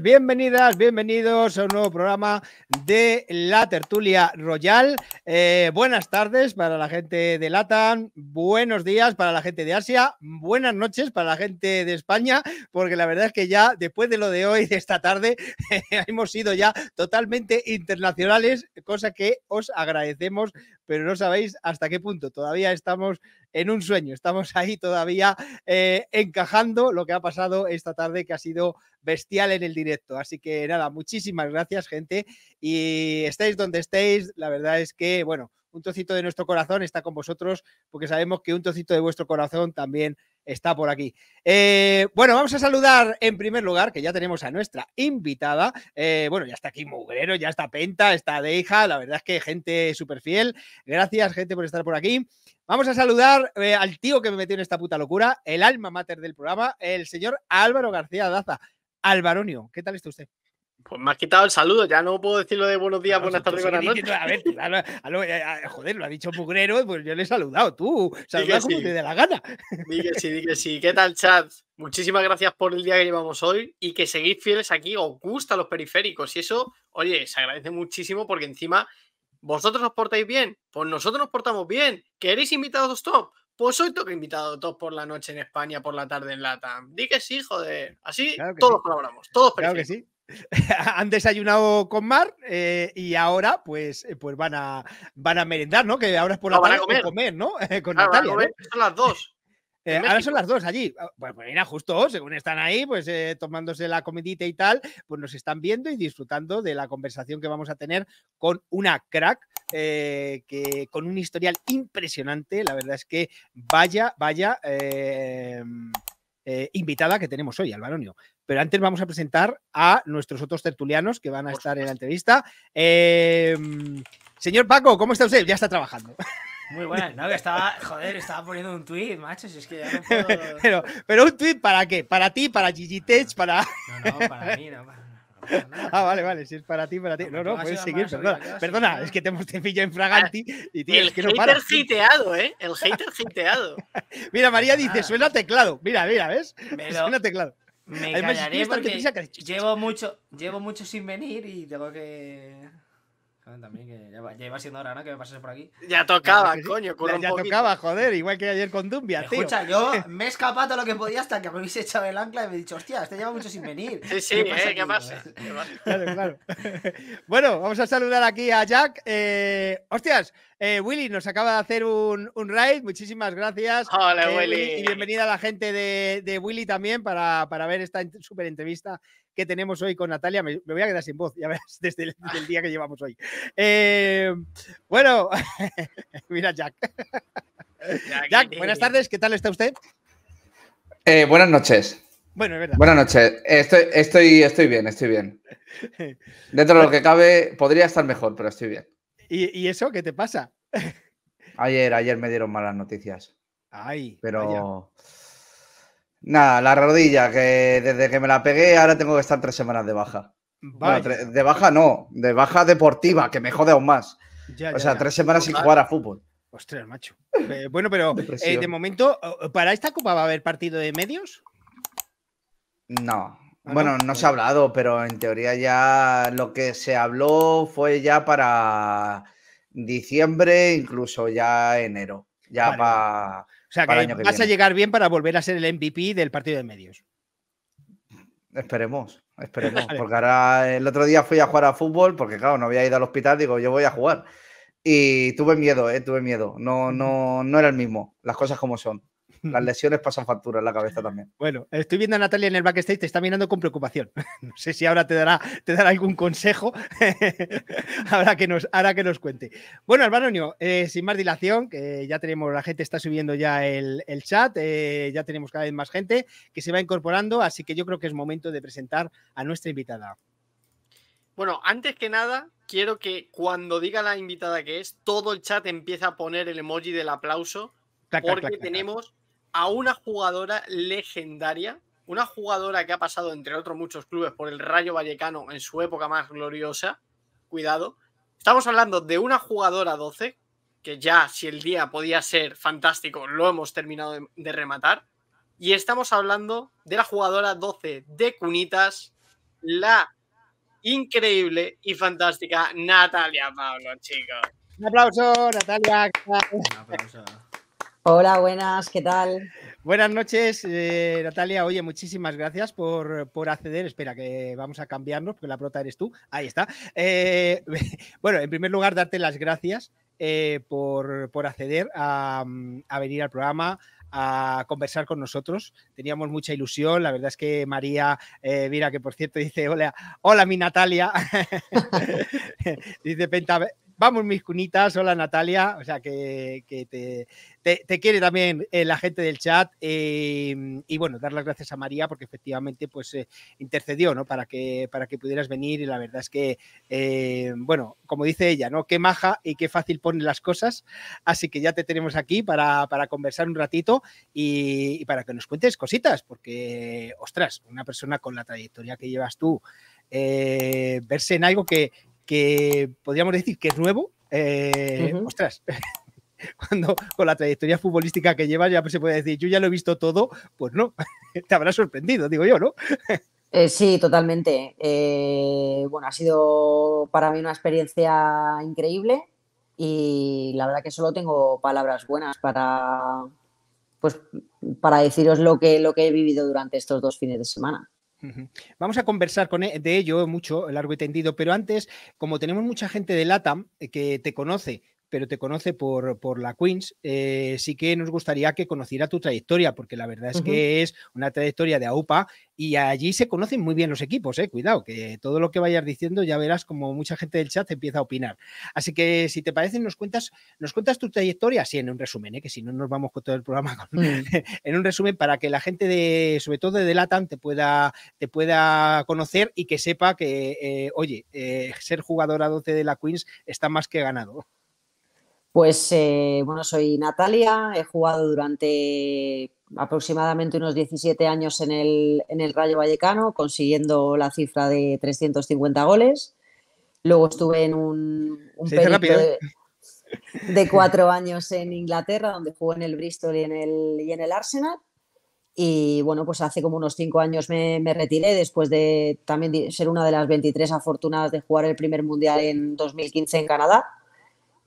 bienvenidas, bienvenidos a un nuevo programa de La Tertulia Royal. Eh, buenas tardes para la gente de Latam, buenos días para la gente de Asia, buenas noches para la gente de España, porque la verdad es que ya después de lo de hoy, de esta tarde, hemos sido ya totalmente internacionales, cosa que os agradecemos pero no sabéis hasta qué punto. Todavía estamos en un sueño, estamos ahí todavía eh, encajando lo que ha pasado esta tarde, que ha sido bestial en el directo. Así que nada, muchísimas gracias, gente. Y estéis donde estéis, la verdad es que, bueno, un trocito de nuestro corazón está con vosotros, porque sabemos que un trocito de vuestro corazón también está por aquí. Eh, bueno, vamos a saludar en primer lugar, que ya tenemos a nuestra invitada. Eh, bueno, ya está aquí Mugrero, ya está Penta, está Deija, la verdad es que gente súper fiel. Gracias, gente, por estar por aquí. Vamos a saludar eh, al tío que me metió en esta puta locura, el alma mater del programa, el señor Álvaro García Daza. Alvaronio, ¿qué tal está usted? Pues me has quitado el saludo, ya no puedo decirlo de buenos días, buenas tardes, buenas noches. A ver, a lo, eh, joder, lo ha dicho Pugrero, pues yo le he saludado, tú, saluda como te dé la gana. Dí que sí, dí sí. ¿Qué tal, chat? Muchísimas gracias por el día que llevamos hoy y que seguís fieles aquí, os gustan los periféricos y eso, oye, se agradece muchísimo porque encima vosotros os portáis bien, pues nosotros nos portamos bien. ¿Queréis invitados top? Pues hoy toca invitado todos por la noche en España, por la tarde en Latam. Di que sí, joder. Así todos colaboramos, todos periféricos. Claro que sí. han desayunado con Mar eh, y ahora pues, eh, pues van, a, van a merendar, ¿no? Que ahora es por la tarde pues, comer. comer. ¿no? con Natalia. Comer. Son las dos. Eh, ahora son las dos allí. Ah, pues mira, justo, según están ahí, pues tomándose la comidita y tal, pues nos están viendo y disfrutando de la conversación que vamos a tener con una crack. que con un historial impresionante, la verdad es que vaya, vaya em, invitada que tenemos hoy, Alvaronio pero antes vamos a presentar a nuestros otros tertulianos que van a estar en la entrevista. Em, señor Paco, ¿cómo está usted? Ya está trabajando. Muy bueno, no, estaba, joder, estaba poniendo un tweet, macho, si es que ya no puedo... Pero, pero un tweet para qué? Para ti, para Gigi Tech, para. No, no, para mí, no. Ah, vale, vale, si es para ti, para ti. No, no, puedes seguir, perdona. Perdona, es que te hemos pillado en fraganti ah, y el que no hater hiteado, ¿eh? El hater hiteado. mira, María dice, ah. suena teclado. Mira, mira, ¿ves? Suena teclado. Me callaré porque llevo mucho, llevo mucho sin venir y tengo que también que ya, iba siendo hora, ¿no? Que me pases por aquí. Ya tocaba, coño, Ya, ya tocaba, joder, igual que ayer con Dumbia, tío. Escucha, yo me he escapado todo lo que podía hasta que me hubiese echado el ancla y me he dicho, hostia, este lleva mucho sin venir. Sí, sí, ¿qué eh, pasa? ¿qué Claro, claro. bueno, vamos a saludar aquí a Jack. Eh, hostias, eh, Willy nos acaba de hacer un, un raid, muchísimas gracias. Hola, eh, Willy. Y bienvenida a la gente de, de Willy también para, para ver esta súper entrevista que tenemos hoy con Natalia. Me, voy a quedar sin voz, ya verás, desde el, día que llevamos hoy. Eh, bueno, mira Jack. Jack, buenas tardes, ¿qué tal está usted? Eh, buenas noches. Bueno, es verdad. Buenas noches. Estoy, estoy, bien, estoy bien. Dentro de lo que cabe, podría estar mejor, pero estoy bien. ¿Y, eso qué te pasa? Ayer, ayer me dieron malas noticias. Ay. Pero. Nada, la rodilla, que desde que me la pegué ahora tengo que estar tres semanas de baja. de baja no, de baja deportiva, que me jode aún más. o sea, tres semanas sin jugar a fútbol. Ostras, macho. Eh, bueno, pero eh, de momento, ¿para esta copa va a haber partido de medios? No. ¿Ah, bueno, no? se ha eh. hablado, pero en teoría ya lo que se habló fue ya para diciembre, incluso ya enero. Ya para o sea que, vas a llegar bien para volver a ser el MVP del partido de medios. Esperemos, esperemos. Porque ahora el otro día fui a jugar a fútbol, porque claro, no había ido al hospital, digo, yo voy a jugar. Y tuve miedo, eh, tuve miedo. No, no, no era el mismo, las cosas como son las lesiones pasan factura en la cabeza también. Bueno, estoy viendo a Natalia en el backstage, te está mirando con preocupación. No sé si ahora te dará, te dará algún consejo, ahora, que nos, que nos cuente. Bueno, Alvaronio, eh, sin más dilación, que ya tenemos, la gente está subiendo ya el, chat, eh, ya tenemos cada vez más gente que se va incorporando, así que yo creo que es momento de presentar a nuestra invitada. Bueno, antes que nada, quiero que cuando diga la invitada que es, todo el chat empieza a poner el emoji del aplauso, porque tenemos a una jugadora legendaria, una jugadora que ha pasado, entre otros muchos clubes, por el Rayo Vallecano en su época más gloriosa. Cuidado. Estamos hablando de una jugadora 12, que ya si el día podía ser fantástico, lo hemos terminado de, rematar. Y estamos hablando de la jugadora 12 de Cunitas, la increíble y fantástica Natalia Pablo, chicos. Un aplauso, Natalia. Un aplauso. Hola, buenas, ¿qué tal? Buenas noches, eh, Natalia. Oye, muchísimas gracias por, acceder. Espera, que vamos a cambiarnos, porque la prota eres tú. Ahí está. Eh, bueno, en primer lugar, darte las gracias eh, por, acceder a, venir al programa, a conversar con nosotros. Teníamos mucha ilusión. La verdad es que María mira que por cierto dice, hola, hola mi Natalia. dice Penta, Vamos, mis cunitas. Hola, Natalia. O sea, que, te, quiere también eh, la gente del chat. Em, y bueno, dar las gracias a María porque efectivamente pues eh, intercedió, ¿no? Para que, para que pudieras venir. Y la verdad es que, eh, bueno, como dice ella, ¿no? Qué maja y qué fácil pone las cosas. Así que ya te tenemos aquí para, conversar un ratito y, para que nos cuentes cositas. Porque, ostras, una persona con la trayectoria que llevas tú. verse en algo que, que podríamos decir que es nuevo. Eh, ostras, cuando con la trayectoria futbolística que llevas ya se puede decir, yo ya lo he visto todo, pues no, te habrá sorprendido, digo yo, ¿no? Eh, sí, totalmente. Eh, bueno, ha sido para mí una experiencia increíble y la verdad que solo tengo palabras buenas para, pues, para deciros lo que, lo que he vivido durante estos dos fines de semana. Vamos a conversar con e, de ello mucho, largo y tendido, pero antes, como tenemos mucha gente de LATAM eh, que te conoce pero te conoce por, por la Queens, eh, sí que nos gustaría que conociera tu trayectoria, porque la verdad es que es una trayectoria de AUPA y allí se conocen muy bien los equipos, eh, cuidado, que todo lo que vayas diciendo ya verás como mucha gente del chat empieza a opinar. Así que si te parece, nos cuentas, nos cuentas tu trayectoria, así en un resumen, eh, que si no nos vamos con todo el programa, mm. en un resumen para que la gente de, sobre todo de Latam, te pueda, te pueda conocer y que sepa que, eh, oye, ser jugador a 12 de la Queens está más que ganado. Pues eh, bueno, soy Natalia, he jugado durante aproximadamente unos 17 años en el, Rayo Vallecano, consiguiendo la cifra de 350 goles. Luego estuve en un, un periodo ¿eh? de, cuatro años en Inglaterra, donde jugué en el Bristol y en el, y en el Arsenal. Y bueno, pues hace como unos cinco años me, me, retiré después de también ser una de las 23 afortunadas de jugar el primer mundial en 2015 en Canadá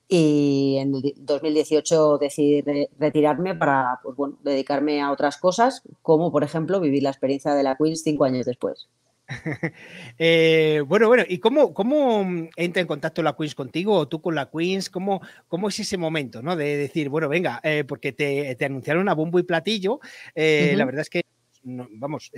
y en 2018 decidí retirarme para pues bueno, dedicarme a otras cosas, como por ejemplo vivir la experiencia de la Queens cinco años después. Eh, bueno, bueno, ¿y cómo, cómo, entra en contacto la Queens contigo o tú con la Queens? ¿Cómo, cómo es ese momento ¿no? de decir, bueno, venga, eh, porque te, anunciaron a bumbo y platillo, eh, la verdad es que, vamos,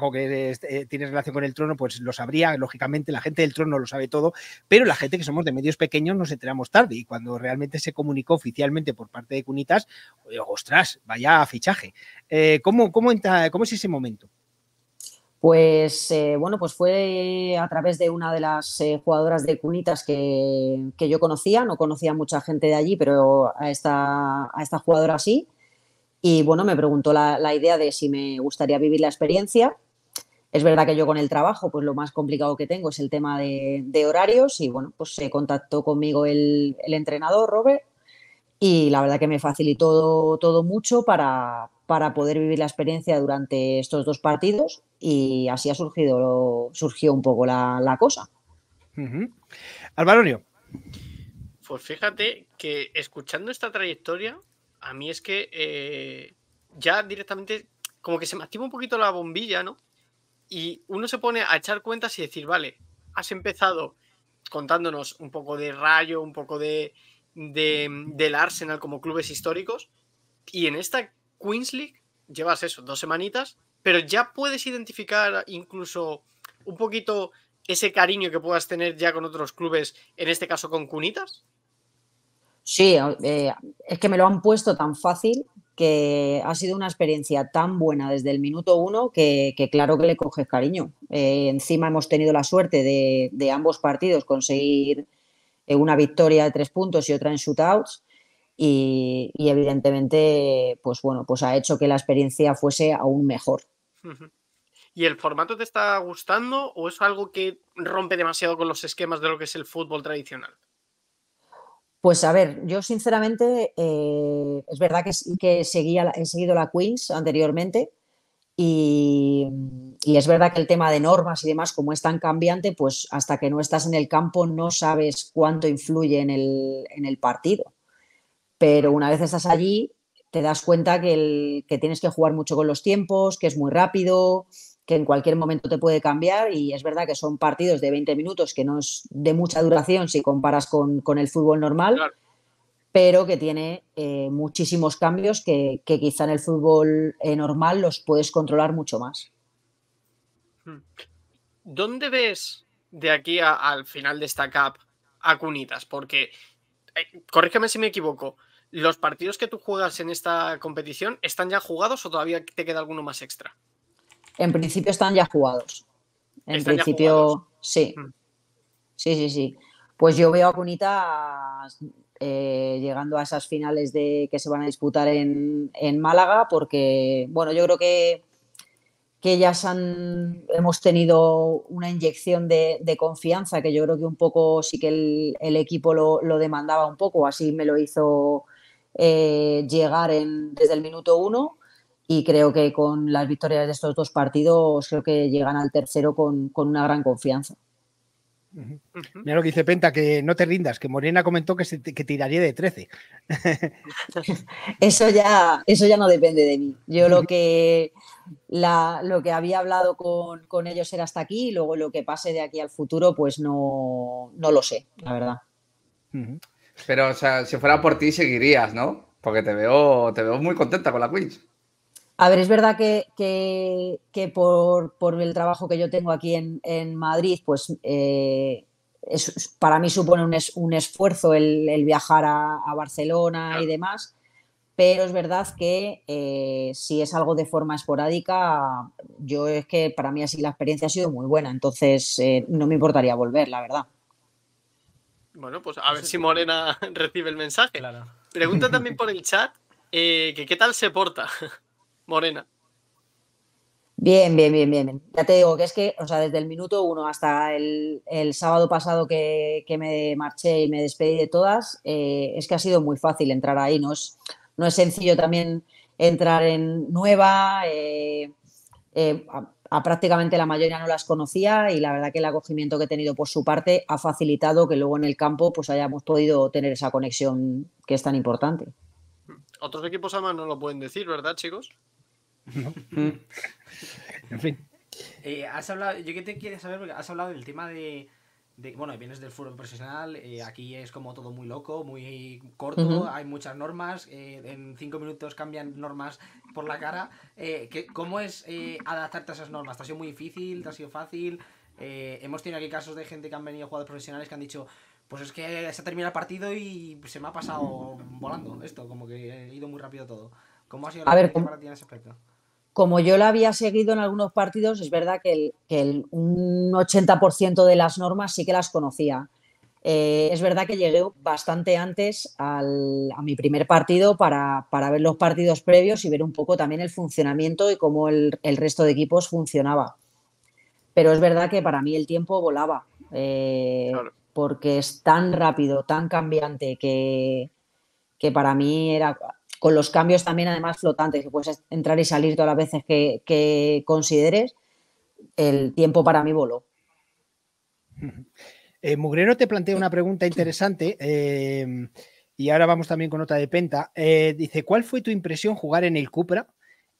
que este, eh, tiene relación con el trono, pues lo sabría, lógicamente, la gente del trono lo sabe todo, pero la gente que somos de medios pequeños nos enteramos tarde y cuando realmente se comunicó oficialmente por parte de Cunitas, ostras, vaya fichaje. Eh, ¿cómo, es ese momento? Pues eh, bueno, pues fue a través de una de las jugadoras de Cunitas que, yo conocía, no conocía mucha gente de allí, pero a esta, a esta jugadora sí. Y bueno, me preguntó la, idea de si me gustaría vivir la experiencia. Es verdad que yo con el trabajo, pues lo más complicado que tengo es el tema de, horarios y bueno, pues se contactó conmigo el, entrenador, Robert, y la verdad que me facilitó todo, mucho para, para, poder vivir la experiencia durante estos dos partidos y así ha surgido, surgió un poco la, cosa. Alvaronio. Pues fíjate que escuchando esta trayectoria, a mí es que eh, ya directamente como que se me activa un poquito la bombilla, ¿no? Y uno se pone a echar cuentas y decir, vale, has empezado contándonos un poco de Rayo, un poco de, del Arsenal como clubes históricos, y en esta Queens League llevas eso, dos semanitas, pero ya puedes identificar incluso un poquito ese cariño que puedas tener ya con otros clubes, en este caso con Cunitas. Sí, eh, es que me lo han puesto tan fácil que ha sido una experiencia tan buena desde el minuto uno que, claro que le coges cariño. Eh, encima hemos tenido la suerte de, ambos partidos conseguir eh, una victoria de tres puntos y otra en shootouts. Y, y, evidentemente, pues bueno, pues ha hecho que la experiencia fuese aún mejor. ¿Y el formato te está gustando o es algo que rompe demasiado con los esquemas de lo que es el fútbol tradicional? Pues a ver, yo sinceramente, eh, es verdad que, que seguía, he seguido la Queens anteriormente y, es verdad que el tema de normas y demás, como es tan cambiante, pues hasta que no estás en el campo no sabes cuánto influye en el, partido. Pero una vez estás allí, te das cuenta que, que tienes que jugar mucho con los tiempos, que es muy rápido, que en cualquier momento te puede cambiar y es verdad que son partidos de 20 minutos que no es de mucha duración si comparas con, el fútbol normal, pero que tiene eh, muchísimos cambios que, quizá en el fútbol eh, normal los puedes controlar mucho más. Hmm. ¿Dónde ves de aquí al final de esta Cup a Cunitas? Porque, eh, corrígeme si me equivoco, ¿los partidos que tú juegas en esta competición están ya jugados o todavía te queda alguno más extra? En principio están ya jugados. En principio, sí. Mm. Sí, sí, sí. Pues yo veo a Cunita eh, llegando a esas finales de, que se van a disputar en, Málaga, porque, bueno, yo creo que, que ya han, hemos tenido una inyección de, confianza, que yo creo que un poco sí que el, equipo lo, demandaba un poco, así me lo hizo eh, llegar en, desde el minuto uno y creo que con las victorias de estos dos partidos creo que llegan al tercero con, una gran confianza. Mira lo que dice Penta, que no te rindas, que Morena comentó que, se, tiraría de 13. eso, ya, eso ya no depende de mí. Yo lo que, lo que había hablado con, ellos era hasta aquí y luego lo que pase de aquí al futuro, pues no, lo sé, la verdad. Pero, o sea, si fuera por ti, seguirías, ¿no? Porque te veo, te veo muy contenta con la quiz a ver, es verdad que, por, el trabajo que yo tengo aquí en, Madrid, pues eh, para mí supone un, esfuerzo el, viajar a, Barcelona y demás, pero es verdad que eh, si es algo de forma esporádica, yo es que para mí así la experiencia ha sido muy buena, entonces eh, no me importaría volver, la verdad. Bueno, pues a ver si Morena recibe el mensaje. Pregunta también por el chat que qué tal se porta. Morena. Bien, bien, bien, bien. Ya te digo que es que, o sea, desde el minuto uno hasta el, sábado pasado que, me marché y me despedí de todas, eh, es que ha sido muy fácil entrar ahí. No es, no es sencillo también entrar en nueva. Eh, eh, a, prácticamente la mayoría no las conocía y la verdad que el acogimiento que he tenido por su parte ha facilitado que luego en el campo pues hayamos podido tener esa conexión que es tan importante. Otros equipos además no lo pueden decir, ¿verdad, chicos? en fin. Eh, has hablado, yo que te quiero saber, porque has hablado del tema de, bueno, vienes del fútbol profesional, eh, aquí es como todo muy loco, muy corto, hay muchas normas, eh, en cinco minutos cambian normas por la cara. ¿Cómo es adaptarte a esas normas? ¿Te ha sido muy difícil? ¿Te ha sido fácil? hemos tenido aquí casos de gente que han venido jugadores profesionales que han dicho, pues es que se ha terminado el partido y se me ha pasado volando esto, como que he ido muy rápido todo. ¿Cómo ha sido la a ver, para ti en ese aspecto? como yo la había seguido en algunos partidos, es verdad que, un 80% de las normas sí que las conocía. Eh, es verdad que llegué bastante antes a mi primer partido para, ver los partidos previos y ver un poco también el funcionamiento y cómo el, resto de equipos funcionaba. Pero es verdad que para mí el tiempo volaba, eh, porque es tan rápido, tan cambiante, que para mí era con los cambios también además flotantes, que puedes entrar y salir todas las veces que, consideres, el tiempo para mi voló. Eh, Mugrero te plantea una pregunta interesante eh, y ahora vamos también con otra de Penta. Eh, dice, ¿cuál fue tu impresión jugar en el Cupra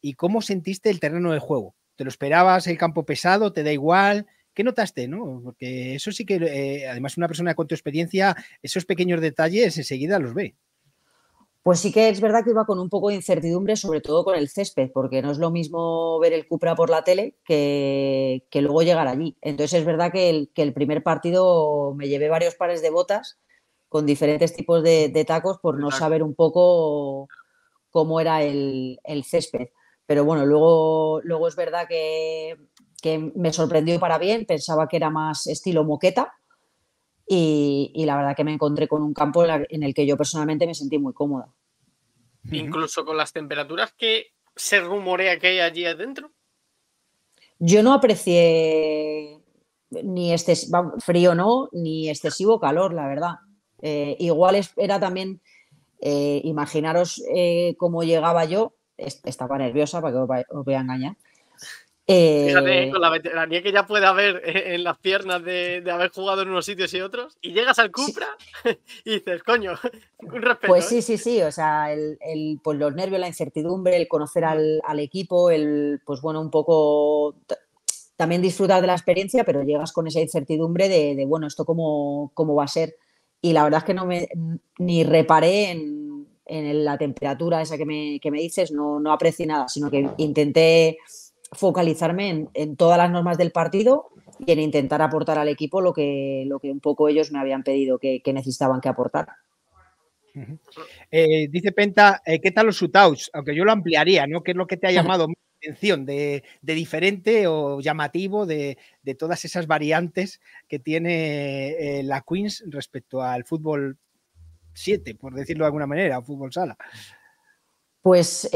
y cómo sentiste el terreno de juego? ¿Te lo esperabas el campo pesado? ¿Te da igual? ¿Qué notaste? No? Porque eso sí que, además, una persona con tu experiencia, esos pequeños detalles enseguida los ve. Pues sí que es verdad que iba con un poco de incertidumbre, sobre todo con el césped, porque no es lo mismo ver el Cupra por la tele que, luego llegar allí. Entonces es verdad que el, que el, primer partido me llevé varios pares de botas con diferentes tipos de, tacos por no saber un poco cómo era el, césped. Pero bueno, luego, luego es verdad que, que me sorprendió para bien, pensaba que era más estilo moqueta, y, la verdad que me encontré con un campo en el que yo personalmente me sentí muy cómoda. Incluso con las temperaturas que se rumorea que hay allí adentro. Yo no aprecié ni excesivo, frío no, ni excesivo calor, la verdad. Eh, igual era también, eh, imaginaros eh, cómo llegaba yo, estaba nerviosa, para que os voy a engañar, Fíjate, eh, con la veteranía que ya puede haber en las piernas de, haber jugado en unos sitios y otros, y llegas al Cupra y dices, coño, un respeto. Pues sí, ¿eh? sí, sí, o sea, el, el, pues los nervios, la incertidumbre, el conocer al, mm. equipo, el, pues bueno, un poco también disfrutar de la experiencia, pero llegas con esa incertidumbre de, bueno, esto cómo, cómo, va a ser. Y la verdad es que no me ni reparé en, la temperatura esa que me, que me dices, no, no aprecié nada, sino que intenté focalizarme en, todas las normas del partido y en intentar aportar al equipo lo que, lo que un poco ellos me habían pedido que, necesitaban que aportar. Eh, dice Penta, eh, ¿qué tal los shootouts? Aunque yo lo ampliaría, ¿no? ¿Qué es lo que te ha llamado la atención de, diferente o llamativo de, todas esas variantes que tiene eh, la Queens respecto al fútbol 7, por decirlo de alguna manera, o fútbol sala? Pues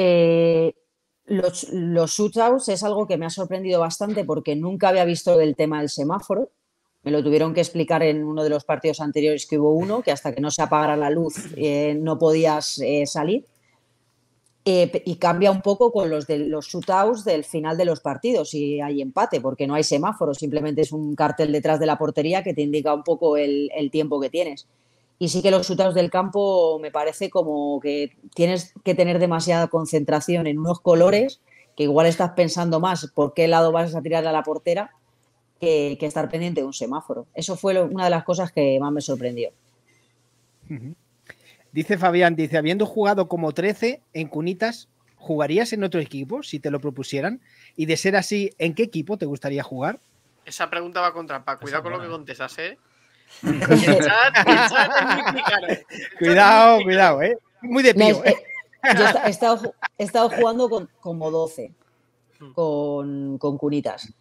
los, los shootouts es algo que me ha sorprendido bastante porque nunca había visto el tema del semáforo. Me lo tuvieron que explicar en uno de los partidos anteriores que hubo uno, que hasta que no se apagara la luz eh, no podías eh, salir. Eh, y cambia un poco con los de los shootouts del final de los partidos si hay empate, porque no hay semáforo, simplemente es un cartel detrás de la portería que te indica un poco el tiempo que tienes. Y sí que los resultados del campo me parece como que tienes que tener demasiada concentración en unos colores que igual estás pensando más por qué lado vas a tirar a la portera que, estar pendiente de un semáforo. Eso fue una de las cosas que más me sorprendió. Dice Fabián, dice, habiendo jugado como 13 en Cunitas, ¿jugarías en otro equipo si te lo propusieran? Y de ser así, ¿en qué equipo te gustaría jugar? Esa pregunta va contra Paco. Cuidado con lo que contestas, ¿eh? Este, cuidado, cuidado, ¿eh? Muy de pío, eh. he estado, he estado jugando con, como 12 con, con cunitas.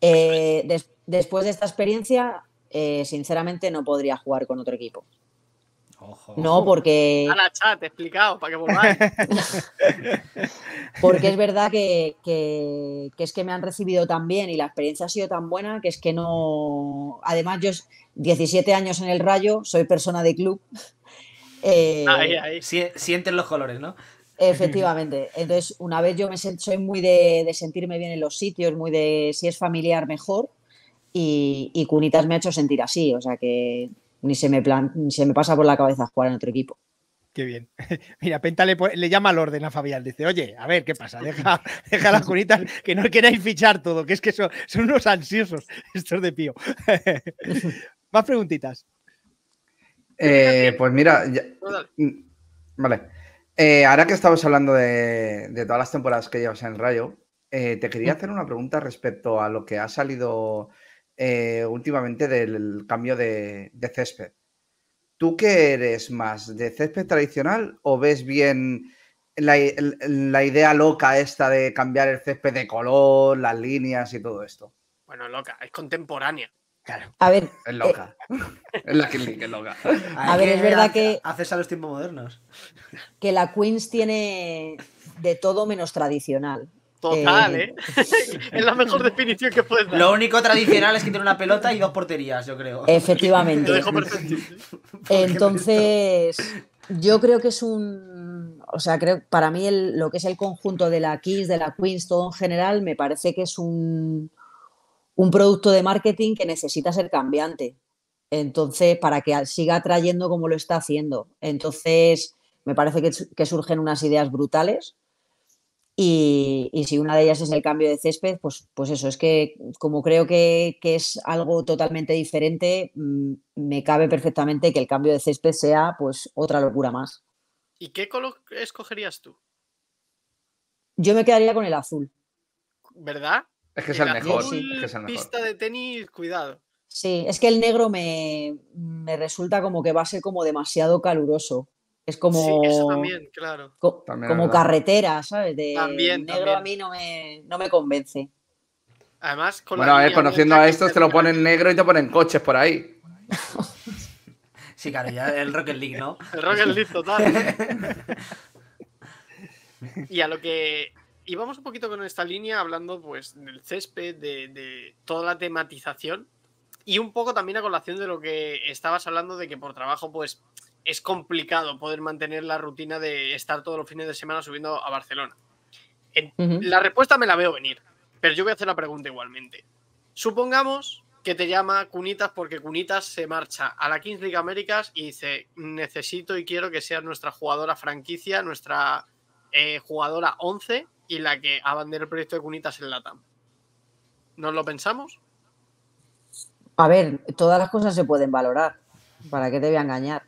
Eh, después de esta experiencia, eh, sinceramente no podría jugar con otro equipo. No, porque. A la chat, explicado, para que volváis. porque es verdad que, es que me han recibido tan bien y la experiencia ha sido tan buena que es que no. Además, yo 17 años en el rayo, soy persona de club. Eh, ahí, ahí. Sienten los colores, ¿no? Efectivamente. Entonces, una vez yo me soy muy de, sentirme bien en los sitios, muy de si es familiar mejor. y Cunitas me ha hecho sentir así. O sea que ni se me, se me pasa por la cabeza jugar en otro equipo. Qué bien. Mira, Penta le, llama al orden a Fabián. Dice, oye, a ver, ¿qué pasa? Deja, las cunitas que no queráis fichar todo, que es que son, unos ansiosos estos de Pío. Más preguntitas. Eh, pues mira, mm, vale. Eh, ahora que estamos hablando de, todas las temporadas que llevas en Rayo, eh, te quería mm. hacer una pregunta respecto a lo que ha salido eh, últimamente del cambio de, césped. ¿Tú qué eres más, de césped tradicional o ves bien la, idea loca esta de cambiar el césped de color, las líneas y todo esto? Bueno, loca, es contemporánea. Claro. A ver. Es eh, loca. es la que es loca. A, ver, es verdad que. Haces a los tiempos modernos. Que la Queens tiene de todo menos tradicional. Total, ¿eh? ¿eh? es la mejor definición que puedes dar. Lo único tradicional es que tiene una pelota y dos porterías, yo creo. Efectivamente. Entonces, yo creo que es un. O sea, creo para mí lo que es el conjunto de la Kiss, de la Queens, todo en general, me parece que es un, producto de marketing que necesita ser cambiante. Entonces, para que siga atrayendo como lo está haciendo. Entonces, me parece que surgen unas ideas brutales y, si una de ellas es el cambio de césped, pues, pues eso, es que como creo que, es algo totalmente diferente, mm, me cabe perfectamente que el cambio de césped sea pues otra locura más. ¿Y qué color escogerías tú? Yo me quedaría con el azul. ¿Verdad? Es que es el, mejor. sí. es que es el mejor. Pista de tenis, cuidado. Sí, es que el negro me, me resulta como que va a ser como demasiado caluroso. Es como. claro. como carretera, ¿sabes? también, negro a mí no me, convence. Además, con conociendo a estos, te lo ponen negro y te ponen coches por ahí. sí, claro, ya el Rocket League, ¿no? el Rocket League total. y a lo que vamos un poquito con esta línea, hablando pues del césped, de, de toda la tematización. Y un poco también a colación de lo que estabas hablando de que por trabajo, pues es complicado poder mantener la rutina de estar todos los fines de semana subiendo a Barcelona. La respuesta me la veo venir, pero yo voy a hacer la pregunta igualmente. Supongamos que te llama Cunitas porque Cunitas se marcha a la Kings League Américas y dice, necesito y quiero que seas nuestra jugadora franquicia, nuestra eh, jugadora 11 y la que abandone el proyecto de Cunitas en la TAM. ¿Nos lo pensamos? A ver, todas las cosas se pueden valorar. ¿Para qué te voy a engañar?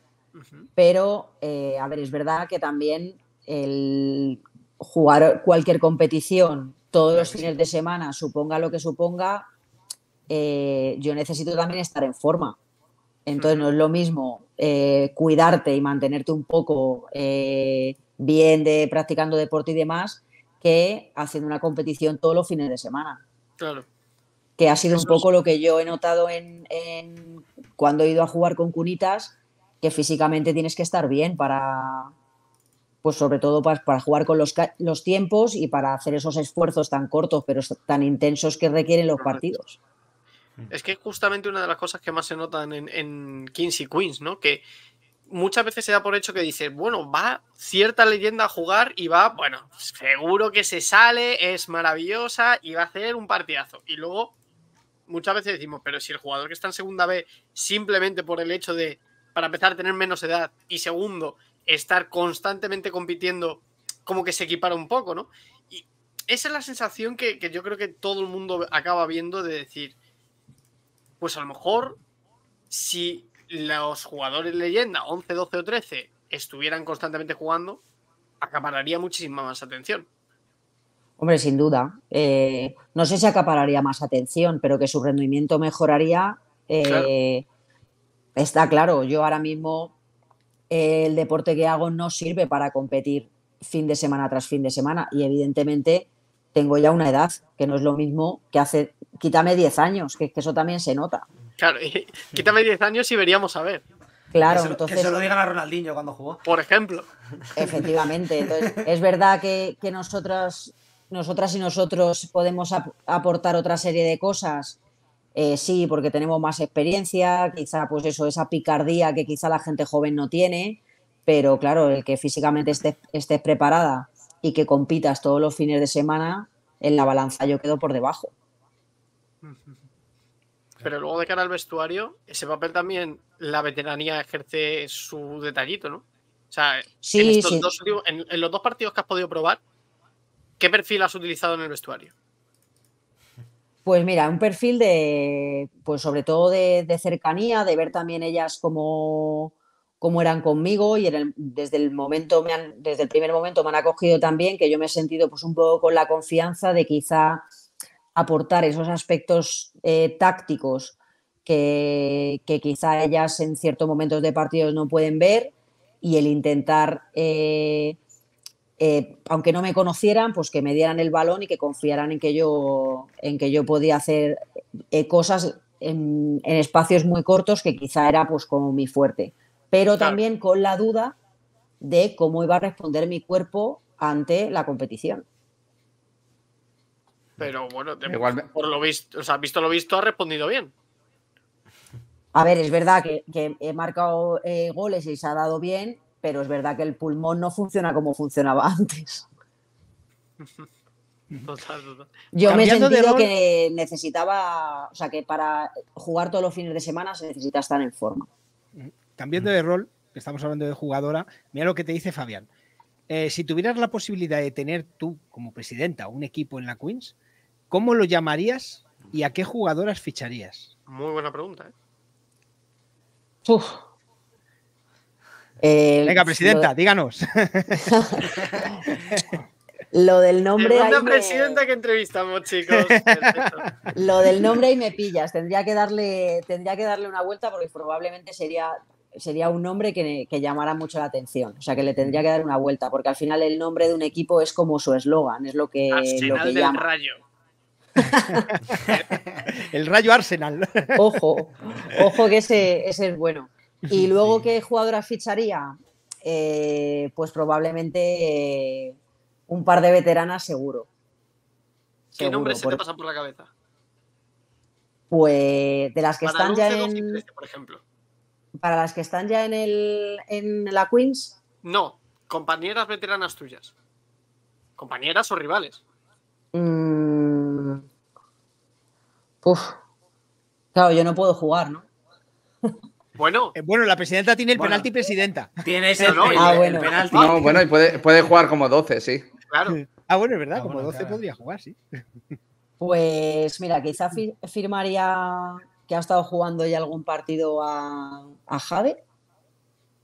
Pero, eh, a ver, es verdad que también el jugar cualquier competición todos los fines de semana, suponga lo que suponga, eh, yo necesito también estar en forma. Entonces no es lo mismo eh, cuidarte y mantenerte un poco bien de practicando deporte y demás que haciendo una competición todos los fines de semana. Claro. Que ha sido un poco lo que yo he notado en, en, cuando he ido a jugar con cunitas, que físicamente tienes que estar bien para, pues sobre todo para, jugar con los, tiempos y para hacer esos esfuerzos tan cortos pero tan intensos que requieren los partidos. Mm. Es que justamente una de las cosas que más se notan en, en Kings y Queens, ¿no? Que muchas veces se da por hecho que dices, bueno, va cierta leyenda a jugar y va, bueno, seguro que se sale, es maravillosa y va a hacer un partidazo. Y luego muchas veces decimos, pero si el jugador que está en segunda B simplemente por el hecho de para empezar, tener menos edad y segundo, estar constantemente compitiendo, como que se equipara un poco, ¿no? Y esa es la sensación que, yo creo que todo el mundo acaba viendo de decir, pues a lo mejor si los jugadores leyenda 11, 12 o 13 estuvieran constantemente jugando, acapararía muchísima más atención. Hombre, sin duda. Eh, no sé si acapararía más atención, pero que su rendimiento mejoraría. Eh, Está claro, yo ahora mismo el deporte que hago no sirve para competir fin de semana tras fin de semana y evidentemente tengo ya una edad que no es lo mismo que hace, quítame 10 años, que, eso también se nota. Claro, quítame 10 años y veríamos a ver. Claro, que se, entonces. lo digan a Ronaldinho cuando jugó. Por ejemplo. Efectivamente. Entonces, es verdad que, nosotras, nosotras y nosotros podemos aportar otra serie de cosas eh, sí, porque tenemos más experiencia, quizá pues eso, esa picardía que quizá la gente joven no tiene, pero claro, el que físicamente estés, preparada y que compitas todos los fines de semana, en la balanza yo quedo por debajo. Pero luego de cara al vestuario, ese papel también la veteranía ejerce su detallito, ¿no? O sea, en los dos partidos que has podido probar, ¿qué perfil has utilizado en el vestuario? Pues mira, un perfil de, pues sobre todo de, cercanía, de ver también ellas como cómo eran conmigo y desde el momento me han, desde el primer momento me han acogido también que yo me he sentido pues un poco con la confianza de quizá aportar esos aspectos eh, tácticos que, que, quizá ellas en ciertos momentos de partidos no pueden ver y el intentar eh, eh, aunque no me conocieran, pues que me dieran el balón y que confiaran en que yo, en que yo podía hacer eh, cosas en, espacios muy cortos que quizá era pues como mi fuerte. Pero también con la duda de cómo iba a responder mi cuerpo ante la competición. Pero bueno, Igual por lo visto, o sea, visto lo visto, ha respondido bien. A ver, es verdad que, he marcado eh, goles y se ha dado bien, pero es verdad que el pulmón no funciona como funcionaba antes. Yo me he sentido que necesitaba, o sea, que para jugar todos los fines de semana se necesita estar en forma. Cambiando de rol, estamos hablando de jugadora, mira lo que te dice Fabián. Eh, si tuvieras la posibilidad de tener tú como presidenta un equipo en la Queens, ¿cómo lo llamarías y a qué jugadoras ficharías? Muy buena pregunta. ¿eh? Venga, presidenta, díganos. lo del nombre. Segunda presidenta que entrevistamos, chicos. lo del nombre y me pillas. Tendría que darle, tendría que darle una vuelta porque probablemente sería, sería un nombre que, que llamara mucho la atención. O sea, que le tendría que dar una vuelta porque al final el nombre de un equipo es como su eslogan, es lo que. Arsenal lo que rayo. el rayo Arsenal. Ojo, ojo que ese, ese es bueno. Y luego, ¿qué jugadora ficharía? Eh, pues probablemente eh, un par de veteranas seguro. ¿Qué nombres se te pasan por la cabeza? Pues de las que están ya en... por ejemplo. Para las que están ya en, el, en la Queens. No, compañeras veteranas tuyas. Compañeras o rivales. Mm. Uf. Claro, yo no puedo jugar, ¿no? Bueno. Eh, bueno, la presidenta tiene el penalti presidenta. Tiene ese no, ah, bueno. el, penalti. No, bueno, y puede, jugar como 12, sí. Claro. Ah, bueno, es verdad, ah, como 12 podría jugar, sí. Pues mira, quizá firmaría que ha estado jugando ya algún partido a, a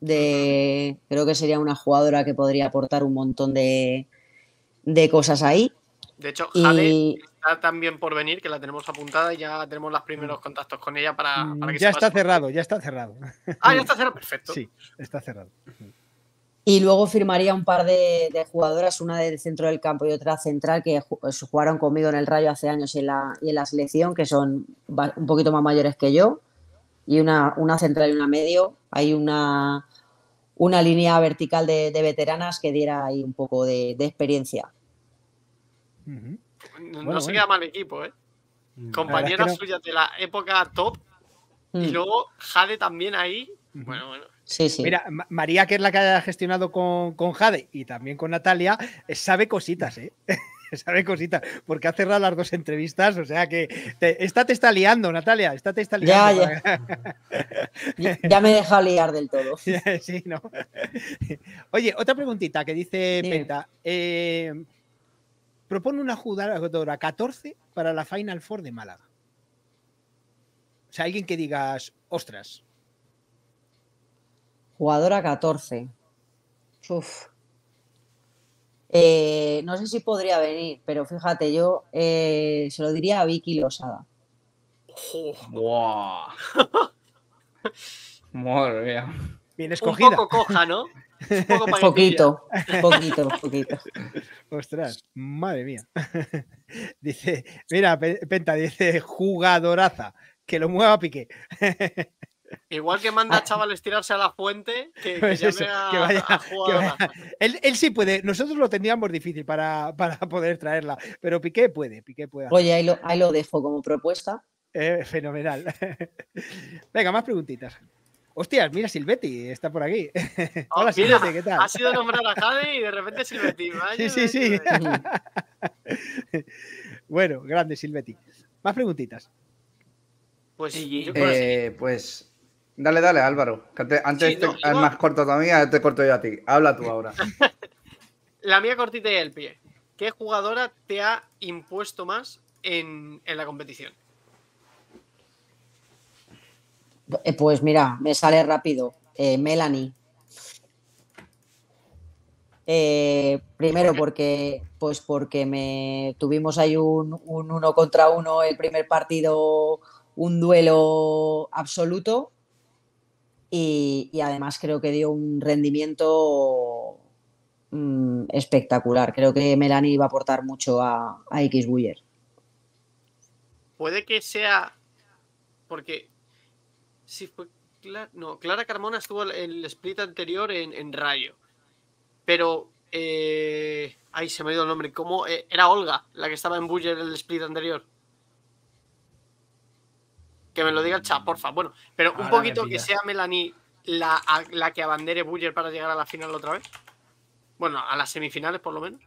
De, creo que sería una jugadora que podría aportar un montón de, de cosas ahí. De hecho, Jade está también por venir, que la tenemos apuntada y ya tenemos los primeros mm. contactos con ella para, mm, Ya está cerrado, ya está cerrado. Ah, ya está cerrado, perfecto. Sí, está cerrado. Y luego firmaría un par de, jugadoras, una del centro del campo y otra central, que pues, jugaron conmigo en el Rayo hace años y en la, selección, que son un poquito más mayores que yo. Y una, central y una medio. Hay una, una línea vertical de, veteranas que diera ahí un poco de, de experiencia. No, se queda mal equipo, ¿eh? Compañera de la época top. Y mm. luego Jade también ahí. Bueno, bueno. Mira, María, que es la que ha gestionado con, Jade y también con Natalia, eh, sabe cositas, ¿eh? sabe cositas, porque ha cerrado las dos entrevistas, o sea que esta te está liando, Natalia, esta te está liando. Ya, ya. ya me deja liar del todo. sí, ¿no? Oye, otra preguntita que dice Penta. Eh, propone una jugadora 14 para la Final Four de Málaga. O sea, alguien que digas, ostras. Jugadora 14. Uf. Eh, no sé si podría venir, pero fíjate, yo eh, se lo diría a Vicky Losada. Oh, Bien escogida. Un poco coja, ¿no? poquito, poquito, poquito. Ostras, madre mía. Dice, mira, Penta, dice jugadoraza, que lo mueva Piqué. Igual que manda a ah. chavales tirarse a la fuente, que, pues a, que vaya, Él, sí puede, nosotros lo tendríamos difícil para, poder traerla, pero Piqué puede, Oye, ahí lo, dejo como propuesta. Eh, fenomenal. Venga, más preguntitas. Hostias, mira, Silvetti está por aquí. Ah, Hola, Silvetti, ¿qué tal? Ha sido nombrada Jade y de repente Silvetti. Vaya, sí, sí, sí. bueno, grande Silvetti. Más preguntitas. Pues, eh, pues dale, dale, Álvaro. antes te, más corto todavía, te corto yo a ti. Habla tú ahora. la mía cortita y el pie. ¿Qué jugadora te ha impuesto más en, en la competición? Eh, pues mira, me sale rápido. Eh, Melanie. Eh, primero porque, pues porque me tuvimos ahí un, uno contra uno el primer partido, un duelo absoluto y, además creo que dio un rendimiento mm, espectacular. Creo que Melanie iba a aportar mucho a, a X Buller. Puede que sea porque no, Clara Carmona estuvo en el split anterior en, en Rayo, pero eh, ahí se me ha ido el nombre, ¿cómo? Eh, era Olga la que estaba en Buller en el split anterior. Que me lo diga el chat, mm. porfa. Bueno, pero un poquito que sea Melanie la, la que abandere Buller para llegar a la final otra vez. Bueno, a las semifinales por lo menos.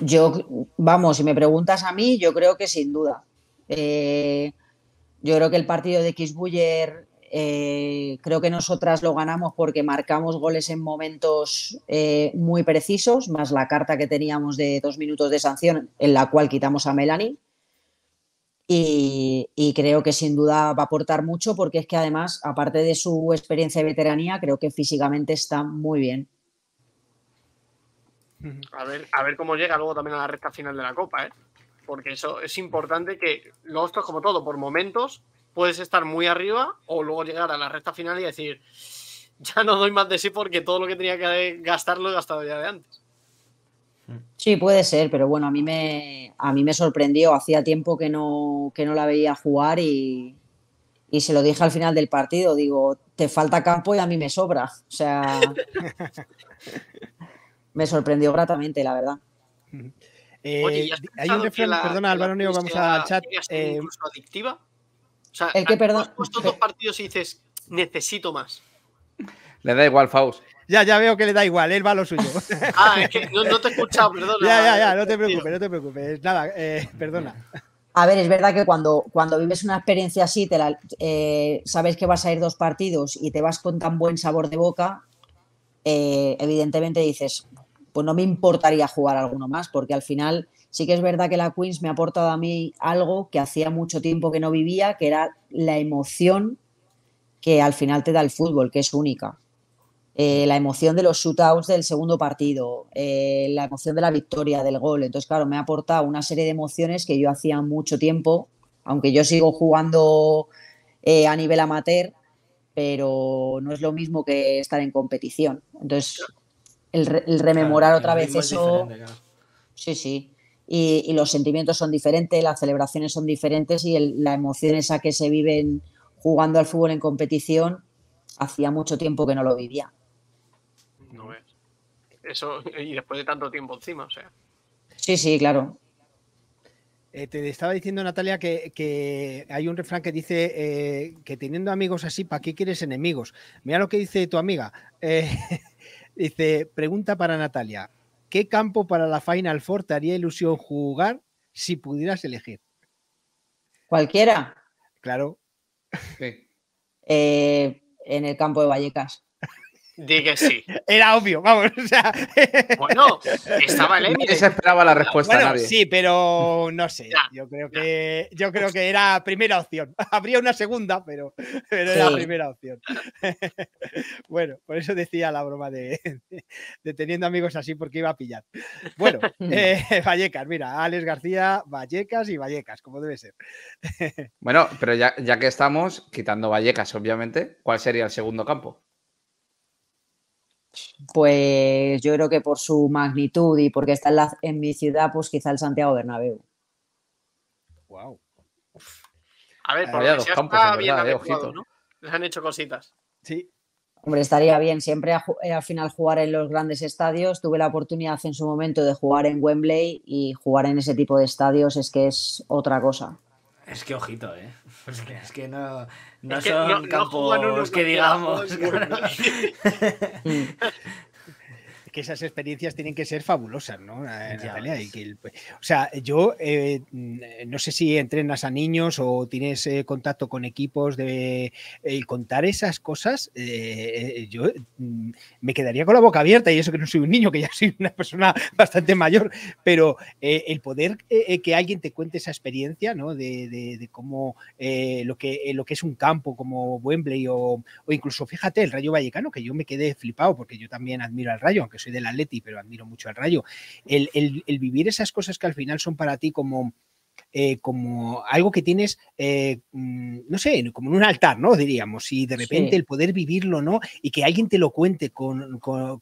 Yo, vamos, si me preguntas a mí, yo creo que sin duda. Eh, yo creo que el partido de Kisbuller, eh, creo que nosotras lo ganamos porque marcamos goles en momentos eh, muy precisos, más la carta que teníamos de dos minutos de sanción, en la cual quitamos a Melanie. Y, creo que sin duda va a aportar mucho porque es que además, aparte de su experiencia de veteranía, creo que físicamente está muy bien. A ver, a ver cómo llega luego también a la recta final de la Copa, ¿eh? porque eso es importante que los esto como todo, por momentos puedes estar muy arriba o luego llegar a la recta final y decir, ya no doy más de sí porque todo lo que tenía que gastar lo he gastado ya de antes. Sí, puede ser, pero bueno, a mí me, a mí me sorprendió, hacía tiempo que no, que no la veía jugar y, y se lo dije al final del partido, digo, te falta campo y a mí me sobra. O sea, me sorprendió gratamente, la verdad. Oye, eh, hay un refrán, perdona Álvaro, no vamos al chat. Eh, adictiva? O sea, el que, perdón, has puesto dos partidos y dices, necesito más. Le da igual, Faust. Ya, ya veo que le da igual, él va a lo suyo. ah, es que no, te he escuchado, perdona. ya, ya, ya, no te preocupes, no te preocupes. Nada, eh, perdona. A ver, es verdad que cuando, cuando vives una experiencia así, te eh, sabes que vas a ir dos partidos y te vas con tan buen sabor de boca, evidentemente dices, pues no me importaría jugar alguno más, porque al final sí que es verdad que la Queens me ha aportado a mí algo que hacía mucho tiempo que no vivía, que era la emoción que al final te da el fútbol, que es única. Eh, la emoción de los shootouts del segundo partido, eh, la emoción de la victoria, del gol. Entonces, claro, me ha aportado una serie de emociones que yo hacía mucho tiempo, aunque yo sigo jugando eh, a nivel amateur, pero no es lo mismo que estar en competición. Entonces, el, rememorar otra vez eso. Sí, sí. Y, los sentimientos son diferentes, las celebraciones son diferentes y la emoción esa que se vive jugando al fútbol en competición, hacía mucho tiempo que no lo vivía. No ves. Eso, y después de tanto tiempo encima, o sea. Sí, sí, claro. Eh, te estaba diciendo, Natalia, que, hay un refrán que dice eh, que teniendo amigos así, ¿para qué quieres enemigos? Mira lo que dice tu amiga. Eh, Dice, pregunta para Natalia. ¿Qué campo para la Final Four te haría ilusión jugar si pudieras elegir? Cualquiera. Claro. Eh, en el campo de Vallecas. Di sí. Era obvio, vamos. Bueno, estaba el Emirates. se esperaba la respuesta nadie. Sí, pero no sé. yo, creo que, yo creo que era primera opción. Habría una segunda, pero, pero era primera opción. bueno, por eso decía la broma de, deteniendo amigos así, porque iba a pillar. Bueno, eh, Vallecas, mira, Alex García, Vallecas y Vallecas, como debe ser. bueno, pero ya que estamos, quitando Vallecas, obviamente, ¿cuál sería el segundo campo? pues yo creo que por su magnitud y porque está en, mi ciudad, pues quizá el Santiago Bernabéu. Wow. A ver, ah, por los campos, bien eh, Les han hecho cositas. Sí. Hombre, estaría bien siempre eh, al final jugar en los grandes estadios. Tuve la oportunidad en su momento de jugar en Wembley y jugar en ese tipo de estadios es que es otra cosa. Es que ojito, ¿eh? Es que, no, no son campos que digamos. Mm que esas experiencias tienen que ser fabulosas, ¿no? Eh, pues, o sea, yo eh, mm, eh, no sé si entrenas a niños o tienes contacto con equipos de contar esas cosas, yo mm, me quedaría con la boca abierta y eso que no soy un niño, que ya soy una persona bastante mayor, pero el poder que alguien te cuente esa experiencia, ¿no? De, cómo lo, que, lo que es un campo como Wembley o, incluso, fíjate, el Rayo Vallecano, que yo me quedé flipado porque yo también admiro al Rayo, aunque del Atleti, pero admiro mucho al Rayo, el, vivir esas cosas que al final son para ti como... Eh, como algo que tienes, eh, mm, no sé, como en un altar, ¿no? Diríamos, y de repente el poder vivirlo, ¿no? Y que alguien te lo cuente con,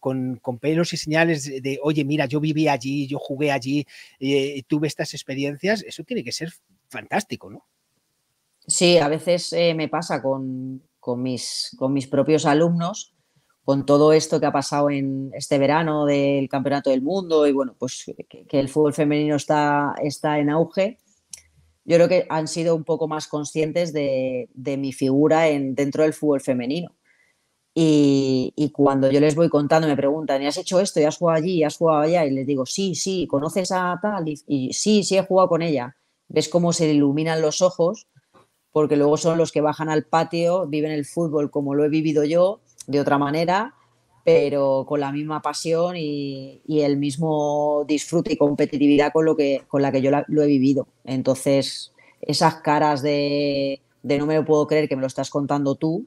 pelos y señales de, oye, mira, yo viví allí, yo jugué allí, eh, tuve estas experiencias, eso tiene que ser fantástico, ¿no? Sí, a veces me pasa con, mis, con mis propios alumnos con todo esto que ha pasado en este verano del Campeonato del Mundo y bueno, pues que, el fútbol femenino está, está en auge, yo creo que han sido un poco más conscientes de, mi figura dentro del fútbol femenino. Y, cuando yo les voy contando, me preguntan, ¿y has hecho esto? ¿Y has jugado allí? ¿Y has jugado allá? Y les digo, sí, sí, ¿conoces a tal? Y, y sí, sí, he jugado con ella. Ves cómo se iluminan los ojos, porque luego son los que bajan al patio, viven el fútbol como lo he vivido yo de otra manera, pero con la misma pasión y, el mismo disfrute y competitividad con, lo que, con la que yo lo he vivido. Entonces, esas caras de, no me lo puedo creer que me lo estás contando tú,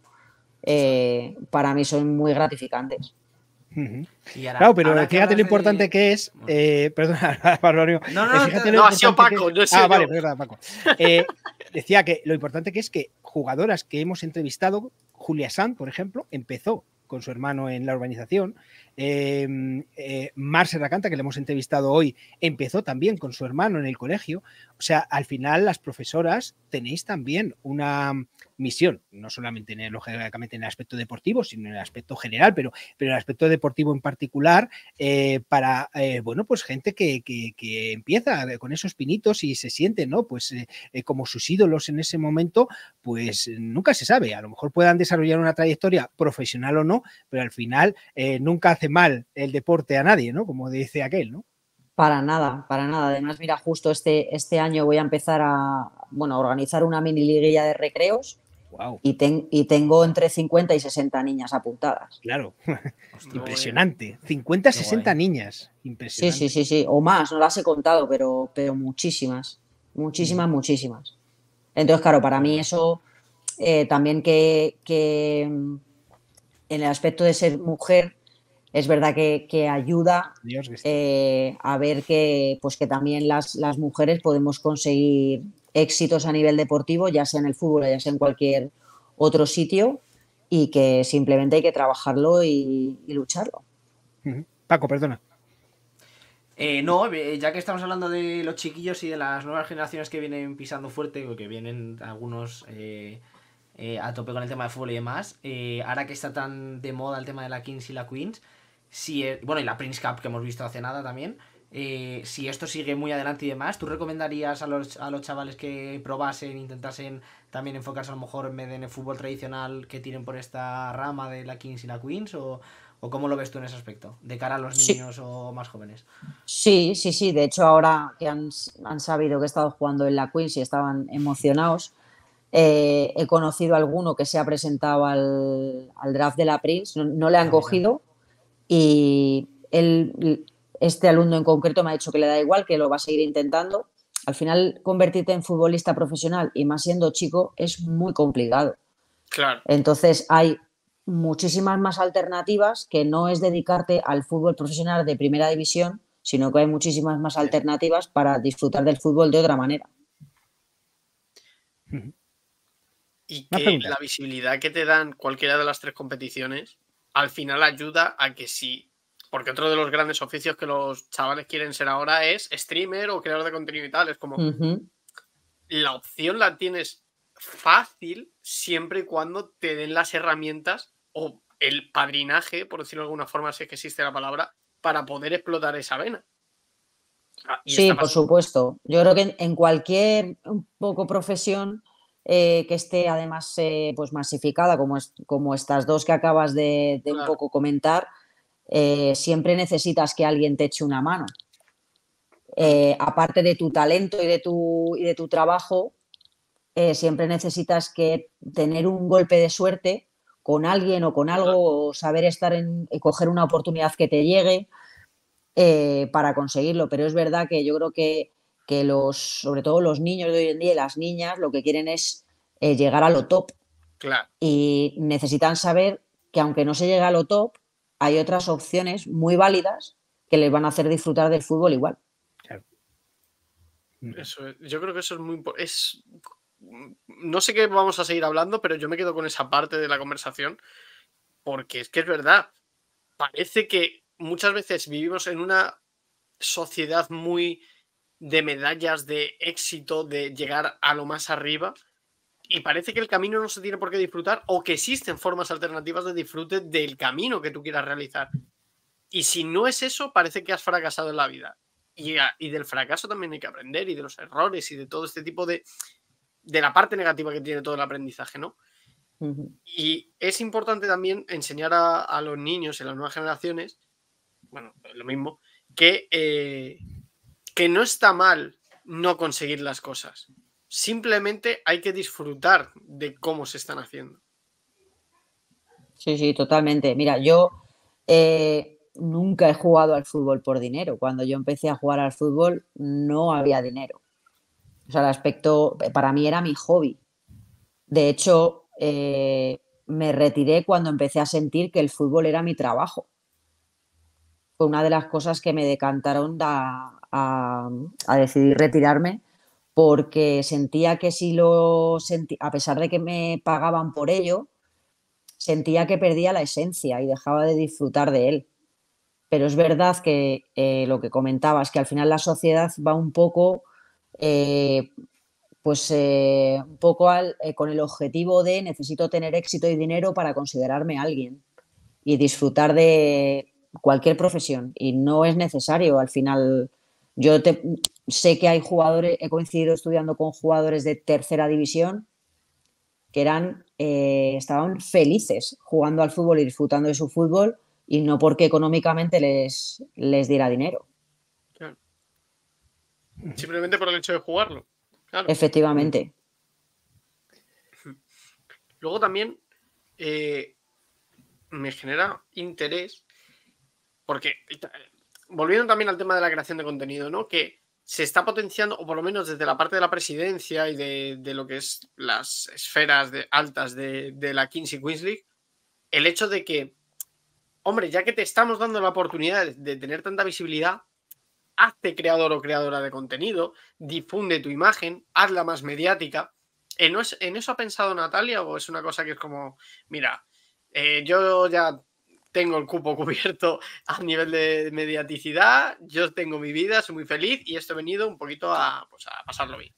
eh, para mí son muy gratificantes. claro, pero fíjate lo importante que es. Eh, perdona, Pablo, No, no, eh, no, no ha sido Paco. ah, vale, perdona, Paco. decía que lo importante que es que jugadoras que hemos entrevistado Julia Sand, por ejemplo, empezó con su hermano en la urbanización. Em, eh, Canta, que le hemos entrevistado hoy, empezó también con su hermano en el colegio. O sea, al final las profesoras tenéis también una misión, no solamente en el, en el aspecto deportivo, sino en el aspecto general, pero, pero en el aspecto deportivo en particular, eh, para, eh, bueno, pues gente que, empieza con esos pinitos y se siente, ¿no? Pues eh, como sus ídolos en ese momento, pues nunca se sabe, a lo mejor puedan desarrollar una trayectoria profesional o no, pero al final nunca hace mal el deporte a nadie, ¿no? Como dice aquel, ¿no? Para nada, para nada. Además, mira, justo este, este año voy a empezar a, bueno, organizar una mini liguilla de recreos. Y, ten, y, tengo entre 50 y 60 niñas apuntadas. Claro, impresionante. 50, 60 niñas. Impresionante. Sí, sí, sí, sí. O más, no las he contado, pero, pero muchísimas. Muchísimas, mm. muchísimas. Entonces, claro, para mí eso eh, también que, que, mm, en el aspecto de ser mujer es verdad que, ayuda eh, a ver que, pues que también las, las, mujeres podemos conseguir éxitos a nivel deportivo, ya sea en el fútbol, ya sea en cualquier otro sitio, y que simplemente hay que trabajarlo y, lucharlo. Paco, perdona. Eh, no, eh, ya que estamos hablando de los chiquillos y de las nuevas generaciones que vienen pisando fuerte, o que vienen algunos a tope con el tema de fútbol y demás, ahora que está tan de moda el tema de la Kings y la Queens, e, bueno, y la Prince Cup que hemos visto hace nada también. Eh, si esto sigue muy adelante y demás, ¿tú recomendarías a los, chavales que probasen, intentasen también enfocarse a lo mejor en el fútbol tradicional que tienen por esta rama de la Kings y la Queens? ¿O, cómo lo ves tú en ese aspecto, de cara a los niños o más jóvenes? Sí, sí, sí. De hecho, ahora que han, sabido que he estado jugando en la Queens y estaban emocionados, eh, he conocido a alguno que se ha presentado al, draft de la Prince, no le han ah, cogido y él, este alumno en concreto me ha dicho que le da igual, que lo va a seguir intentando. Al final, convertirte en futbolista profesional y más siendo chico es muy complicado. Claro. Entonces, hay muchísimas más alternativas que no es dedicarte al fútbol profesional de primera división, sino que hay muchísimas más alternativas para disfrutar del fútbol de otra manera. Y que la visibilidad que te dan cualquiera de las tres competiciones al final ayuda a que si, porque otro de los grandes oficios que los chavales quieren ser ahora es streamer o creador de contenido y tal, es como la opción la tienes fácil siempre y cuando te den las herramientas o el padrinaje, por decirlo de alguna forma, si es que existe la palabra, para poder explotar esa vena. Ah, sí, por supuesto. Yo creo que en cualquier poco profesión eh, que esté además eh, pues masificada, como, es, como estas dos que acabas de, un poco comentar, eh, siempre necesitas que alguien te eche una mano. aparte de tu talento y de tu, y de tu trabajo, siempre necesitas que tener un golpe de suerte con alguien o con algo, o saber estar en, coger una oportunidad que te llegue para conseguirlo. Pero es verdad que yo creo que que los, sobre todo los niños de hoy en día y las niñas, lo que quieren es eh, llegar a lo top. Claro. Y necesitan saber que aunque no se llegue a lo top, hay otras opciones muy válidas que les van a hacer disfrutar del fútbol igual. Mm. yo creo que eso es muy es mm, No sé qué vamos a seguir hablando, pero yo me quedo con esa parte de la conversación, porque es que es verdad. Parece que muchas veces vivimos en una sociedad muy de medallas de éxito, de llegar a lo más arriba. Y parece que el camino no se tiene por qué disfrutar o que existen formas alternativas de disfrute del camino que tú quieras realizar. Y si no es eso, parece que has fracasado en la vida. Y, ah, del fracaso también hay que aprender y de los errores y de todo este tipo de... de la parte negativa que tiene todo el aprendizaje, ¿no? Y es importante también enseñar a, los niños y a las nuevas generaciones, bueno, lo mismo, que eh, que no está mal no conseguir las cosas. Simplemente hay que disfrutar de cómo se están haciendo. Sí, sí, totalmente. Mira, yo eh, nunca he jugado al fútbol por dinero. Cuando yo empecé a jugar al fútbol no había dinero. O sea, el aspecto, para mí era mi hobby. De hecho, eh, me retiré cuando empecé a sentir que el fútbol era mi trabajo fue una de las cosas que me decantaron a, a, decidir retirarme porque sentía que si lo sentía, a pesar de que me pagaban por ello, sentía que perdía la esencia y dejaba de disfrutar de él. Pero es verdad que eh, lo que comentabas, es que al final la sociedad va un poco, eh, pues eh, un poco con el objetivo de necesito tener éxito y dinero para considerarme alguien y disfrutar de, cualquier profesión y no es necesario al final. Yo sé que hay jugadores, he coincidido estudiando con jugadores de tercera división que eran, eh, estaban felices jugando al fútbol y disfrutando de su fútbol y no porque económicamente les, les diera dinero. Simplemente por el hecho de jugarlo. Efectivamente. Luego también eh, me genera interés porque volviendo también al tema de la creación de contenido, ¿no? Que se está potenciando, o por lo menos desde la parte de la presidencia y de, lo que es las esferas altas de, la Kings y Queens League, el hecho de que, hombre, ya que te estamos dando la oportunidad de, tener tanta visibilidad, hazte creador o creadora de contenido, difunde tu imagen, hazla más mediática. Eh, ¿En, eso ha pensado Natalia o es una cosa que es como, mira, eh, yo ya tengo el cupo cubierto a nivel de mediaticidad, yo tengo mi vida, soy muy feliz y esto he venido un poquito a, pues, pasarlo bien.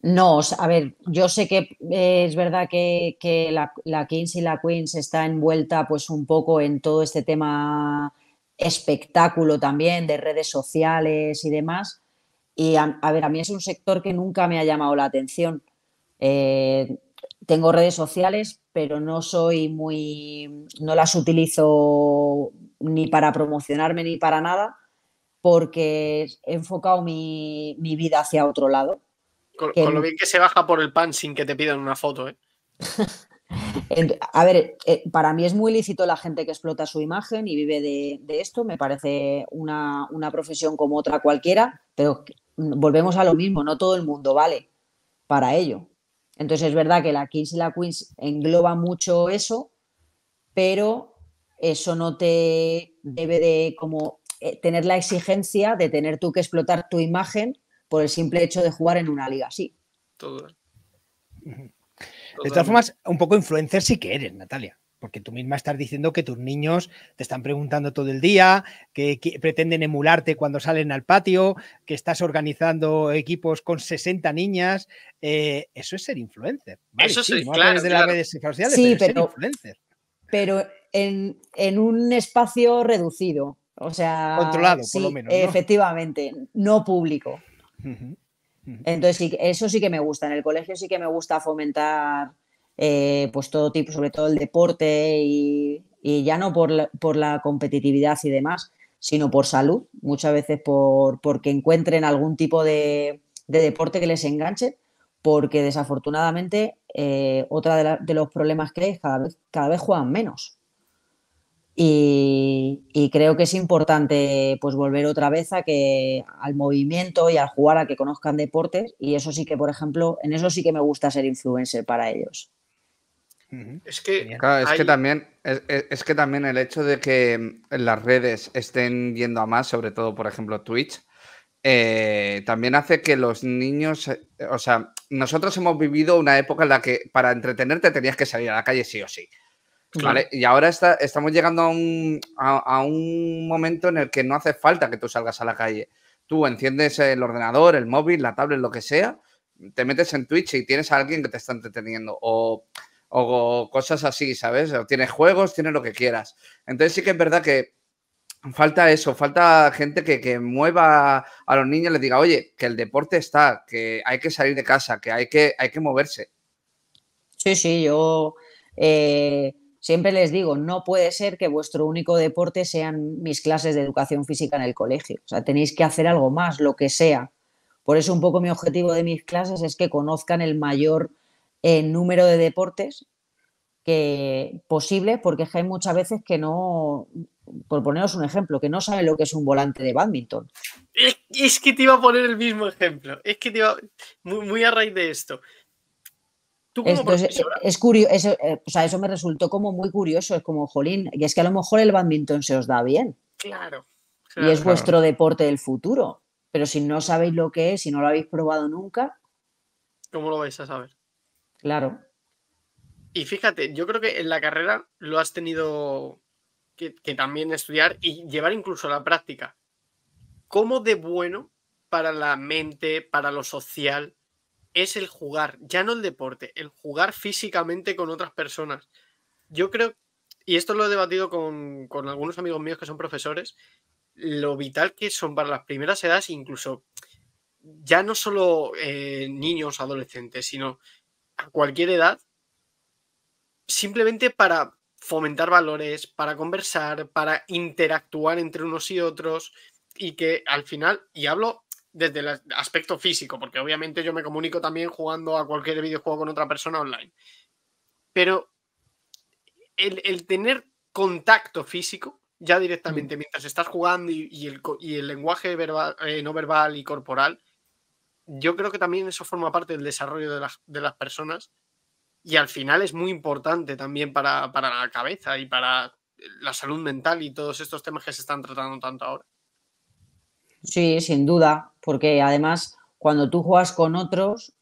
No, a ver, yo sé que eh, es verdad que, la, la, Kings y la Queens está envuelta pues un poco en todo este tema espectáculo también de redes sociales y demás. Y a, ver, a mí es un sector que nunca me ha llamado la atención. Eh, tengo redes sociales, pero no soy muy, no las utilizo ni para promocionarme ni para nada, porque he enfocado mi, vida hacia otro lado. Con, lo bien que se baja por el pan sin que te pidan una foto, ¿eh? A ver, eh, para mí es muy lícito la gente que explota su imagen y vive de, esto. Me parece una, una, profesión como otra cualquiera, pero mm, volvemos a lo mismo, no todo el mundo vale para ello. Entonces es verdad que la Kings y la Queens engloba mucho eso, pero eso no te debe de como eh, tener la exigencia de tener tú que explotar tu imagen por el simple hecho de jugar en una liga sí. Todo. De todas formas, un poco influencer si que eres, Natalia. Porque tú misma estás diciendo que tus niños te están preguntando todo el día, que, pretenden emularte cuando salen al patio, que estás organizando equipos con 60 niñas. Eh, eso es ser influencer. eso sí, las redes sociales, pero, influencer. Pero en, un espacio reducido. O sea. Controlado, por lo menos. Efectivamente, no público. Entonces, eso sí que me gusta. En el colegio sí que me gusta fomentar eh, pues todo tipo, sobre todo el deporte y, ya no por la, competitividad y demás, sino por salud, muchas veces por, porque encuentren algún tipo de, deporte que les enganche, porque desafortunadamente eh, otra de, los problemas que hay es cada vez, cada vez juegan menos. Y, y, creo que es importante pues volver otra vez a que al movimiento y al jugar a que conozcan deportes y eso sí que por ejemplo en eso sí que me gusta ser influencer para ellos es que, que también, es, que también el hecho de que mm, las redes estén yendo a más, sobre todo, por ejemplo, Twitch, eh, también hace que los niños, eh, o sea, nosotros hemos vivido una época en la que para entretenerte tenías que salir a la calle sí o sí. Y ahora está, estamos llegando a un, a un, momento en el que no hace falta que tú salgas a la calle. Tú enciendes el ordenador, el móvil, la tablet, lo que sea, te metes en Twitch y tienes a alguien que te está entreteniendo. O o cosas así, ¿sabes? O tienes juegos, tiene lo que quieras. Entonces sí que es verdad que falta eso, falta gente que, que mueva a los niños, les diga, oye, que el deporte está, que hay que salir de casa, que hay que, hay que moverse. Sí, sí, yo eh, siempre les digo, no puede ser que vuestro único deporte sean mis clases de educación física en el colegio. O sea, tenéis que hacer algo más, lo que sea. Por eso un poco mi objetivo de mis clases es que conozcan el mayor el número de deportes que posible porque hay muchas veces que no, por poneros un ejemplo, que no saben lo que es un volante de badminton. Es, que te iba a poner el mismo ejemplo, es que te iba muy, muy a raíz de esto. es, eh, curioso, eso, eh, o sea, eso me resultó como muy curioso, es como, jolín, y es que a lo mejor el badminton se os da bien. Claro. y es vuestro deporte del futuro, pero si no sabéis lo que es, si no lo habéis probado nunca. ¿Cómo lo vais a saber? Claro. Y fíjate, yo creo que en la carrera lo has tenido que, también estudiar y llevar incluso a la práctica. ¿Cómo de bueno para la mente, para lo social, es el jugar, ya no el deporte, el jugar físicamente con otras personas? Yo creo, y esto lo he debatido con, algunos amigos míos que son profesores, lo vital que son para las primeras edades, incluso ya no solo eh, niños, adolescentes, sino a cualquier edad, simplemente para fomentar valores, para conversar, para interactuar entre unos y otros y que al final, y hablo desde el aspecto físico, porque obviamente yo me comunico también jugando a cualquier videojuego con otra persona online, pero el, tener contacto físico ya directamente mm. mientras estás jugando y, el, lenguaje eh, no verbal y corporal yo creo que también eso forma parte del desarrollo de las, personas y al final es muy importante también para, la cabeza y para la salud mental y todos estos temas que se están tratando tanto ahora. Sí, sin duda, porque además cuando tú juegas con otros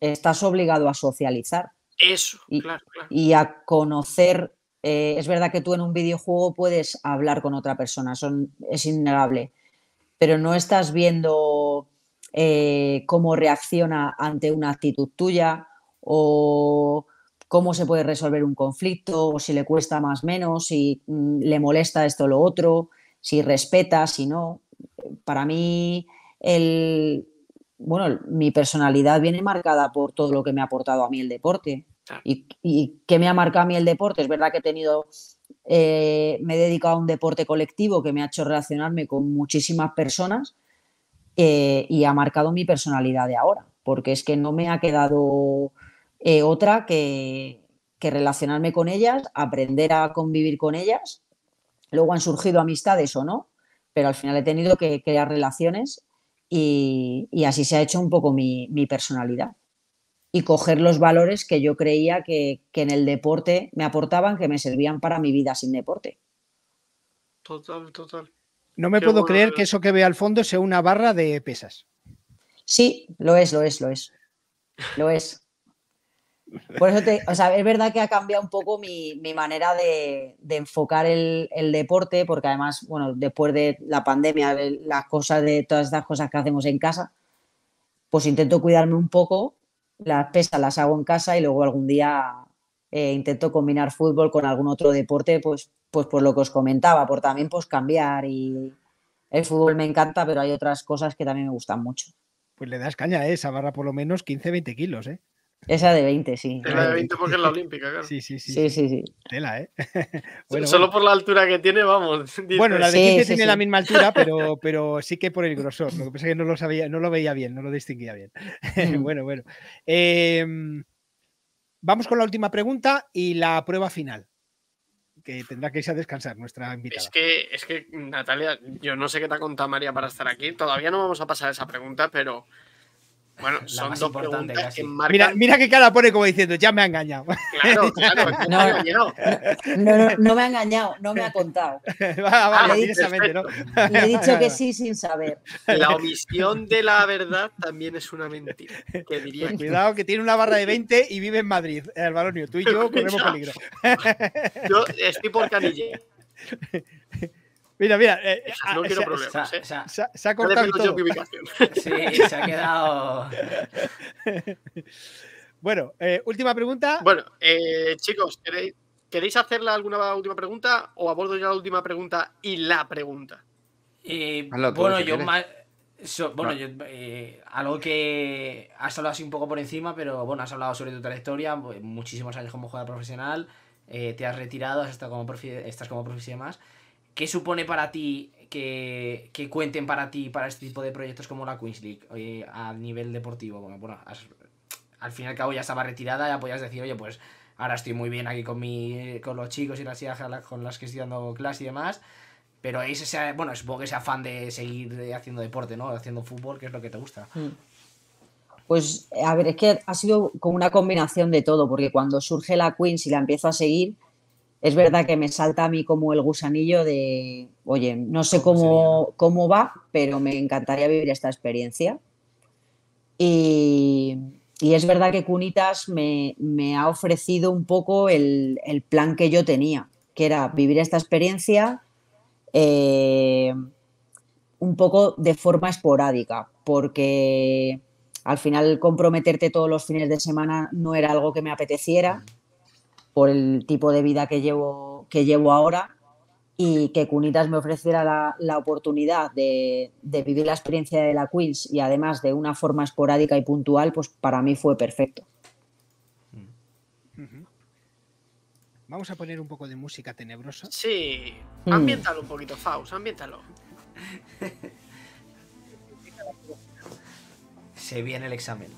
estás obligado a socializar. Eso, y, a conocer, eh, es verdad que tú en un videojuego puedes hablar con otra persona, es innegable, pero no estás viendo eh, cómo reacciona ante una actitud tuya o cómo se puede resolver un conflicto o si le cuesta más menos, si mm, le molesta esto o lo otro, si respeta, si no. Para mí, bueno, mi personalidad viene marcada por todo lo que me ha aportado a mí el deporte. ¿Y, qué me ha marcado a mí el deporte? Es verdad que he tenido eh, me he dedicado a un deporte colectivo que me ha hecho relacionarme con muchísimas personas, eh, y ha marcado mi personalidad de ahora, porque es que no me ha quedado eh, otra que, relacionarme con ellas, aprender a convivir con ellas. Luego han surgido amistades o no, pero al final he tenido que crear relaciones y, así se ha hecho un poco mi, personalidad. Y coger los valores que yo creía que, que, en el deporte me aportaban, que me servían para mi vida sin deporte. Total, total. No me puedo creer que eso que ve al fondo sea una barra de pesas. Sí, lo es, lo es, lo es. Lo es. Por eso o sea, es verdad que ha cambiado un poco mi, manera de, enfocar el, deporte, porque además, bueno, después de la pandemia, las cosas de todas las cosas que hacemos en casa, pues intento cuidarme un poco, las pesas las hago en casa y luego algún día eh, intento combinar fútbol con algún otro deporte, pues pues por lo que os comentaba, por también pues cambiar y el fútbol me encanta, pero hay otras cosas que también me gustan mucho. Pues le das caña, esa barra por lo menos 15-20 kilos, ¿eh? Esa de 20, sí. Esa de 20 porque es la olímpica, claro. Sí, sí, sí. Tela, ¿eh? bueno, Solo por la altura que tiene, vamos. Bueno, la de 15 tiene la misma altura, pero, pero sí que por el grosor. Lo que pasa es que no lo, sabía, no lo veía bien, no lo distinguía bien. Mm. bueno, bueno. Em, vamos con la última pregunta y la prueba final tendrá que irse a descansar nuestra invitada. Es que, es que, Natalia, yo no sé qué te ha contado María para estar aquí. Todavía no vamos a pasar esa pregunta, pero bueno, son dos mira, mira qué cara pone como diciendo, ya me ha engañado. Claro, claro, no, no, no, no, me ha engañado, no me ha contado. Va, va, ah, directamente, ¿no? Le he dicho que sí sin saber. La omisión de la verdad también es una mentira. Pues cuidado, que tiene una barra de 20 y vive en Madrid, el balonio Tú y yo corremos peligro. Yo estoy por Canille. Mira, mira. Eh, no eh, quiero se, problemas. Se, ha, ¿eh? cortado. Sí, se ha quedado. bueno, última pregunta. Bueno, chicos, ¿queréis, hacerle alguna última pregunta o abordo yo la última pregunta y la pregunta? bueno, yo bueno, yo, algo que has hablado así un poco por encima, pero bueno, has hablado sobre tu trayectoria, pues, muchísimos años como jugador profesional, te has retirado, has como estás como profesional más. ¿Qué supone para ti que, cuenten para ti, para este tipo de proyectos como la Queens League, a nivel deportivo? Bueno, al fin y al cabo ya estaba retirada, ya podías decir, oye, pues ahora estoy muy bien aquí con, mi, con los chicos y las chicas con las que estoy dando clase y demás. Pero es ese, bueno, ese afán de seguir haciendo deporte, ¿no? Haciendo fútbol, que es lo que te gusta. Mm. Pues, a ver, es que ha sido como una combinación de todo, porque cuando surge la Queens y la empiezo a seguir, es verdad que me salta a mí como el gusanillo de, oye, no sé cómo, cómo va, pero me encantaría vivir esta experiencia. Y, es verdad que Cunitas me, ha ofrecido un poco el, plan que yo tenía, que era vivir esta experiencia eh, un poco de forma esporádica, porque al final comprometerte todos los fines de semana no era algo que me apeteciera por el tipo de vida que llevo, que llevo ahora y que Cunitas me ofreciera la, oportunidad de, de, vivir la experiencia de la Queens y además de una forma esporádica y puntual, pues para mí fue perfecto. Vamos a poner un poco de música tenebrosa. Sí, mm. ambiéntalo un poquito, Faust, ambiéntalo. Se viene el examen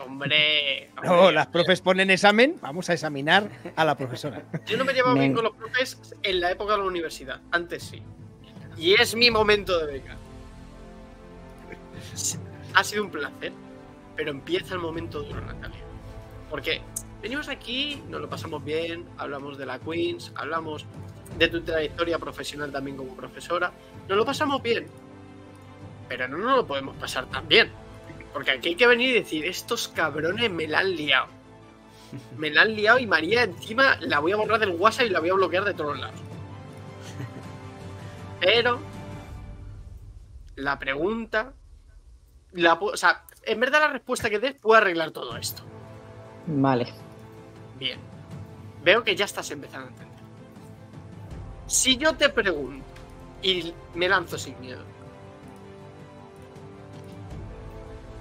hombre, No, las profes ponen examen, vamos a examinar a la profesora. Yo no me llevaba bien con los profes en la época de la universidad, antes sí. Y es mi momento de beca. Ha sido un placer, pero empieza el momento duro, Natalia. Porque venimos aquí, nos lo pasamos bien, hablamos de la Queens, hablamos de tu trayectoria profesional también como profesora, nos lo pasamos bien, pero no nos lo podemos pasar tan bien porque aquí hay que venir y decir, estos cabrones me la han liado. Me la han liado y María encima la voy a borrar del WhatsApp y la voy a bloquear de todos lados. Pero la pregunta, la, o sea, en verdad la respuesta que des puede arreglar todo esto. Vale. Bien. Veo que ya estás empezando a entender. Si yo te pregunto y me lanzo sin miedo,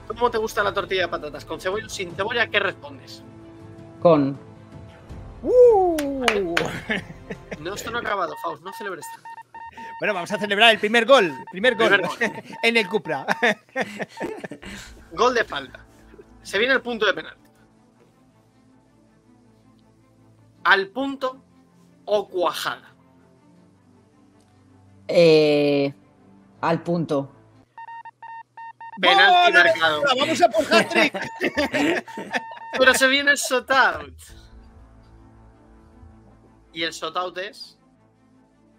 ¿Cómo te gusta la tortilla de patatas? ¿Con cebolla o sin cebolla? ¿Qué respondes? Con. ¡Uh! No, esto no ha acabado, Faust, no celebres tanto. Bueno, vamos a celebrar el primer gol. Primer gol, en el Cupra. gol de falta. Se viene el punto de penalti. Al punto o cuajada. Eh, al punto y vamos a por hat Pero se viene el shot-out. Y el shot-out es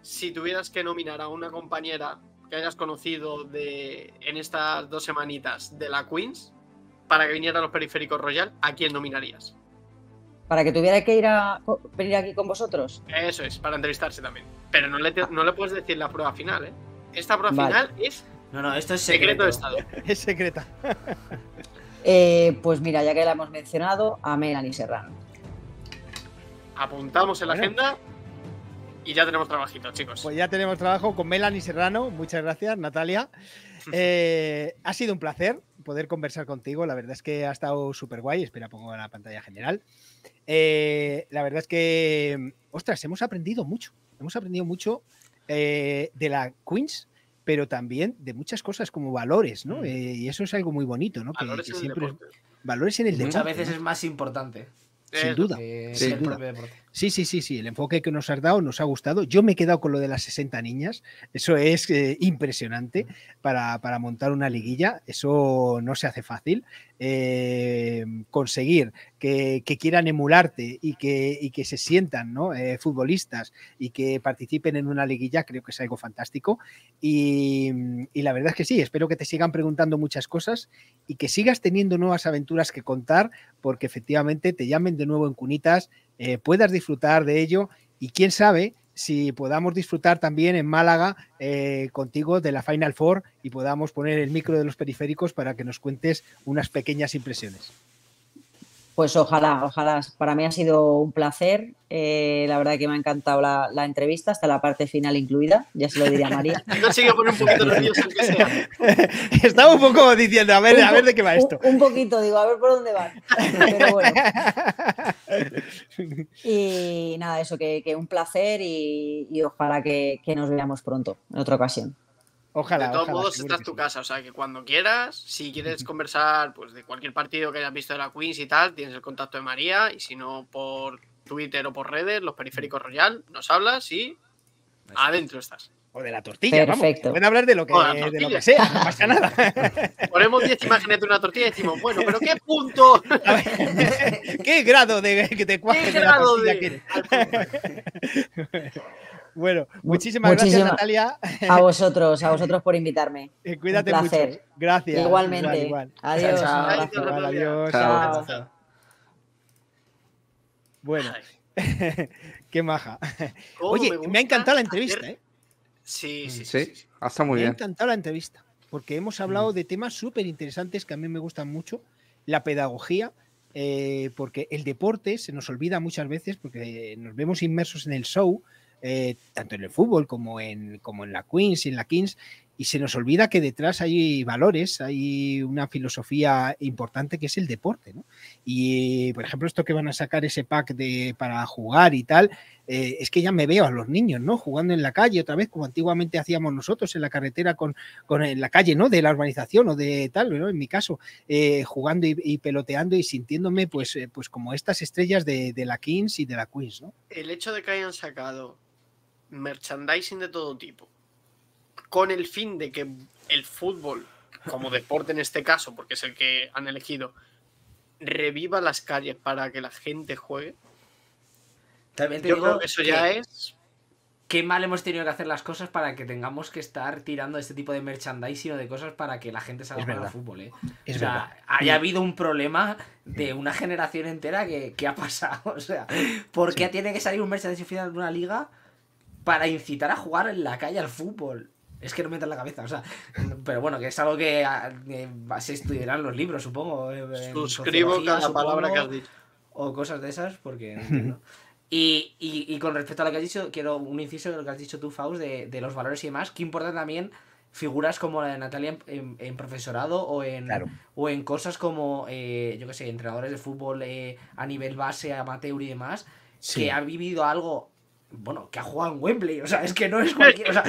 si tuvieras que nominar a una compañera que hayas conocido de, en estas dos semanitas de la Queens para que viniera a los periféricos Royal, ¿a quién nominarías? Para que tuviera que ir a venir aquí con vosotros. Eso es, para entrevistarse también. Pero no le, no le puedes decir la prueba final, ¿eh? Esta prueba final es no, no, esto es secreto. de Estado. es secreta. Eh, pues mira, ya que la hemos mencionado, a Melanie Serrano. Apuntamos en la agenda y ya tenemos trabajito, chicos. Pues ya tenemos trabajo con Melanie Serrano. Muchas gracias, Natalia. Eh, ha sido un placer poder conversar contigo. La verdad es que ha estado súper guay. Espera, pongo la pantalla general. Eh, la verdad es que, ostras, hemos aprendido mucho. Hemos aprendido mucho de la Queens pero también de muchas cosas como valores, ¿no? Mm. Eh, y eso es algo muy bonito, ¿no? Valores, en, siempre el valores en el deporte. Muchas veces es más importante. Sin duda. Eh, Sí, sí, sí, sí, el enfoque que nos has dado nos ha gustado. Yo me he quedado con lo de las 60 niñas, eso es eh, impresionante para, montar una liguilla, eso no se hace fácil. Eh, conseguir que, quieran emularte y que, que se sientan eh, futbolistas y que participen en una liguilla, creo que es algo fantástico. y la verdad es que sí, espero que te sigan preguntando muchas cosas y que sigas teniendo nuevas aventuras que contar, porque efectivamente te llamen de nuevo en cunitas eh, puedas disfrutar de ello y quién sabe si podamos disfrutar también en Málaga eh, contigo de la Final Four y podamos poner el micro de los periféricos para que nos cuentes unas pequeñas impresiones. Pues ojalá, ojalá. Para mí ha sido un placer. Eh, la verdad que me ha encantado la, entrevista, hasta la parte final incluida. Ya se lo diría a María. No poner un poquito nervioso, que sea. Estaba un poco diciendo, a ver, a ver de qué va esto. Un, poquito, digo, a ver por dónde va. Y nada, eso, que, un placer y, ojalá que nos veamos pronto, en otra ocasión. De todos modos, estás tu casa, o sea que cuando quieras, si quieres conversar pues de cualquier partido que hayas visto de la Queens y tal, tienes el contacto de María y si no por Twitter o por redes, los periféricos Royal, nos hablas y adentro estás. O de la tortilla, Perfecto. vamos. Pueden hablar de lo que, de, que sea, no pasa nada. Ponemos 10 imágenes de una tortilla y decimos, bueno, pero ¿qué punto? ¿Qué grado de, te cuaje ¿Qué grado la tortilla Bueno, muchísimas, gracias, Natalia. A vosotros, a vosotros por invitarme. cuídate Gracias. Igualmente. Adiós. adiós. Bueno, qué maja. Oye, me, ha encantado la entrevista, ¿eh? Sí, sí, sí. Hasta muy me bien. Me ha encantado la entrevista, porque hemos hablado de temas súper interesantes que a mí me gustan mucho. La pedagogía, eh, porque el deporte se nos olvida muchas veces, porque nos vemos inmersos en el show, eh, tanto en el fútbol como en, como en la Queens y en la Kings, y se nos olvida que detrás hay valores, hay una filosofía importante que es el deporte, Y, por ejemplo, esto que van a sacar ese pack de, para jugar y tal, eh, es que ya me veo a los niños, ¿no? Jugando en la calle otra vez, como antiguamente hacíamos nosotros en la carretera con, con la calle, ¿no? De la urbanización o de tal, ¿no? En mi caso, eh, jugando y, peloteando y sintiéndome, pues, pues como estas estrellas de, la Kings y de la Queens, ¿no? El hecho de que hayan sacado merchandising de todo tipo, con el fin de que el fútbol, como deporte en este caso, porque es el que han elegido, reviva las calles para que la gente juegue. También te Yo creo que eso ya es. Qué mal hemos tenido que hacer las cosas para que tengamos que estar tirando este tipo de merchandising o de cosas para que la gente salga al fútbol. ¿eh? o sea, haya habido un problema de una generación entera que, ha pasado. O sea, ¿por qué tiene que salir un merchandising final de una liga? para incitar a jugar en la calle al fútbol. Es que no me entra la cabeza, o sea, pero bueno, que es algo que ah, se estudiarán los libros, supongo. Eh, Suscribo cada palabra que has dicho. O cosas de esas, porque Y, con respecto a lo que has dicho, quiero un inciso de lo que has dicho tú, Faust, de, los valores y demás. Qué importan también figuras como la de Natalia en, profesorado o en, o en cosas como, eh, yo qué sé, entrenadores de fútbol eh, a nivel base, amateur y demás, que ha vivido algo bueno, que ha jugado en Wembley, o sea, es que no es cualquier, o sea,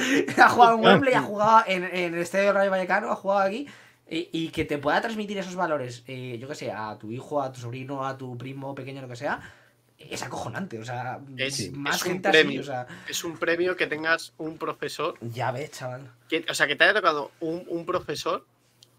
ha jugado en Wembley, ha jugado en, el Estadio Rayo Vallecano, ha jugado aquí, y, que te pueda transmitir esos valores, eh, yo qué sé, a tu hijo, a tu sobrino, a tu primo pequeño, lo que sea, es acojonante, o sea, eh, más gente Es un premio que tengas un profesor... Ya ves, chaval. o sea, que te haya tocado un, un profesor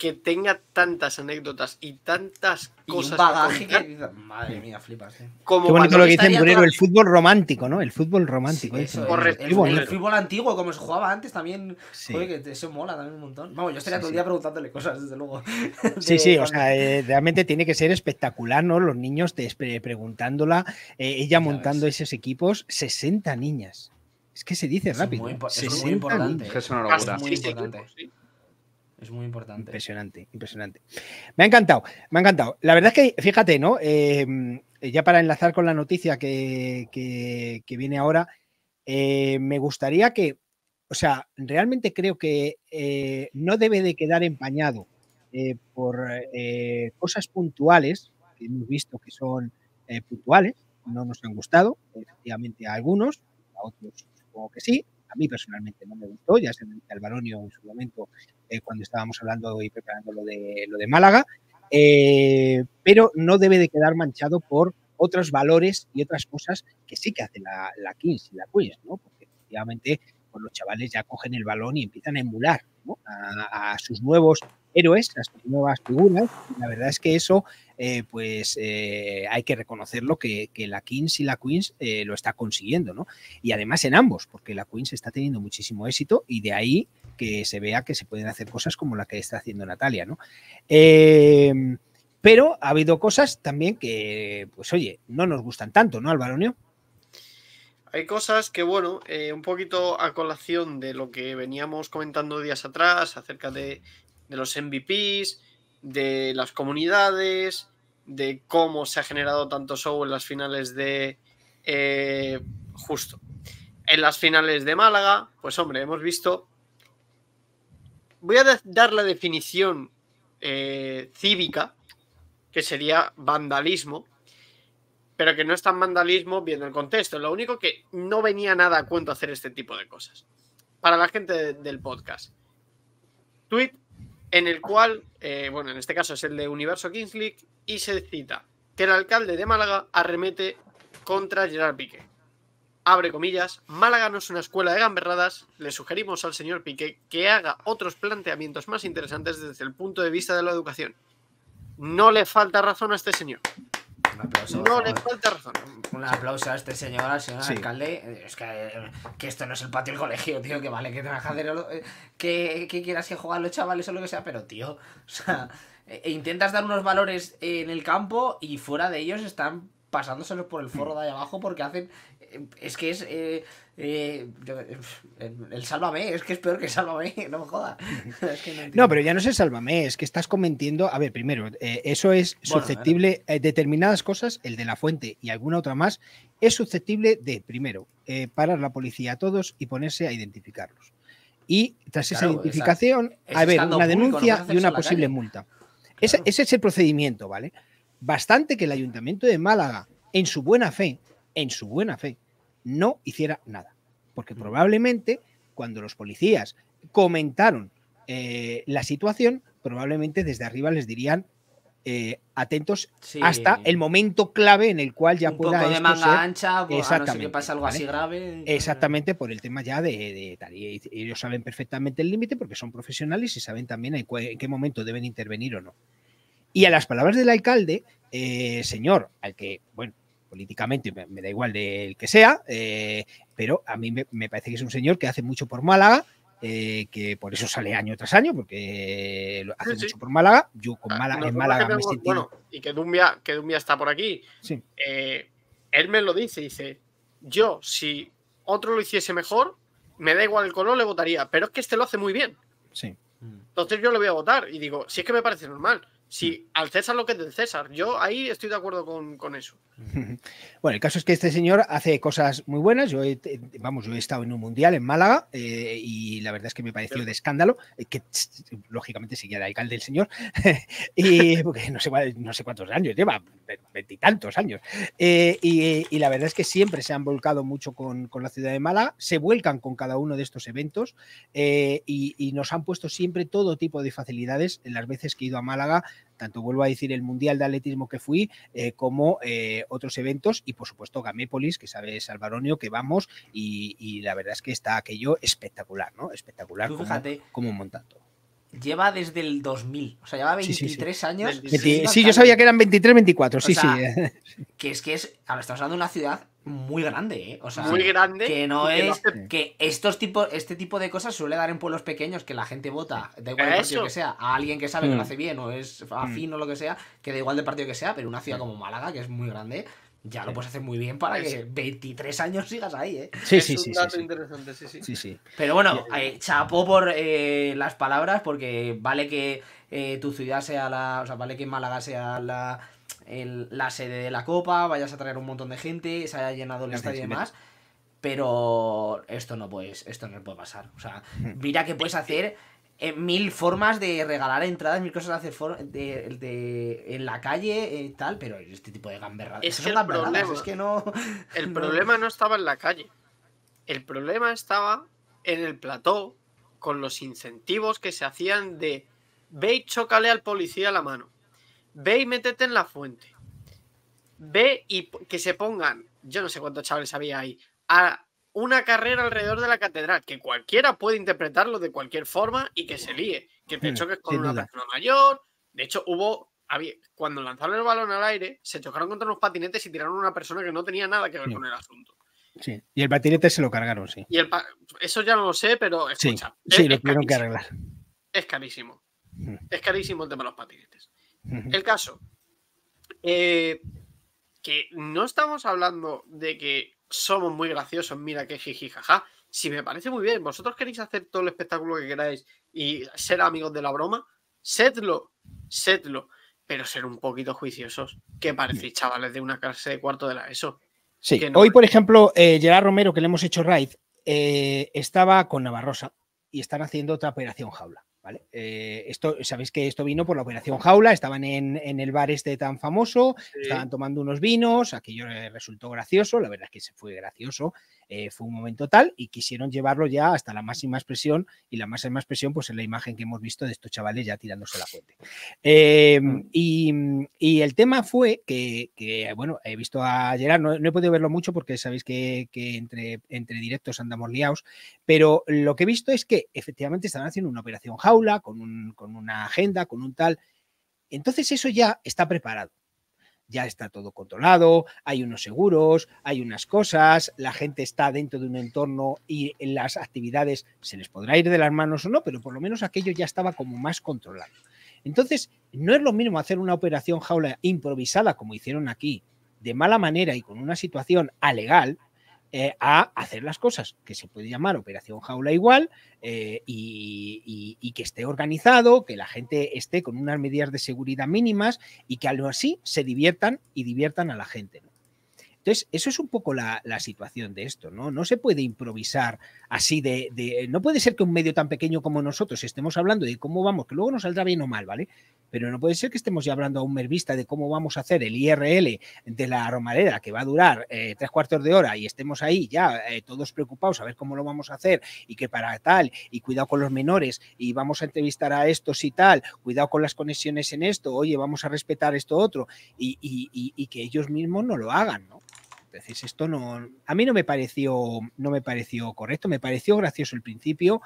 que tenga tantas anécdotas y tantas cosas. que Madre mía, flipas. Eh. Como Qué bonito lo que dicen el fútbol romántico, ¿no? El fútbol romántico. eso, el, fútbol antiguo, como se jugaba antes, también. Sí. que eso mola también un montón. Vamos, yo estaría todo el día preguntándole cosas, desde luego. sí, sí, o sea, eh, realmente tiene que ser espectacular, ¿no? Los niños preguntándola, eh, ella montando esos equipos, 60 niñas. Es que se dice rápido. Es muy, importante. Es una locura. muy importante. sí. Es muy importante. Impresionante, impresionante. Me ha encantado, me ha encantado. La verdad es que, fíjate, ¿no? Eh, ya para enlazar con la noticia que, viene ahora, eh, me gustaría que, o sea, realmente creo que eh, no debe de quedar empañado por cosas puntuales, que hemos visto que son puntuales, no nos han gustado, efectivamente a algunos, a otros supongo que sí, a mí personalmente no me gustó, ya se me el Baronio en su momento eh, cuando estábamos hablando y preparando lo de, lo de Málaga, eh, pero no debe de quedar manchado por otros valores y otras cosas que sí que hace la, la Kings y la Queens, ¿no? Porque efectivamente pues, los chavales ya cogen el balón y empiezan a emular a, a, sus nuevos héroes, a sus nuevas figuras. la verdad es que eso eh, pues eh, hay que reconocerlo que, la Kings y la Queens eh, lo está consiguiendo, ¿no? Y además en ambos, porque la Queens está teniendo muchísimo éxito y de ahí que se vea que se pueden hacer cosas como la que está haciendo Natalia, ¿no? Em, pero ha habido cosas también que, pues oye, no nos gustan tanto, ¿no, Alvaronio? Hay cosas que, bueno, un poquito a colación de lo que veníamos comentando días atrás acerca de, de los MVPs, de las comunidades, de cómo se ha generado tanto show en las finales de eh, justo. En las finales de Málaga, pues hombre, hemos visto... Voy a dar la definición eh, cívica, que sería vandalismo, pero que no es tan vandalismo viendo el contexto. Lo único que no venía nada a cuento hacer este tipo de cosas. Para la gente del podcast. Tweet en el cual, eh, bueno, en este caso es el de Universo Kings League, y se cita que el alcalde de Málaga arremete contra Gerard Piqué. Abre comillas, Málaga no es una escuela de gamberradas, le sugerimos al señor Piqué que haga otros planteamientos más interesantes desde el punto de vista de la educación. No le falta razón a este señor. Un aplauso. No le falta razón. Un aplauso a este señor, al señor alcalde. Es que, esto no es el patio del colegio, tío. Que vale, que trabajadero. Eh, que, que quieras que jueguen los chavales o lo que sea, pero tío. O sea, e, e intentas dar unos valores en el campo y fuera de ellos están pasándoselos por el forro de ahí abajo porque hacen. Eh, es que es. Eh, eh, el sálvame, es que es peor que sálvame, no me jodas. no, pero ya no es el sálvame, es que estás cometiendo. A ver, primero, eso es susceptible. determinadas cosas, el de la fuente y alguna otra más, es susceptible de, primero, parar la policía a todos y ponerse a identificarlos. Y tras esa identificación, a ver, una denuncia y una posible multa. Ese, ese es el procedimiento, ¿vale? Bastante que el Ayuntamiento de Málaga, en su buena fe, en su buena fe, no hiciera nada. Porque mm. probablemente cuando los policías comentaron eh, la situación, probablemente desde arriba les dirían eh, atentos hasta el momento clave en el cual ya Un pueda. ancha, algo así grave. Exactamente, por el tema ya de, Y ellos saben perfectamente el límite porque son profesionales y saben también en qué momento deben intervenir o no. Y a las palabras del alcalde, eh, señor, al que, bueno, políticamente me, da igual del que sea, eh, pero a mí me, parece que es un señor que hace mucho por Málaga, eh, que por eso sale año tras año, porque hace mucho por Málaga. Yo con ah, Málaga, en Málaga me Bueno, y que Dumbia, que Dumbia está por aquí. Sí. él me lo dice, dice, yo, si otro lo hiciese mejor, me da igual el color, le votaría, pero es que este lo hace muy bien. Sí. Mm. Entonces yo le voy a votar y digo, si es que me parece normal. Sí, al César lo que es del César. Yo ahí estoy de acuerdo con, eso. Bueno, el caso es que este señor hace cosas muy buenas. Yo he, eh, vamos, yo he estado en un mundial en Málaga eh, y la verdad es que me pareció de escándalo, eh, que lógicamente seguía el alcalde el señor, y porque no sé, no sé cuántos años lleva, veintitantos años. y, la verdad es que siempre se han volcado mucho con, la ciudad de Málaga, se vuelcan con cada uno de estos eventos y nos han puesto siempre todo tipo de facilidades en las veces que he ido a Málaga tanto vuelvo a decir el Mundial de Atletismo que fui, eh, como eh, otros eventos y por supuesto Gamépolis, que sabe Salvaronio, que vamos y, la verdad es que está aquello espectacular, ¿no? Espectacular como, un como lleva desde el 2000, o sea, lleva 23 años. Sí, yo sabía que eran 23, 24, sí, sí. Que es que es, ahora estamos hablando de una ciudad muy grande, ¿eh? O sea, muy grande. Que no es que estos tipos, este tipo de cosas suele dar en pueblos pequeños que la gente vota, da igual partido que sea, a alguien que sabe que lo hmm. hace bien o es hmm. afín o lo que sea, que da igual del partido que sea, pero una ciudad hmm. como Málaga, que es muy grande, ya lo puedes hacer muy bien para que 23 años sigas ahí, ¿eh? Sí, es sí, un dato interesante, sí, sí. sí, Pero bueno, eh, chapó por eh, las palabras, porque vale que eh, tu ciudad sea la. O sea, vale que Málaga sea la, la sede de la Copa, vayas a traer un montón de gente, se haya llenado el estadio y demás. Pero esto no puedes, esto no puede pasar. O sea, hmm. mira que puedes hacer mil formas de regalar entradas, mil cosas de, en la calle y eh, tal, pero este tipo de gamberradas. Es, que el no. El problema no estaba en la calle. El problema estaba en el plató con los incentivos que se hacían de ve y chócale al policía la mano, ve y métete en la fuente, ve y que se pongan, yo no sé cuántos chavales había ahí, a una carrera alrededor de la catedral, que cualquiera puede interpretarlo de cualquier forma y que se líe, que te choques con una persona mayor. De hecho, hubo, cuando lanzaron el balón al aire, se chocaron contra unos patinetes y tiraron a una persona que no tenía nada que ver con el asunto. Sí, y el patinete se lo cargaron, sí. Y el eso ya no lo sé, pero Sí, es, lo que arreglar. Es carísimo. Es carísimo el tema de los patinetes. El caso, eh, que no estamos hablando de que somos muy graciosos, mira que jiji, jaja. Si me parece muy bien, vosotros queréis hacer todo el espectáculo que queráis y ser amigos de la broma, sedlo, sedlo, pero ser un poquito juiciosos. Que parecéis, chavales, de una clase de cuarto de la ESO? Sí, hoy, por ejemplo, eh, Gerard Romero, que le hemos hecho raid, eh, estaba con Navarrosa y están haciendo otra operación jaula. ¿Vale? Eh, esto, Sabéis que esto vino por la Operación Jaula, estaban en, el bar este tan famoso, estaban tomando unos vinos, aquello eh, resultó gracioso, la verdad es que se fue gracioso, eh, fue un momento tal y quisieron llevarlo ya hasta la máxima expresión y la máxima expresión pues es la imagen que hemos visto de estos chavales ya tirándose la fuente. Em, mm. y, el tema fue que, bueno, he visto a Gerard, no, he podido verlo mucho porque sabéis que, entre, entre directos andamos liados, pero lo que he visto es que efectivamente estaban haciendo una Operación Jaula, con, con una agenda, con un tal. Entonces eso ya está preparado ya está todo controlado, hay unos seguros, hay unas cosas, la gente está dentro de un entorno y en las actividades se les podrá ir de las manos o no, pero por lo menos aquello ya estaba como más controlado. Entonces, no es lo mismo hacer una operación jaula improvisada como hicieron aquí, de mala manera y con una situación alegal, eh, a hacer las cosas que se puede llamar operación jaula igual eh, y, que esté organizado, que la gente esté con unas medidas de seguridad mínimas y que algo así se diviertan y diviertan a la gente. Entonces, eso es un poco la, situación de esto, ¿no? No se puede improvisar así de, de, No puede ser que un medio tan pequeño como nosotros estemos hablando de cómo vamos, que luego nos saldrá bien o mal, ¿vale? pero no puede ser que estemos ya hablando a un mervista de cómo vamos a hacer el IRL de la Romareda, que va a durar eh, tres cuartos de hora y estemos ahí ya eh, todos preocupados a ver cómo lo vamos a hacer y que para tal, y cuidado con los menores, y vamos a entrevistar a estos y tal, cuidado con las conexiones en esto, oye, vamos a respetar esto otro, y, que ellos mismos no lo hagan, ¿no? Entonces, esto no. A mí no me pareció, no me pareció correcto, me pareció gracioso el principio,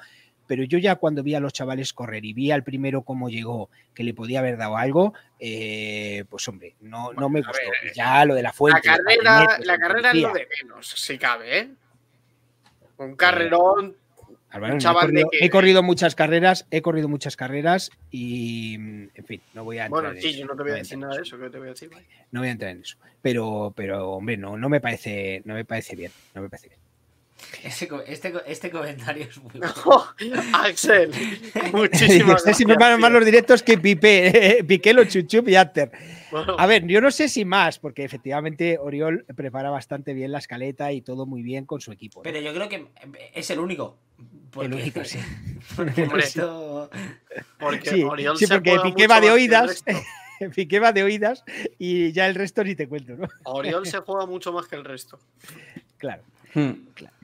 pero yo ya cuando vi a los chavales correr y vi al primero cómo llegó, que le podía haber dado algo, eh, pues hombre, no, no me gustó. ya lo de la fuente. La carrera, es lo de menos, si cabe, ¿eh? Un carrerón. un chaval he, corrido, de que... he corrido muchas carreras, he corrido muchas carreras y, en fin, no voy a. entrar Bueno, sí, yo no te voy a decir nada de eso, que te voy a decir. No voy a entrar en eso, pero, pero hombre, no, no me parece, no me parece bien, no me parece bien. Este, este, comentario es muy bueno. Axel, muchísimas este, gracias. me van más los directos que Pipe, Piqué lo Chuchup y A ver, yo no sé si más, porque efectivamente Oriol prepara bastante bien la escaleta y todo muy bien con su equipo. Pero yo creo que es el único. el único, sí. Porque, sí, Oriol porque Piqué va de oídas. Piqué va de oídas y ya el resto ni te cuento, ¿no? Oriol se juega mucho más que el resto. Claro, hmm. claro.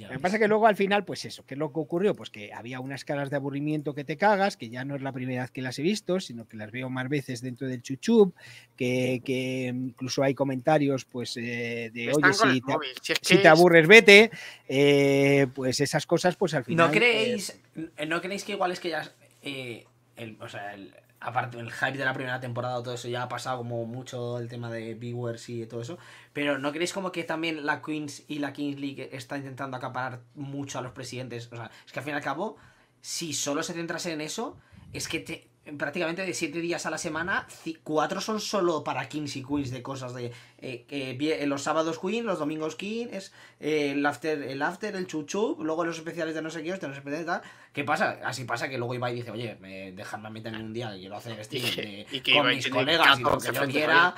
Lo que pasa es que luego al final, pues eso, ¿qué es lo que ocurrió? Pues que había unas caras de aburrimiento que te cagas, que ya no es la primera vez que las he visto, sino que las veo más veces dentro del chuchub, que, incluso hay comentarios, pues, eh, de, oye, si te, aburres, vete, eh, pues esas cosas, pues al final... ¿No eh, creéis, ¿no creéis que igual es que ya... el, aparte el hype de la primera temporada, todo eso, ya ha pasado como mucho el tema de viewers y todo eso. Pero ¿no creéis como que también la Queens y la Kings League está intentando acaparar mucho a los presidentes? O sea, es que al fin y al cabo, si solo se centras en eso, es que te, prácticamente de 7 días a la semana, 4 son solo para kings y queens de cosas de eh, eh, los sábados queens, los domingos queens eh, el after, el after, el chuchu, luego los especiales de no sé qué, de no sé qué tal. ¿Qué pasa? Así pasa que luego Ibai dice, oye, dejadme meterme un día, quiero hacer hacen de, con mis colegas y lo que yo quiera.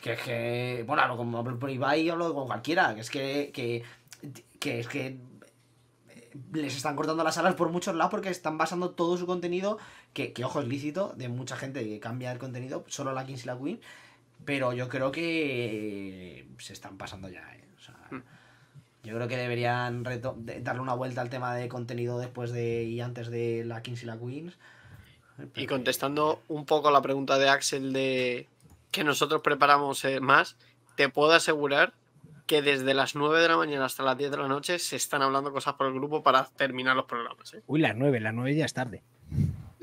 Que es que, bueno, como por Ibai, hablo con cualquiera, que es que, que, que es que les están cortando las alas por muchos lados porque están basando todo su contenido que, ojo, es lícito de mucha gente que cambia el contenido, solo la Kings y la Queens pero yo creo que se están pasando ya. ¿eh? Hmm. Yo creo que deberían darle una vuelta al tema de contenido después de y antes de la Kings y la Queens. Y contestando un poco la pregunta de Axel de que nosotros preparamos eh, más, te puedo asegurar que desde las 9 de la mañana hasta las 10 de la noche se están hablando cosas por el grupo para terminar los programas. ¿eh? Uy, las 9, las 9 ya es tarde.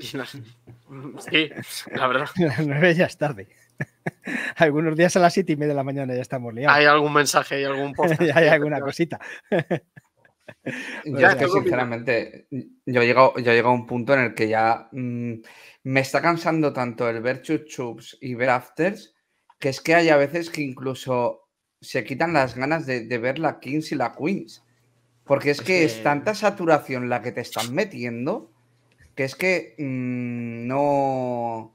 Sí, la verdad. las 9 ya es tarde. Algunos días a las 7 y media de la mañana ya estamos liados. Hay algún mensaje, y algún podcast. hay alguna cosita. Yo es que pues, sinceramente, yo he, llegado, a un punto en el que ya mm, me está cansando tanto el ver chups y ver afters, que es que hay a veces que incluso se quitan las ganas de, ver la Kings y la Queens. Porque es, que es tanta saturación la que te están metiendo que es que mm, no...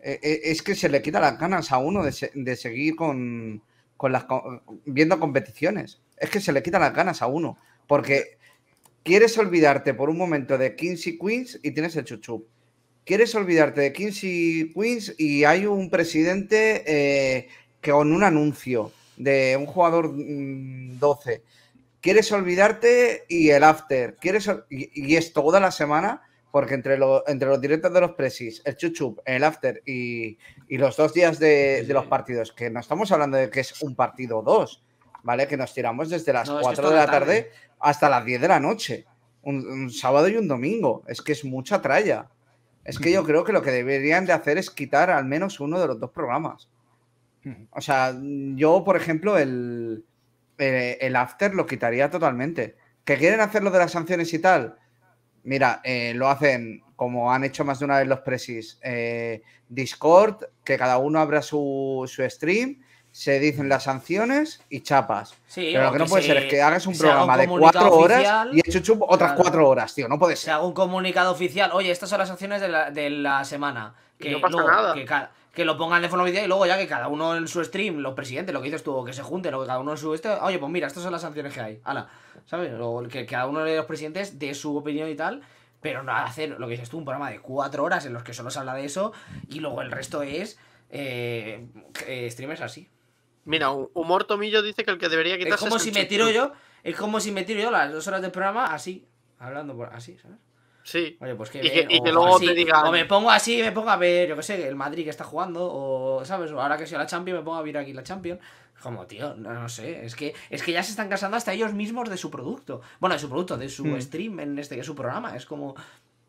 E, e, es que se le quita las ganas a uno de, seguir con, las, viendo competiciones. Es que se le quita las ganas a uno. Porque quieres olvidarte por un momento de Kings y Queens y tienes el chuchu. Quieres olvidarte de Kings y Queens y hay un presidente eh, que con un anuncio de un jugador 12. Mm, quieres olvidarte y el after. Quieres, y es toda la semana porque entre, los directos de los presis, el chuchup, el after y, los dos días de, los partidos, que no estamos hablando de que es un partido o dos, ¿vale? Que nos tiramos desde las 4 de la tarde, hasta las 10 de la noche, un, sábado y un domingo, es que es mucha tralla. Es que yo creo que lo que deberían de hacer es quitar al menos uno de los dos programas. O sea, yo, por ejemplo, el, el, eh, el after lo quitaría totalmente. ¿Que quieren hacer lo de las sanciones y tal? Mira, eh, lo hacen como han hecho más de una vez los presis. Eh, Discord, que cada uno abra su, su, stream, se dicen las sanciones y chapas. Pero lo que, no puede ser es que hagas un programa de cuatro horas y hecho otras cuatro horas, tío. No puede ser. Se haga un comunicado oficial. Oye, estas son las sanciones de la, semana. no pasa nada que lo pongan de forma oficial y luego ya que cada uno en su stream, los presidentes, lo que dices tú, que se junten, lo que cada uno en su este, oye, pues mira, estas son las sanciones que hay, ala, ¿sabes? O que cada uno de los presidentes dé su opinión y tal, pero no hacer lo que dices tú, un programa de cuatro horas en los que solo se habla de eso y luego el resto es eh, eh, streamers así. Mira, Humor Tomillo dice que el que debería quitarse es como si me tiro yo, es como si me tiro yo las dos horas del programa así, hablando por, así, ¿sabes? Sí. Oye, pues que y, que, luego te digan. O me pongo así, me pongo a ver, yo qué sé, el Madrid que está jugando, o, ¿sabes? Ahora que soy la Champions, me pongo a ver aquí la Champions. Como, tío, no, sé. Es que, es que ya se están cansando hasta ellos mismos de su producto. Bueno, de su producto, de su mm. stream, en este, de su programa. Es como.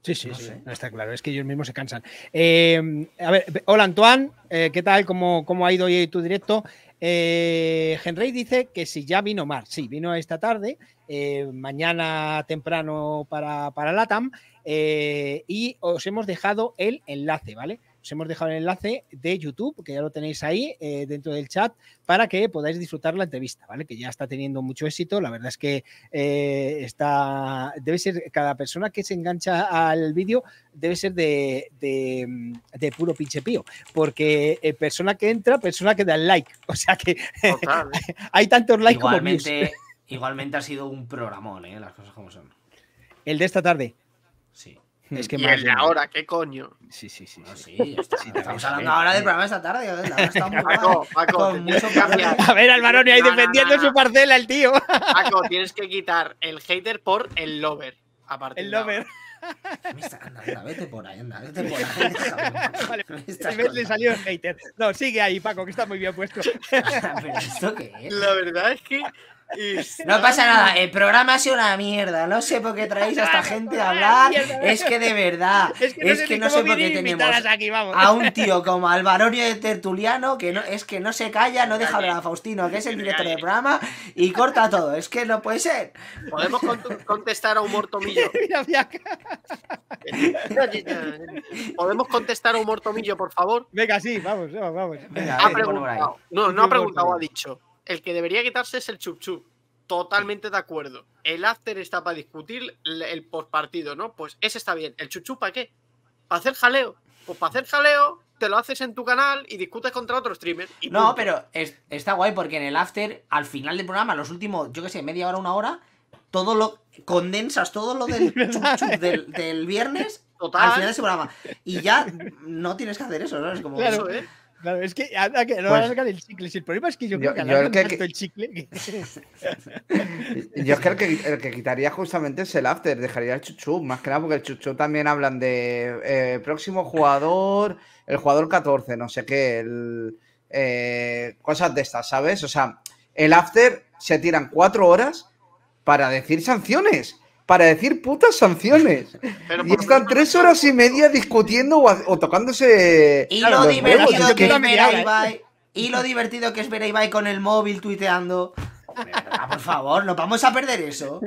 Sí, sí, sí. Está claro, es que ellos mismos se cansan. Eh, a ver, hola Antoine, eh, ¿qué tal? ¿Cómo, ¿Cómo ha ido hoy tu directo? Eh, Henry dice que si ya vino Mar, sí, vino esta tarde, eh, mañana temprano para, para Latam, eh, y os hemos dejado el enlace, ¿vale? os hemos dejado el enlace de YouTube, que ya lo tenéis ahí eh, dentro del chat, para que podáis disfrutar la entrevista, ¿vale? Que ya está teniendo mucho éxito. La verdad es que eh, está, debe ser, cada persona que se engancha al vídeo debe ser de, puro pinche pío, porque eh, persona que entra, persona que da el like. O sea que hay tantos likes como Igualmente ha sido un programón, las cosas como son. El de esta tarde. Sí. Hmm. Es que y ¿qué coño? Sí, sí, sí. Ah, estamos hablando ahora del programa esta tarde. Paco, Paco, A ver, al varón ahí defendiendo su parcela, el tío. Paco, tienes que quitar el hater por el lover. Aparte el lover. vete por ahí, anda, vete por ahí. Vale, vez le salió el hater. No, sigue ahí, Paco, que está muy bien puesto. esto qué es? La verdad es que No pasa nada, el programa ha sido una mierda. No sé por qué traéis a esta gente a hablar. Es que de verdad, es que no, sé, por qué tenemos a un tío como Alvaronio de Tertuliano que no, es que no se calla, no deja hablar a Faustino, que es el director del programa, y corta todo. Es que no puede ser. Podemos contestar a un mortomillo Podemos contestar a un mortomillo, por favor. Venga, sí, vamos, vamos. no ha preguntado, ha dicho el que debería quitarse es el chup Totalmente de acuerdo. El after está para discutir el postpartido, ¿no? Pues ese está bien. ¿El chup para qué? Para hacer jaleo. Pues para hacer jaleo, te lo haces en tu canal y discutes contra otro streamer. no, pero está guay porque en el after, al final del programa, los últimos, yo qué sé, media hora, una hora, todo lo condensas todo lo del, chup del, viernes Total. al final de ese programa. Y ya no tienes que hacer eso, ¿no? como. eso, ¿eh? Claro, es que, no pues, el chicle. Si el problema es que yo, creo que el que, chicle. yo creo que el que quitaría justamente es el after, dejaría el chuchu, más que nada porque el chuchu también hablan de eh, próximo jugador, el jugador 14, no sé qué, el, eh, cosas de estas, ¿sabes? O sea, el after se tiran cuatro horas para decir sanciones para decir putas sanciones. y están tres horas y media discutiendo o, tocándose. Y lo divertido que es ver con el móvil tuiteando. Ah, por favor, no vamos a perder eso.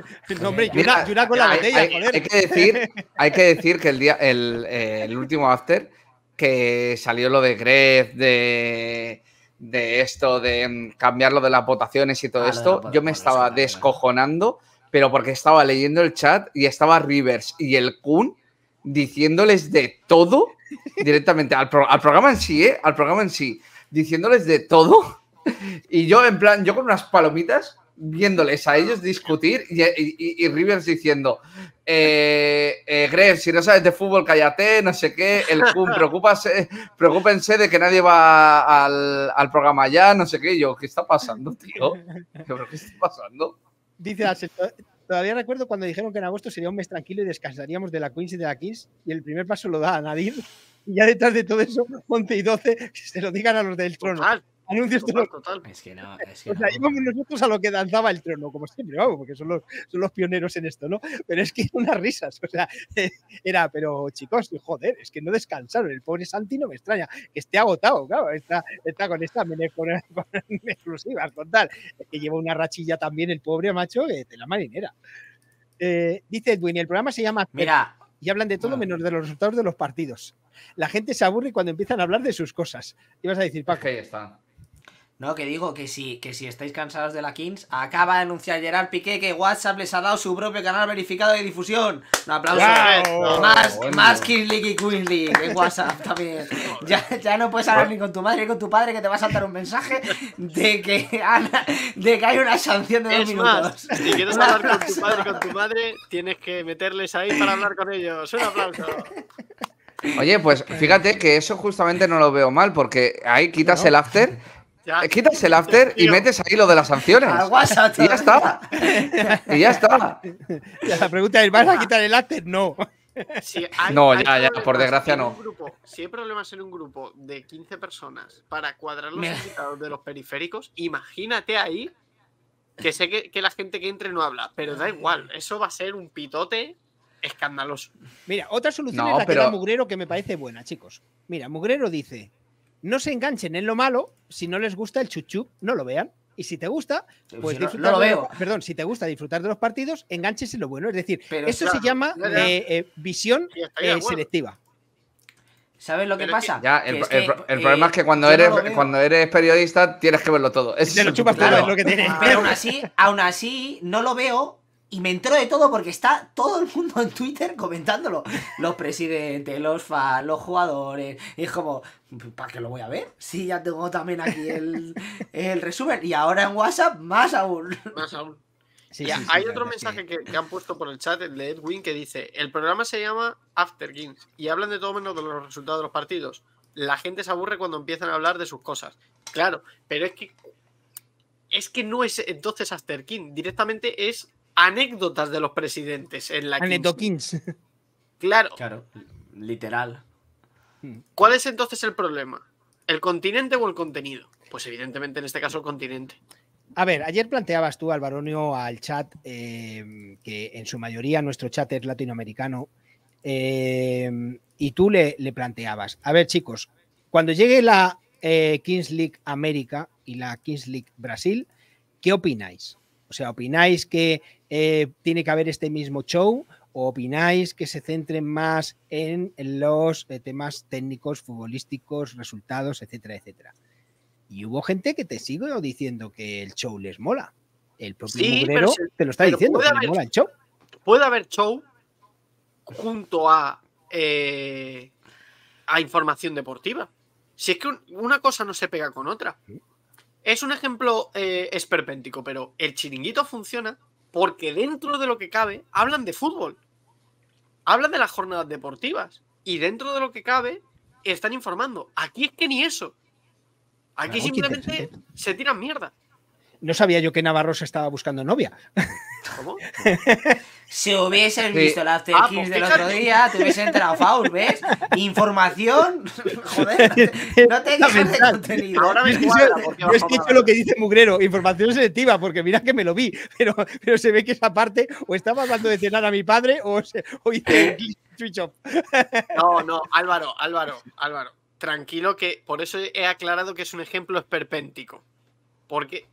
hombre, y una, con la hay, que decir, hay que decir que el día, el, eh, último after, que salió lo de Gref, de, esto, de mm, cambiar lo de las votaciones y todo ah, esto, yo me estaba descojonando pero porque estaba leyendo el chat y estaba Rivers y el Kun diciéndoles de todo directamente al, programa en sí, ¿eh? Al programa en sí, diciéndoles de todo. Y yo, en plan, yo con unas palomitas viéndoles a ellos discutir y, Rivers diciendo, eh, eh, Greg, si no sabes de fútbol, cállate, no sé qué, el Kun, preocúpense de que nadie va al, al programa ya, no sé qué, y yo, ¿qué está pasando, tío? ¿Qué está pasando? Dice todavía recuerdo cuando dijeron que en agosto sería un mes tranquilo y descansaríamos de la Queens y de la Kings y el primer paso lo da a Nadir y ya detrás de todo eso, 11 y 12 se lo digan a los del trono anuncios total, total. Es que no, o sea, nosotros a lo que danzaba el trono, como siempre, vamos, porque son los, pioneros en esto, ¿no? Pero es que unas risas, o sea, era, pero chicos, joder, es que no descansaron, el pobre Santi no me extraña, que esté agotado, claro, está, con esta, Exclusiva, con exclusivas, total, es que lleva una rachilla también el pobre macho de la marinera. Eh, dice Edwin, el programa se llama... Mira, y hablan de todo ah. menos de los resultados de los partidos. La gente se aburre cuando empiezan a hablar de sus cosas. Ibas a decir, Paco. está. No, que digo que si, que si estáis cansados de la Kings, acaba de anunciar Gerard Piqué que WhatsApp les ha dado su propio canal verificado de difusión. Un aplauso. más, bueno. League y Queens League en WhatsApp también. Ya, no puedes hablar ni con tu madre ni con tu padre que te va a saltar un mensaje de que, de que hay una sanción de dos minutos. si quieres hablar con tu padre con tu madre, tienes que meterles ahí para hablar con ellos. Un aplauso. Oye, pues fíjate que eso justamente no lo veo mal, porque ahí quitas el after eh, quitas el after y metes ahí lo de las sanciones. y ya está. y ya está. La pregunta es: ¿vas a quitar el after? No. no, ya, ya, por desgracia no. si hay problemas en un grupo de 15 personas para cuadrar los invitados de los periféricos, imagínate ahí que sé que, la gente que entre no habla, pero da igual, eso va a ser un pitote escandaloso. Mira, otra solución es la que da Mugrero que me parece buena, chicos. Mira, Mugrero dice, no se enganchen en lo malo. Si no les gusta el chuchu, no lo vean. Y si te gusta, pues disfrutar perdón, si te gusta disfrutar de los partidos, enganches en lo bueno. Es decir, Pero, eso se llama eh, eh, visión eh, selectiva. ¿Sabes lo que pasa? el, problema es que cuando eres, cuando eres periodista tienes que verlo todo. te lo chupas todo, es lo que tienes. Pero así, aún así, no lo veo y me entró de todo porque está todo el mundo en Twitter comentándolo. Los presidentes, los fans, los jugadores. es como, ¿para qué lo voy a ver? Sí, ya tengo también aquí el, resumen. Y ahora en WhatsApp, más aún. Más aún. hay otro mensaje que, han puesto por el chat, de Edwin, que dice: El programa se llama After Kings y hablan de todo menos de los resultados de los partidos. La gente se aburre cuando empiezan a hablar de sus cosas. Claro, pero es que. Es que no es entonces After King, directamente es anécdotas de los presidentes en la Kings. Claro. Claro, literal. Hmm. ¿Cuál es entonces el problema? ¿El continente o el contenido? Pues evidentemente en este caso el continente. A ver, ayer planteabas tú, Alvaronio, al chat, em, que en su mayoría nuestro chat es latinoamericano, em, y tú le, planteabas, a ver chicos, cuando llegue la eh, Kings League América y la Kings League Brasil, ¿qué opináis? O sea, ¿opináis que eh, tiene que haber este mismo show o opináis que se centren más en los eh, temas técnicos, futbolísticos, resultados, etcétera, etcétera. Y hubo gente que te sigue diciendo que el show les mola. El propio te lo está diciendo, show. Puede haber show junto a, eh, a información deportiva. Si es que una cosa no se pega con otra. Es un ejemplo esperpéntico, pero el chiringuito funciona porque dentro de lo que cabe hablan de fútbol, hablan de las jornadas deportivas y dentro de lo que cabe están informando. Aquí es que ni eso. Aquí ah, simplemente se tiran mierda. No sabía yo que Navarro se estaba buscando novia. ¿Cómo? Si hubieses visto el after ah, pues del otro día, te hubiese enterado, Faul, ¿ves? Información. Joder, no te dejes de contenido. Ahora me yo he escuchado lo que dice Mugrero, información selectiva, porque mira que me lo vi, pero, pero se ve que esa parte o estaba hablando de cenar a mi padre o, se, o hice Twitch off. No, no, Álvaro, Álvaro, Álvaro. Tranquilo que por eso he aclarado que es un ejemplo esperpéntico. Porque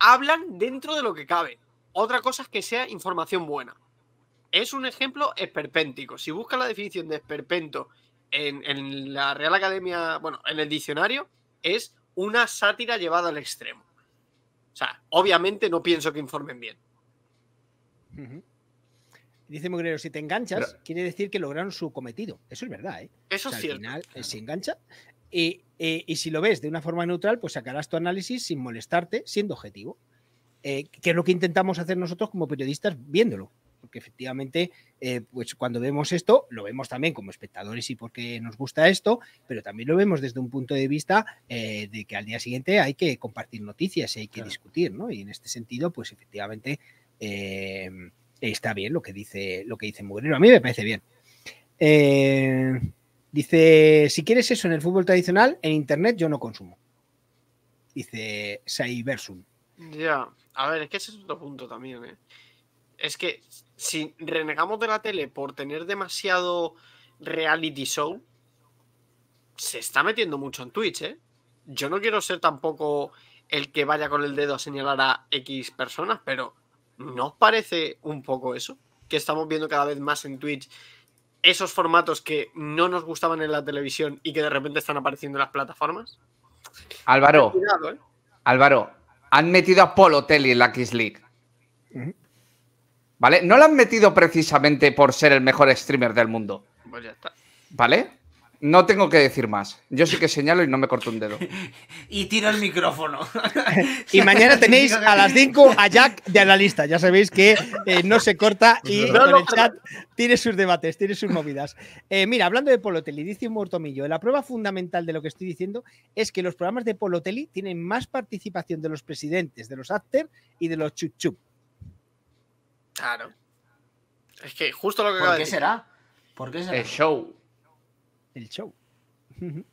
hablan dentro de lo que cabe. Otra cosa es que sea información buena es un ejemplo esperpéntico. Si buscas la definición de esperpento en, la Real Academia, bueno, en el diccionario, es una sátira llevada al extremo. O sea, obviamente no pienso que informen bien. Dice Mogrero, si te enganchas, quiere decir que lograron su cometido. Eso es verdad, ¿eh? Eso es cierto. Al final, eh, se engancha. Eh, y, si lo ves de una forma neutral, pues sacarás tu análisis sin molestarte, siendo objetivo. Eh, que es lo que intentamos hacer nosotros como periodistas viéndolo porque efectivamente, eh, pues cuando vemos esto, lo vemos también como espectadores y porque nos gusta esto, pero también lo vemos desde un punto de vista eh, de que al día siguiente hay que compartir noticias y hay que discutir, ¿no? Y en este sentido, pues efectivamente eh, está bien lo que dice, lo que dice Mugrero. A mí me parece bien. dice, si quieres eso en el fútbol tradicional, en internet yo no consumo. Dice versus Ya, a ver, es que ese es otro punto también, ¿eh? es que si renegamos de la tele por tener demasiado reality show, se está metiendo mucho en Twitch, ¿eh? Yo no quiero ser tampoco el que vaya con el dedo a señalar a X personas, pero ¿no os parece un poco eso? Que estamos viendo cada vez más en Twitch esos formatos que no nos gustaban en la televisión y que de repente están apareciendo en las plataformas. Álvaro, ¿eh? Álvaro, han metido a Polo Telly en la Kiss League. ¿Vale? No lo han metido precisamente por ser el mejor streamer del mundo. Pues ya está. ¿Vale? No tengo que decir más. Yo sí que señalo y no me corto un dedo. y tiro el micrófono. y mañana tenéis a las 5 a Jack de analista. Ya sabéis que eh, no se corta y no, el chat tiene sus debates, tiene sus movidas. Eh, mira, hablando de Poloteli dice un Mortomillo, la prueba fundamental de lo que estoy diciendo es que los programas de Polotelli tienen más participación de los presidentes, de los after y de los chuchu. Claro. Es que justo lo que ¿Por qué será? El show. El show.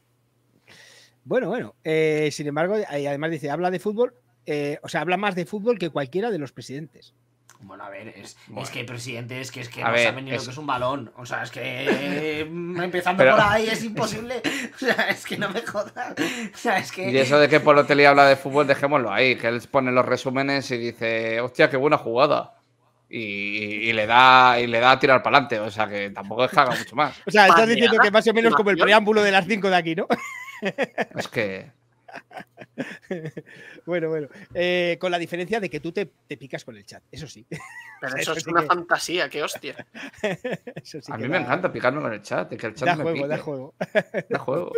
bueno, bueno. Eh, sin embargo, eh, además dice, habla de fútbol. Eh, o sea, habla más de fútbol que cualquiera de los presidentes. Bueno, a ver, es, que hay presidentes que es que no ni lo que es un balón. O sea, es que mm, empezando por ahí es imposible. O sea, es que no me jodas. O sea, es que... Y eso de que Polotelli habla de fútbol, dejémoslo ahí, que él pone los resúmenes y dice, hostia, qué buena jugada y, le da y le da a tirar para adelante. O sea que tampoco es que mucho más. o sea, estás diciendo que más o menos como el preámbulo de las cinco de aquí, ¿no? es que. bueno, bueno. Eh, con la diferencia de que tú te, picas con el chat, eso sí. Pero eso, es una fantasía, qué hostia. a mí me encanta picarme con el chat, que el juego, De juego. de juego.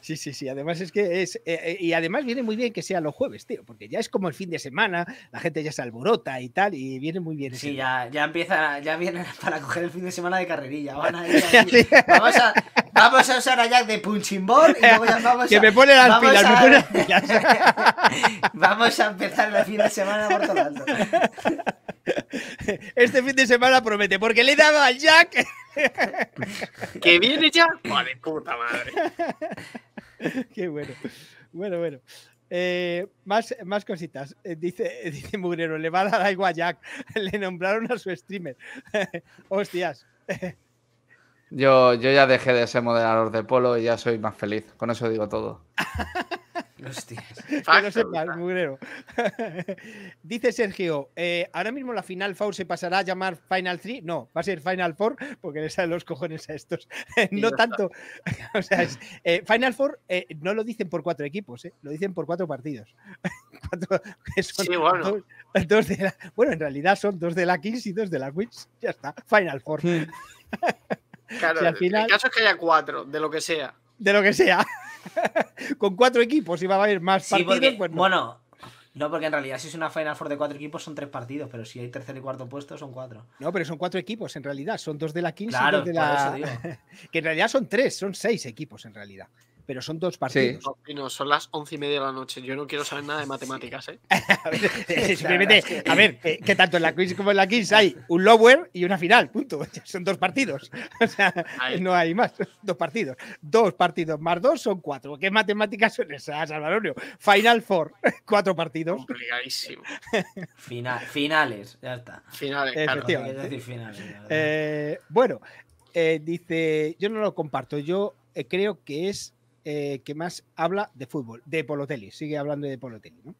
sí, sí, sí. Además es que es. Eh, eh, y además viene muy bien que sea los jueves, tío, porque ya es como el fin de semana, la gente ya se alborota y tal, y viene muy bien. Sí, ya, ya, empieza, ya viene para coger el fin de semana de carrerilla. Vamos, a, vamos, a, usar a Jack de punching ball y luego ya vamos a me pone las pilas, vamos a empezar la fin de semana por todo alto. Este fin de semana promete, porque le he dado al Jack. que viene Jack Vale, puta madre. Qué bueno. Bueno, bueno. Eh, más, más cositas. Eh, dice, dice Mugrero, le va a dar algo a Jack. Le nombraron a su streamer. Hostias. Yo, ya dejé de ser modelador de polo y ya soy más feliz. Con eso digo todo. Hostias. que mugrero. Dice Sergio, eh, ahora mismo la Final Four se pasará a llamar Final 3. No, va a ser Final Four porque le salen los cojones a estos. no tanto. Eh, final Four eh, no lo dicen por cuatro equipos, lo dicen por cuatro partidos. sí, bueno. bueno, en realidad son dos de la Kings y dos de la Wins. Ya está, Final Four. Hmm el caso es que haya cuatro, de lo que sea. De lo que sea. Con cuatro equipos, iba a haber más partidos. Pues bueno, no, porque en realidad si es una Final Four de cuatro equipos son tres partidos, pero si hay tercer y cuarto puesto son cuatro. No, pero son cuatro equipos en realidad, son dos de la 15 y dos de la... que en realidad son tres, son seis equipos en realidad pero son dos partidos. Sí. No, son las once y media de la noche. Yo no quiero saber nada de matemáticas, ¿eh? simplemente, a ver, que, tanto en la Quiz como en la Kings hay un lower y una final, punto. Son dos partidos. no hay más. Dos partidos. Dos partidos más dos son cuatro. ¿Qué matemáticas son esas, Alvaronio? Final Four, cuatro partidos. Complicadísimo. Final, finales, ya está. Finales, claro. finales, eh, bueno, eh, dice, yo no lo comparto, yo creo que es eh, que más habla de fútbol, de Poloteli. sigue hablando de Poloteli, ¿no?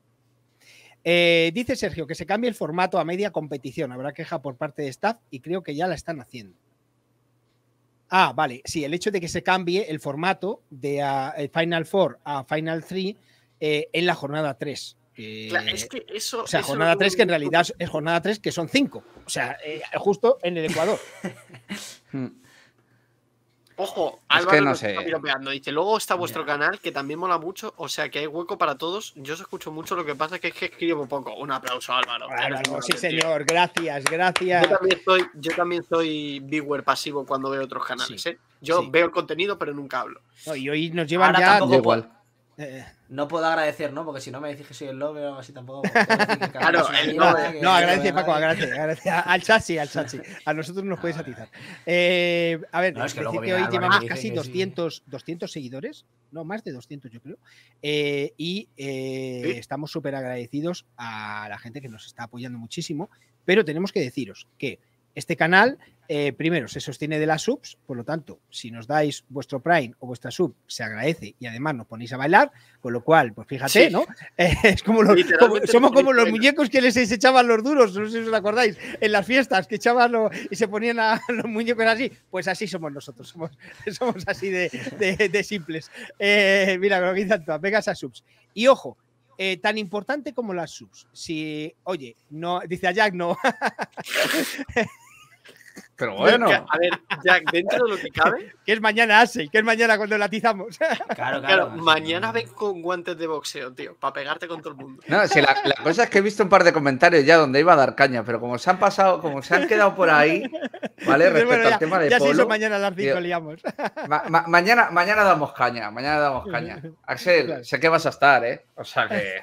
Eh, dice Sergio que se cambie el formato a media competición. Habrá queja por parte de staff y creo que ya la están haciendo. Ah, vale. Sí, el hecho de que se cambie el formato de ah, eh, Final Four a Final Three en la jornada 3. es que eso, o sea, jornada 3 que en realidad es jornada 3 que son 5. O sea, justo en el Ecuador. Hmm. Ojo, Álvaro no sé. está Dice, luego está vuestro canal, que también mola mucho, o sea que hay hueco para todos. Yo os escucho mucho, lo que pasa es que, es que escribo poco. Un aplauso, Álvaro. Álvaro sí, señor, gracias, gracias. Yo también soy, yo también soy viewer pasivo cuando veo otros canales, ¿eh? Yo veo el contenido, pero nunca hablo. y hoy nos llevan ya. igual. Eh, eh. No puedo agradecer, ¿no? Porque si no me decís que soy el lobo o así tampoco. No, agradece, Paco, agradece, Al chasis, al chasis. A nosotros nos puedes atizar. Eh, a ver, hoy llevamos casi 200, seguidores, no, más de 200 yo creo. y estamos súper agradecidos a la gente que nos está apoyando muchísimo. Pero tenemos que deciros que este canal eh, primero, se sostiene de las subs, por lo tanto, si nos dais vuestro Prime o vuestra sub, se agradece y además nos ponéis a bailar, con lo cual, pues fíjate, ¿no? es como somos como los muñecos que les echaban los duros, no sé si os acordáis, en las fiestas que echaban lo, y se ponían a los muñecos así, pues así somos nosotros, somos, así de, simples. Eh, mira, lo que dicen pegas a subs. Y ojo, eh, tan importante como las subs. Si, oye, no, dice a Jack, no. Pero bueno. A ver, Jack, dentro de lo que cabe. ¿Qué es mañana Asi? que es mañana cuando latizamos? Claro, claro. mañana ven con guantes de boxeo, tío, para pegarte con todo el mundo. No, la, cosa es que he visto un par de comentarios ya donde iba a dar caña, pero como se han pasado, como se han quedado por ahí, ¿vale? Respecto al tema de ya se hizo mañana las mañana, damos caña, mañana damos caña. Axel, sé que vas a estar, ¿eh? O sea que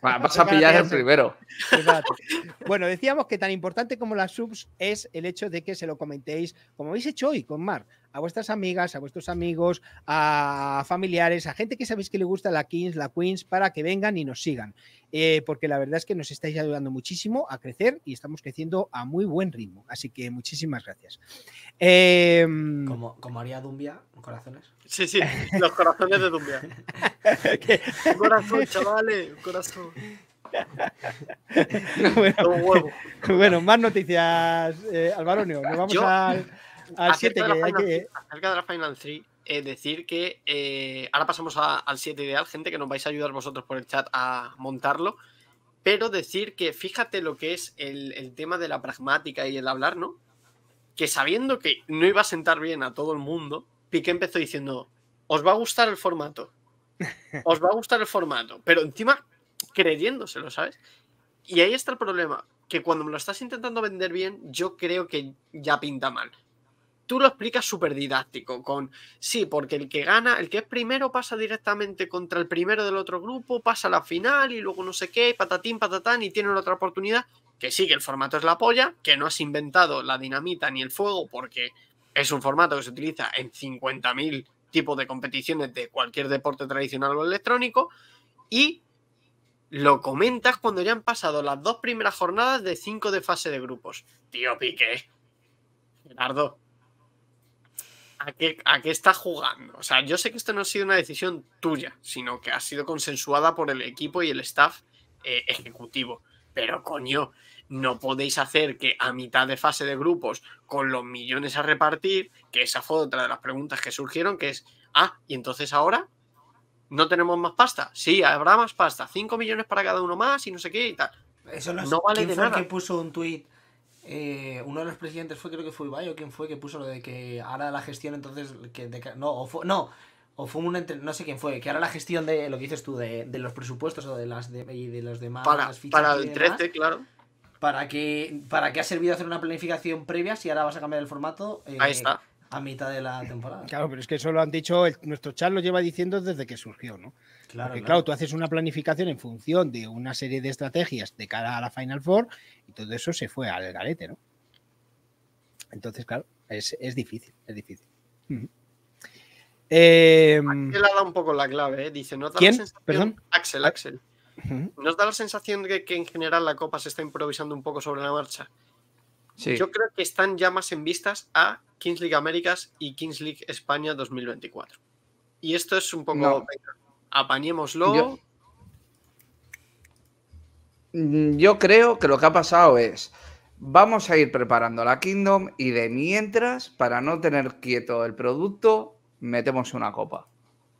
vas a pillar el primero. Bueno, decíamos que tan importante como las subs es el hecho de que se lo comentéis, como habéis hecho hoy con Mar, a vuestras amigas, a vuestros amigos, a familiares, a gente que sabéis que le gusta la Kings, la Queens, para que vengan y nos sigan. Eh, porque la verdad es que nos estáis ayudando muchísimo a crecer y estamos creciendo a muy buen ritmo. Así que muchísimas gracias. Em, como, como haría Dumbia, corazones. Sí, sí, los corazones de Dumbia. corazón, chavales, corazón. bueno, más noticias, eh, Alvaronio. Nos vamos al, 7. Que, Final, Final 3, es eh, decir que eh, ahora pasamos al 7 ideal, gente, que nos vais a ayudar vosotros por el chat a montarlo. Pero decir que fíjate lo que es el, el tema de la pragmática y el hablar, ¿no? Que sabiendo que no iba a sentar bien a todo el mundo, Piqué empezó diciendo: Os va a gustar el formato. Os va a gustar el formato. Pero encima creyéndoselo, ¿sabes? Y ahí está el problema, que cuando me lo estás intentando vender bien, yo creo que ya pinta mal. Tú lo explicas súper didáctico, con sí, porque el que gana, el que es primero pasa directamente contra el primero del otro grupo, pasa a la final y luego no sé qué, patatín, patatán, y tienen otra oportunidad. Que sí, que el formato es la polla, que no has inventado la dinamita ni el fuego, porque es un formato que se utiliza en 50.000 tipos de competiciones de cualquier deporte tradicional o electrónico, y lo comentas cuando ya han pasado las dos primeras jornadas de cinco de fase de grupos. Tío Piqué, Gerardo, ¿a qué, ¿a estás jugando? O sea, yo sé que esto no ha sido una decisión tuya, sino que ha sido consensuada por el equipo y el staff eh, ejecutivo. Pero coño, no podéis hacer que a mitad de fase de grupos, con los millones a repartir, que esa fue otra de las preguntas que surgieron, que es, ah, ¿y entonces ahora? no tenemos más pasta. Sí, habrá más pasta. 5 millones para cada uno más y no sé qué y tal. Eso no, vale de fue que puso un tuit? Eh, uno de los presidentes fue, creo que fue Ibai quién fue, que puso lo de que ahora la gestión entonces. Que no, o fue, no, o fue un no sé quién fue, que ahora la gestión de lo que dices tú, de, de los presupuestos o de las de, y de los demás. Para, para el 13, claro. Para qué para que ha servido hacer una planificación previa si ahora vas a cambiar el formato. Ahí eh, está a mitad de la temporada. Claro, pero es que eso lo han dicho, nuestro chat lo lleva diciendo desde que surgió, ¿no? Claro, Porque, claro, tú haces una planificación en función de una serie de estrategias de cara a la Final Four y todo eso se fue al galete, ¿no? Entonces, claro, es, difícil, es difícil. Em, Axel ha dado un poco la clave, ¿eh? dice, ¿no ¿Perdón? Axel, Axel. ¿Nos da la sensación de que en general la Copa se está improvisando un poco sobre la marcha? Sí. Yo creo que están ya más en vistas a Kings League Américas y Kings League España 2024. Y esto es un poco. apañémoslo. Mm, yo, creo que lo que ha pasado es. Vamos a ir preparando la Kingdom y de mientras, para no tener quieto el producto, metemos una copa.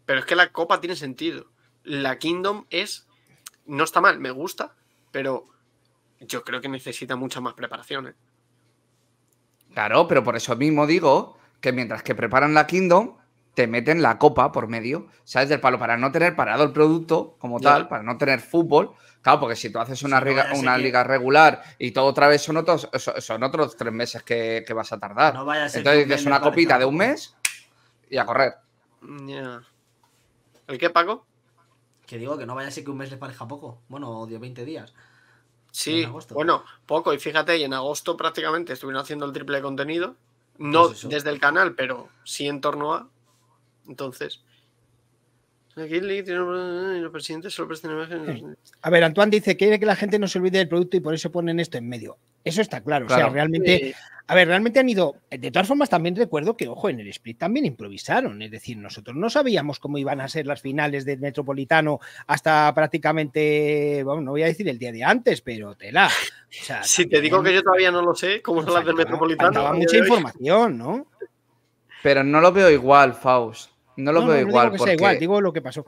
Pero es que la copa tiene sentido. La Kingdom es. No está mal, me gusta, pero yo creo que necesita muchas más preparaciones. ¿eh? Claro, pero por eso mismo digo que mientras que preparan la Kingdom, te meten la copa por medio, ¿sabes? Del palo, para no tener parado el producto como tal, para no tener fútbol. Claro, porque si tú haces una, liga regular y todo otra vez son otros, son otros tres meses que, vas a tardar. No Entonces dices una copita de un mes y a correr. ¿El qué, Paco? Que digo que no vaya a ser que un mes les parezca poco. Bueno, dio 20 días. Sí, bueno, poco. Y fíjate, y en agosto prácticamente estuvieron haciendo el triple de contenido. No pues desde el canal, pero sí en torno a. Entonces. Aquí A ver, Antoine dice que quiere que la gente no se olvide del producto y por eso ponen esto en medio. Eso está claro. O sea, realmente. A ver, realmente han ido. De todas formas, también recuerdo que, ojo, en el split también improvisaron. Es decir, nosotros no sabíamos cómo iban a ser las finales del Metropolitano hasta prácticamente, bueno, no voy a decir el día de antes, pero tela. si te digo que yo todavía no lo sé, cómo son las del Metropolitano. mucha información, ¿no? Pero no lo veo igual, Faust. No lo veo igual. porque... igual, digo lo que pasó.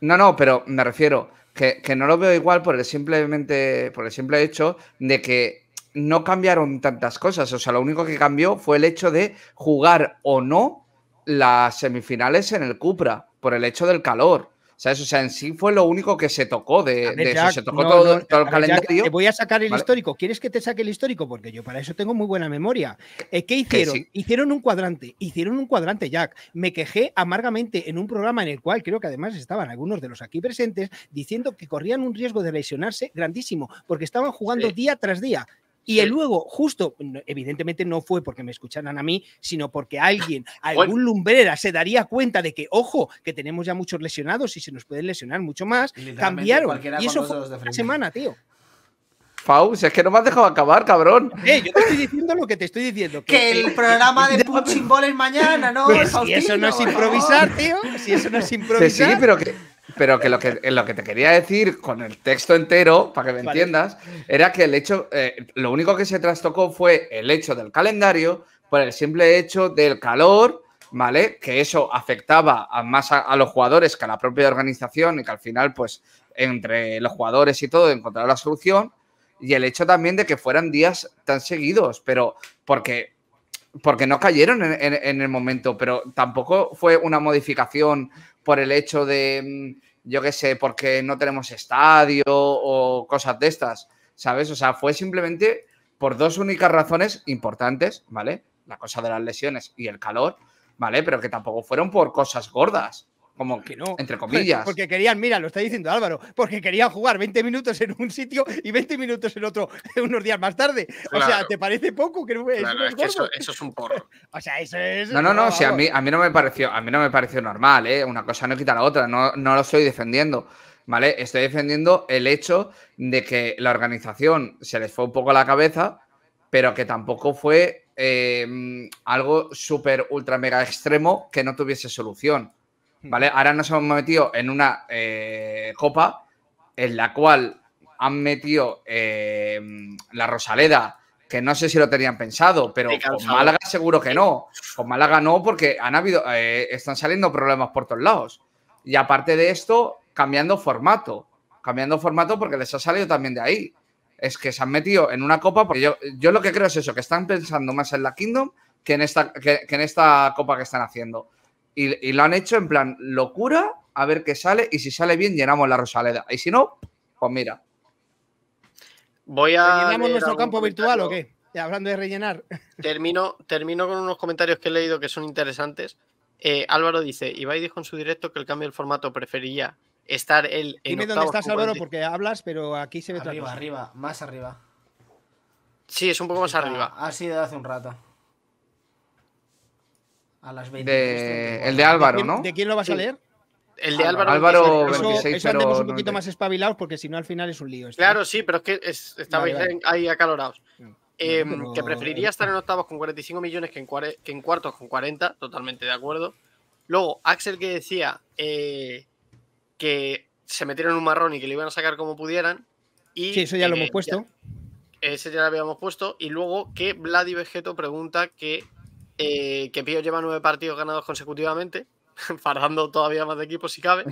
No, no, pero me refiero que, no lo veo igual por el simplemente, por el simple hecho de que no cambiaron tantas cosas. O sea, lo único que cambió fue el hecho de jugar o no las semifinales en el Cupra, por el hecho del calor. O sea, en sí fue lo único que se tocó de, eso. Se tocó todo, el calendario. te voy a sacar el histórico. ¿Quieres que te saque el histórico? Porque yo para eso tengo muy buena memoria. Eh, ¿Qué hicieron? Hicieron un cuadrante. Hicieron un cuadrante, Jack. Me quejé amargamente en un programa en el cual creo que además estaban algunos de los aquí presentes diciendo que corrían un riesgo de lesionarse grandísimo porque estaban jugando día tras día. Y luego, justo, evidentemente no fue porque me escucharan a mí, sino porque alguien, algún lumbrera, se daría cuenta de que, ojo, que tenemos ya muchos lesionados y se nos pueden lesionar mucho más. Cambiaron. Y eso fue una semana, tío. Pau, si es que no me has dejado acabar, cabrón. Eh, yo te estoy diciendo lo que te estoy diciendo. Que, el eh, programa de Punching Ball es mañana, ¿no? Pues eso no es improvisar, tío. Si eso no es improvisar. sí pero que pero que lo, que eh, lo que te quería decir con el texto entero, para que me entiendas, era que el hecho, eh, lo único que se trastocó fue el hecho del calendario por el simple hecho del calor, ¿vale? Que eso afectaba más a, a los jugadores que a la propia organización y que al final, pues, entre los jugadores y todo, encontrar la solución. Y el hecho también de que fueran días tan seguidos, pero porque porque no cayeron en, el momento, pero tampoco fue una modificación por el hecho de, mm, yo qué sé, porque no tenemos estadio o cosas de estas, ¿sabes? O sea, fue simplemente por dos únicas razones importantes, ¿vale? La cosa de las lesiones y el calor, ¿vale? Pero que tampoco fueron por cosas gordas, como que no. Entre comillas. Porque querían, mira, lo está diciendo Álvaro, porque querían jugar 20 minutos en un sitio y 20 minutos en otro unos días más tarde. O sea, ¿te parece poco? Que eso, es un porro. o sea, eso es. No, no, no, a mí, a mí no me pareció, a mí no me pareció normal, ¿eh? Una cosa no quita la otra, no, lo estoy defendiendo. ¿Vale? Estoy defendiendo el hecho de que la organización se les fue un poco la cabeza, pero que tampoco fue eh, algo súper, ultra, mega extremo que no tuviese solución. ¿vale? Ahora nos hemos metido en una eh, copa en la cual han metido eh, la Rosaleda, que no sé si lo tenían pensado, pero con Málaga seguro que no. Con Málaga no, porque han habido, eh, están saliendo problemas por todos lados. Y aparte de esto, cambiando formato. Cambiando formato porque les ha salido también de ahí. Es que se han metido en una copa, porque yo, yo lo que creo es eso, que están pensando más en la Kingdom que en esta, que en esta copa que están haciendo. Y, lo han hecho en plan locura, a ver qué sale. Y si sale bien, llenamos la Rosaleda. Y si no, pues mira. Voy a. ¿Llenamos nuestro campo virtual o qué? hablando de rellenar. Termino, termino con unos comentarios que he leído que son interesantes. Eh, Álvaro dice: Ibai dijo en su directo que el cambio del formato prefería estar él en Dime dónde estás, Álvaro, porque hablas, pero aquí se ve Arriba, arriba, más arriba. Sí, es un poco más arriba. Ha sido hace un rato a las 20. el de Álvaro, ¿no? ¿De quién lo vas a leer? El de Álvaro. Álvaro 26, eso, andemos un poquito más espabilados porque si no al final es un lío. Este. Claro, sí, pero es que estabais ahí acalorados. Eh, que preferiría estar en octavos con 45 millones que en, cuartos con 40, totalmente de acuerdo. Luego, Axel que decía eh, que se metieron en un marrón y que lo iban a sacar como pudieran. sí, eso ya lo eh, hemos puesto. ese ya lo habíamos puesto. Y luego que y Vegeto pregunta que eh, que Pío lleva nueve partidos ganados consecutivamente, farando todavía más de equipos si cabe.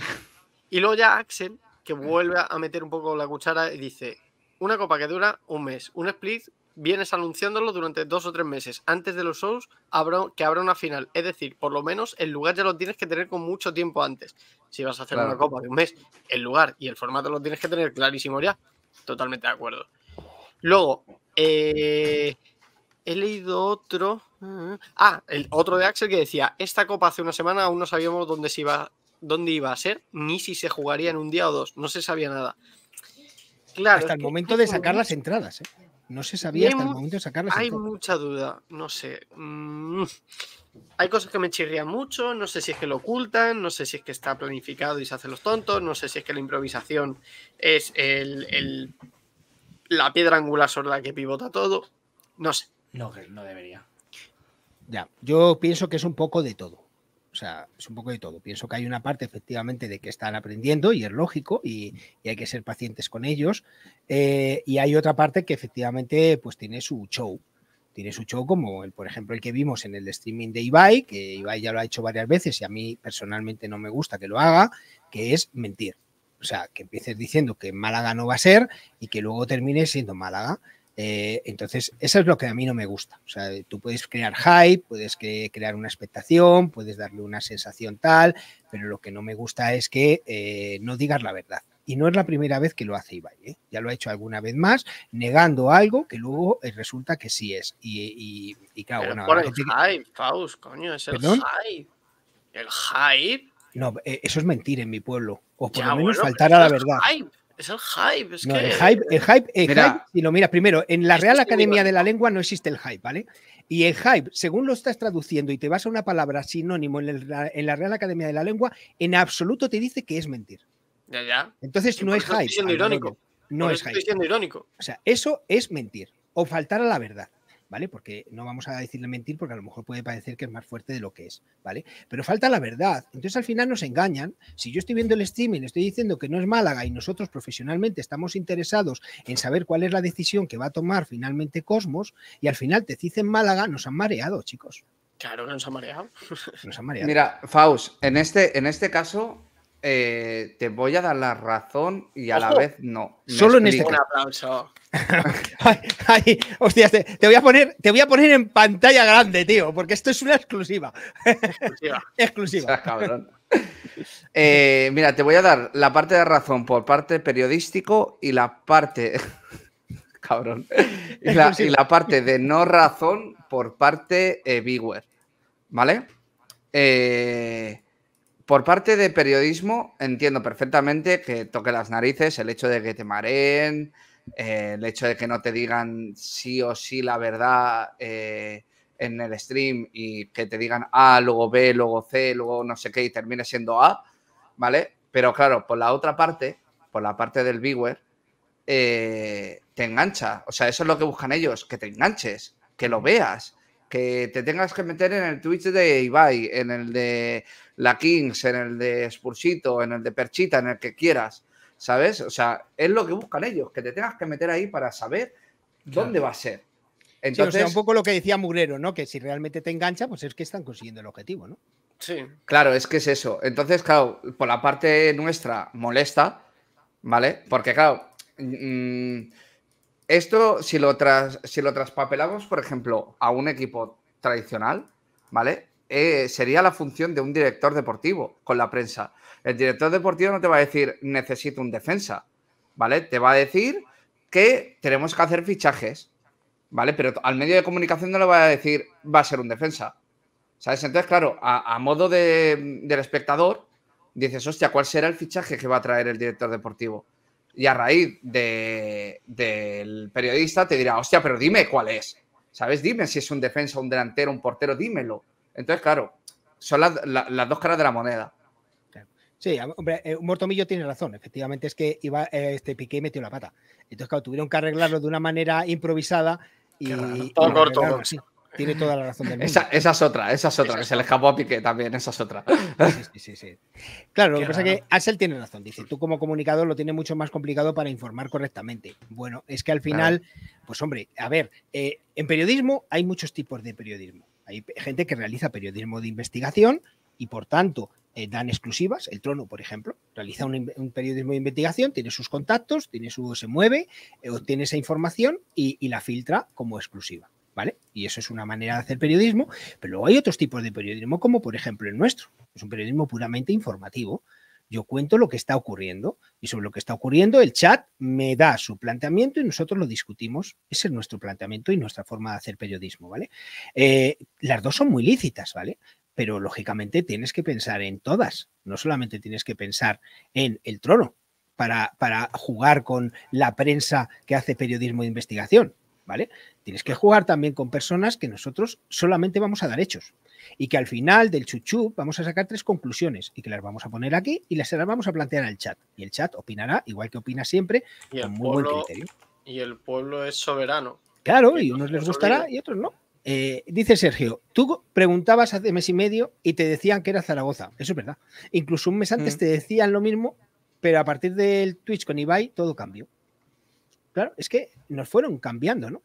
Y luego ya Axel, que vuelve a meter un poco la cuchara y dice: Una copa que dura un mes, un split, vienes anunciándolo durante dos o tres meses. Antes de los shows, que habrá una final. Es decir, por lo menos el lugar ya lo tienes que tener con mucho tiempo antes. Si vas a hacer una copa de un mes, el lugar y el formato lo tienes que tener clarísimo ya. Totalmente de acuerdo. Luego, eh, he leído otro Ah, el otro de Axel que decía, esta copa hace una semana aún no sabíamos dónde, se iba, dónde iba a ser, ni si se jugaría en un día o dos, no se sabía nada. ¿eh? hasta el momento de sacar las entradas, No se sabía hasta el momento de sacar las entradas. Hay mucha duda, no sé. Mm. hay cosas que me chirrían mucho, no sé si es que lo ocultan, no sé si es que está planificado y se hacen los tontos, no sé si es que la improvisación es el, la piedra angular sobre la que pivota todo, no sé. No, no debería. Ya, yo pienso que es un poco de todo. O sea, es un poco de todo. Pienso que hay una parte efectivamente de que están aprendiendo y es lógico y, hay que ser pacientes con ellos. Eh, y hay otra parte que efectivamente pues tiene su show. Tiene su show como, el, por ejemplo, el que vimos en el streaming de Ibai, que Ibai ya lo ha hecho varias veces y a mí personalmente no me gusta que lo haga, que es mentir. O sea, que empieces diciendo que Málaga no va a ser y que luego termine siendo Málaga. Eh, entonces, eso es lo que a mí no me gusta. O sea, tú puedes crear hype, puedes crear una expectación, puedes darle una sensación tal, pero lo que no me gusta es que eh, no digas la verdad. Y no es la primera vez que lo hace Ibai, ¿eh? ya lo ha hecho alguna vez más, negando algo que luego resulta que sí es. Y, claro, el hype, coño, es el hype. El hype. No, eso es mentir en mi pueblo, o por lo menos faltar a la verdad. Es el hype. Es que... el hype, el hype, lo miras primero, en la Real Academia de la Lengua no existe el hype, ¿vale? Y el hype, según lo estás traduciendo y te vas a una palabra sinónimo en, la Real Academia de la Lengua, en absoluto te dice que es mentir. Ya, ya. Entonces no es hype. irónico. No, es hype. siendo irónico. O sea, eso es mentir o faltar a la verdad. ¿vale? Porque no vamos a decirle mentir porque a lo mejor puede parecer que es más fuerte de lo que es, ¿vale? Pero falta la verdad. Entonces al final nos engañan. Si yo estoy viendo el streaming, le estoy diciendo que no es Málaga y nosotros profesionalmente estamos interesados en saber cuál es la decisión que va a tomar finalmente Cosmos y al final te dicen Málaga, nos han mareado, chicos. Claro que nos han mareado. Nos han mareado. Mira, Faust, en este, en este caso eh, te voy a dar la razón y a la vez no. Solo en este. Un aplauso. ay, te, voy a poner, te voy a poner en pantalla grande, tío, porque esto es una exclusiva. Exclusiva. exclusiva. Eh, mira, te voy a dar la parte de razón por parte periodístico y la parte. cabrón. Y la, parte de no razón por parte eh, viewer. ¿Vale? Eh, por parte de periodismo, entiendo perfectamente que toque las narices el hecho de que te mareen, eh, el hecho de que no te digan sí o sí la verdad eh, en el stream y que te digan A, luego B, luego C, luego no sé qué y termine siendo A, ¿vale? Pero claro, por la otra parte, por la parte del viewer, eh, te engancha. O sea, eso es lo que buscan ellos, que te enganches, que lo veas que te tengas que meter en el Twitch de Ibai, en el de La Kings, en el de Spursito, en el de Perchita, en el que quieras, ¿sabes? O sea, es lo que buscan ellos, que te tengas que meter ahí para saber dónde va a ser. Entonces, un poco lo que decía Mugrero, ¿no? Que si realmente te engancha, pues es que están consiguiendo el objetivo, ¿no? Sí. Claro, es que es eso. Entonces, claro, por la parte nuestra molesta, ¿vale? Porque, claro, mm, esto, si lo, si lo traspapelamos, por ejemplo, a un equipo tradicional, ¿vale? Eh, sería la función de un director deportivo con la prensa. El director deportivo no te va a decir necesito un defensa, ¿vale? Te va a decir que tenemos que hacer fichajes, ¿vale? Pero al medio de comunicación no le va a decir va a ser un defensa. ¿Sabes? Entonces, claro, a, modo de, del espectador, dices, hostia, ¿cuál será el fichaje que va a traer el director deportivo? y a raíz del periodista te dirá, hostia, pero dime cuál es. ¿Sabes? Dime si es un defensa, un delantero, un portero, dímelo. Entonces, claro, son las, dos caras de la moneda. Sí, hombre, eh, un Mortomillo tiene razón. Efectivamente, es que iba, eh, este Piqué metió la pata. Entonces, claro, tuvieron que arreglarlo de una manera improvisada y. Tiene toda la razón del mundo. Esa, es otra, esa es otra, que se le escapó a Piqué también, esa es otra. Sí, sí, sí. Claro, lo que pasa es que Axel tiene razón. Dice, tú como comunicador lo tienes mucho más complicado para informar correctamente. Bueno, es que al final, pues hombre, a ver, eh, en periodismo hay muchos tipos de periodismo. Hay gente que realiza periodismo de investigación y por tanto eh, dan exclusivas. El Trono, por ejemplo, realiza un, periodismo de investigación, tiene sus contactos, tiene su, se mueve, eh, obtiene esa información y la filtra como exclusiva. ¿vale? Y eso es una manera de hacer periodismo, pero luego hay otros tipos de periodismo, como por ejemplo el nuestro, es un periodismo puramente informativo. Yo cuento lo que está ocurriendo y sobre lo que está ocurriendo el chat me da su planteamiento y nosotros lo discutimos. Ese es nuestro planteamiento y nuestra forma de hacer periodismo, ¿vale? Eh, las dos son muy lícitas, ¿vale? Pero lógicamente tienes que pensar en todas, no solamente tienes que pensar en el trono para, para jugar con la prensa que hace periodismo de investigación, ¿vale? Tienes que jugar también con personas que nosotros solamente vamos a dar hechos y que al final del chuchú vamos a sacar tres conclusiones y que las vamos a poner aquí y las, vamos a plantear al chat. Y el chat opinará, igual que opina siempre, con muy buen criterio. Y el pueblo es soberano. Claro, y, unos les gustará y otros no. Eh, dice Sergio, tú preguntabas hace mes y medio y te decían que era Zaragoza. Eso es verdad. Incluso un mes mm. antes te decían lo mismo, pero a partir del Twitch con Ibai todo cambió. Claro, es que nos fueron cambiando, ¿no?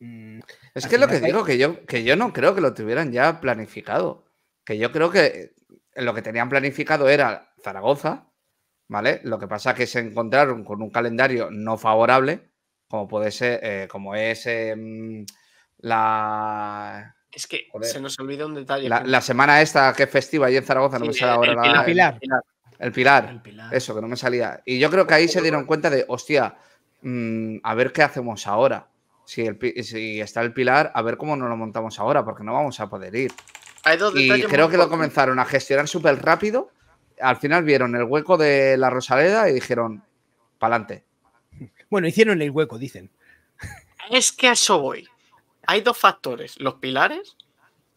Mm, es que lo que digo, que yo, que yo no creo que lo tuvieran ya planificado. Que yo creo que eh, lo que tenían planificado era Zaragoza, ¿vale? Lo que pasa es que se encontraron con un calendario no favorable, como puede ser, eh, como es em, la. Es que se nos olvida un detalle. La, semana esta que es festiva ahí en Zaragoza, no me sale ahora el, pilar, el, pilar. el, Pilar. Eso, que no me salía. Y yo creo que ahí se dieron cuenta de, hostia, mm, a ver qué hacemos ahora si, está el pilar, a ver cómo nos lo montamos ahora, porque no vamos a poder ir. y creo que lo comenzaron a gestionar súper rápido. Al final vieron el hueco de la Rosaleda y dijeron, pa'lante. Bueno, hicieron el hueco, dicen. Es que a eso voy. Hay dos factores, los pilares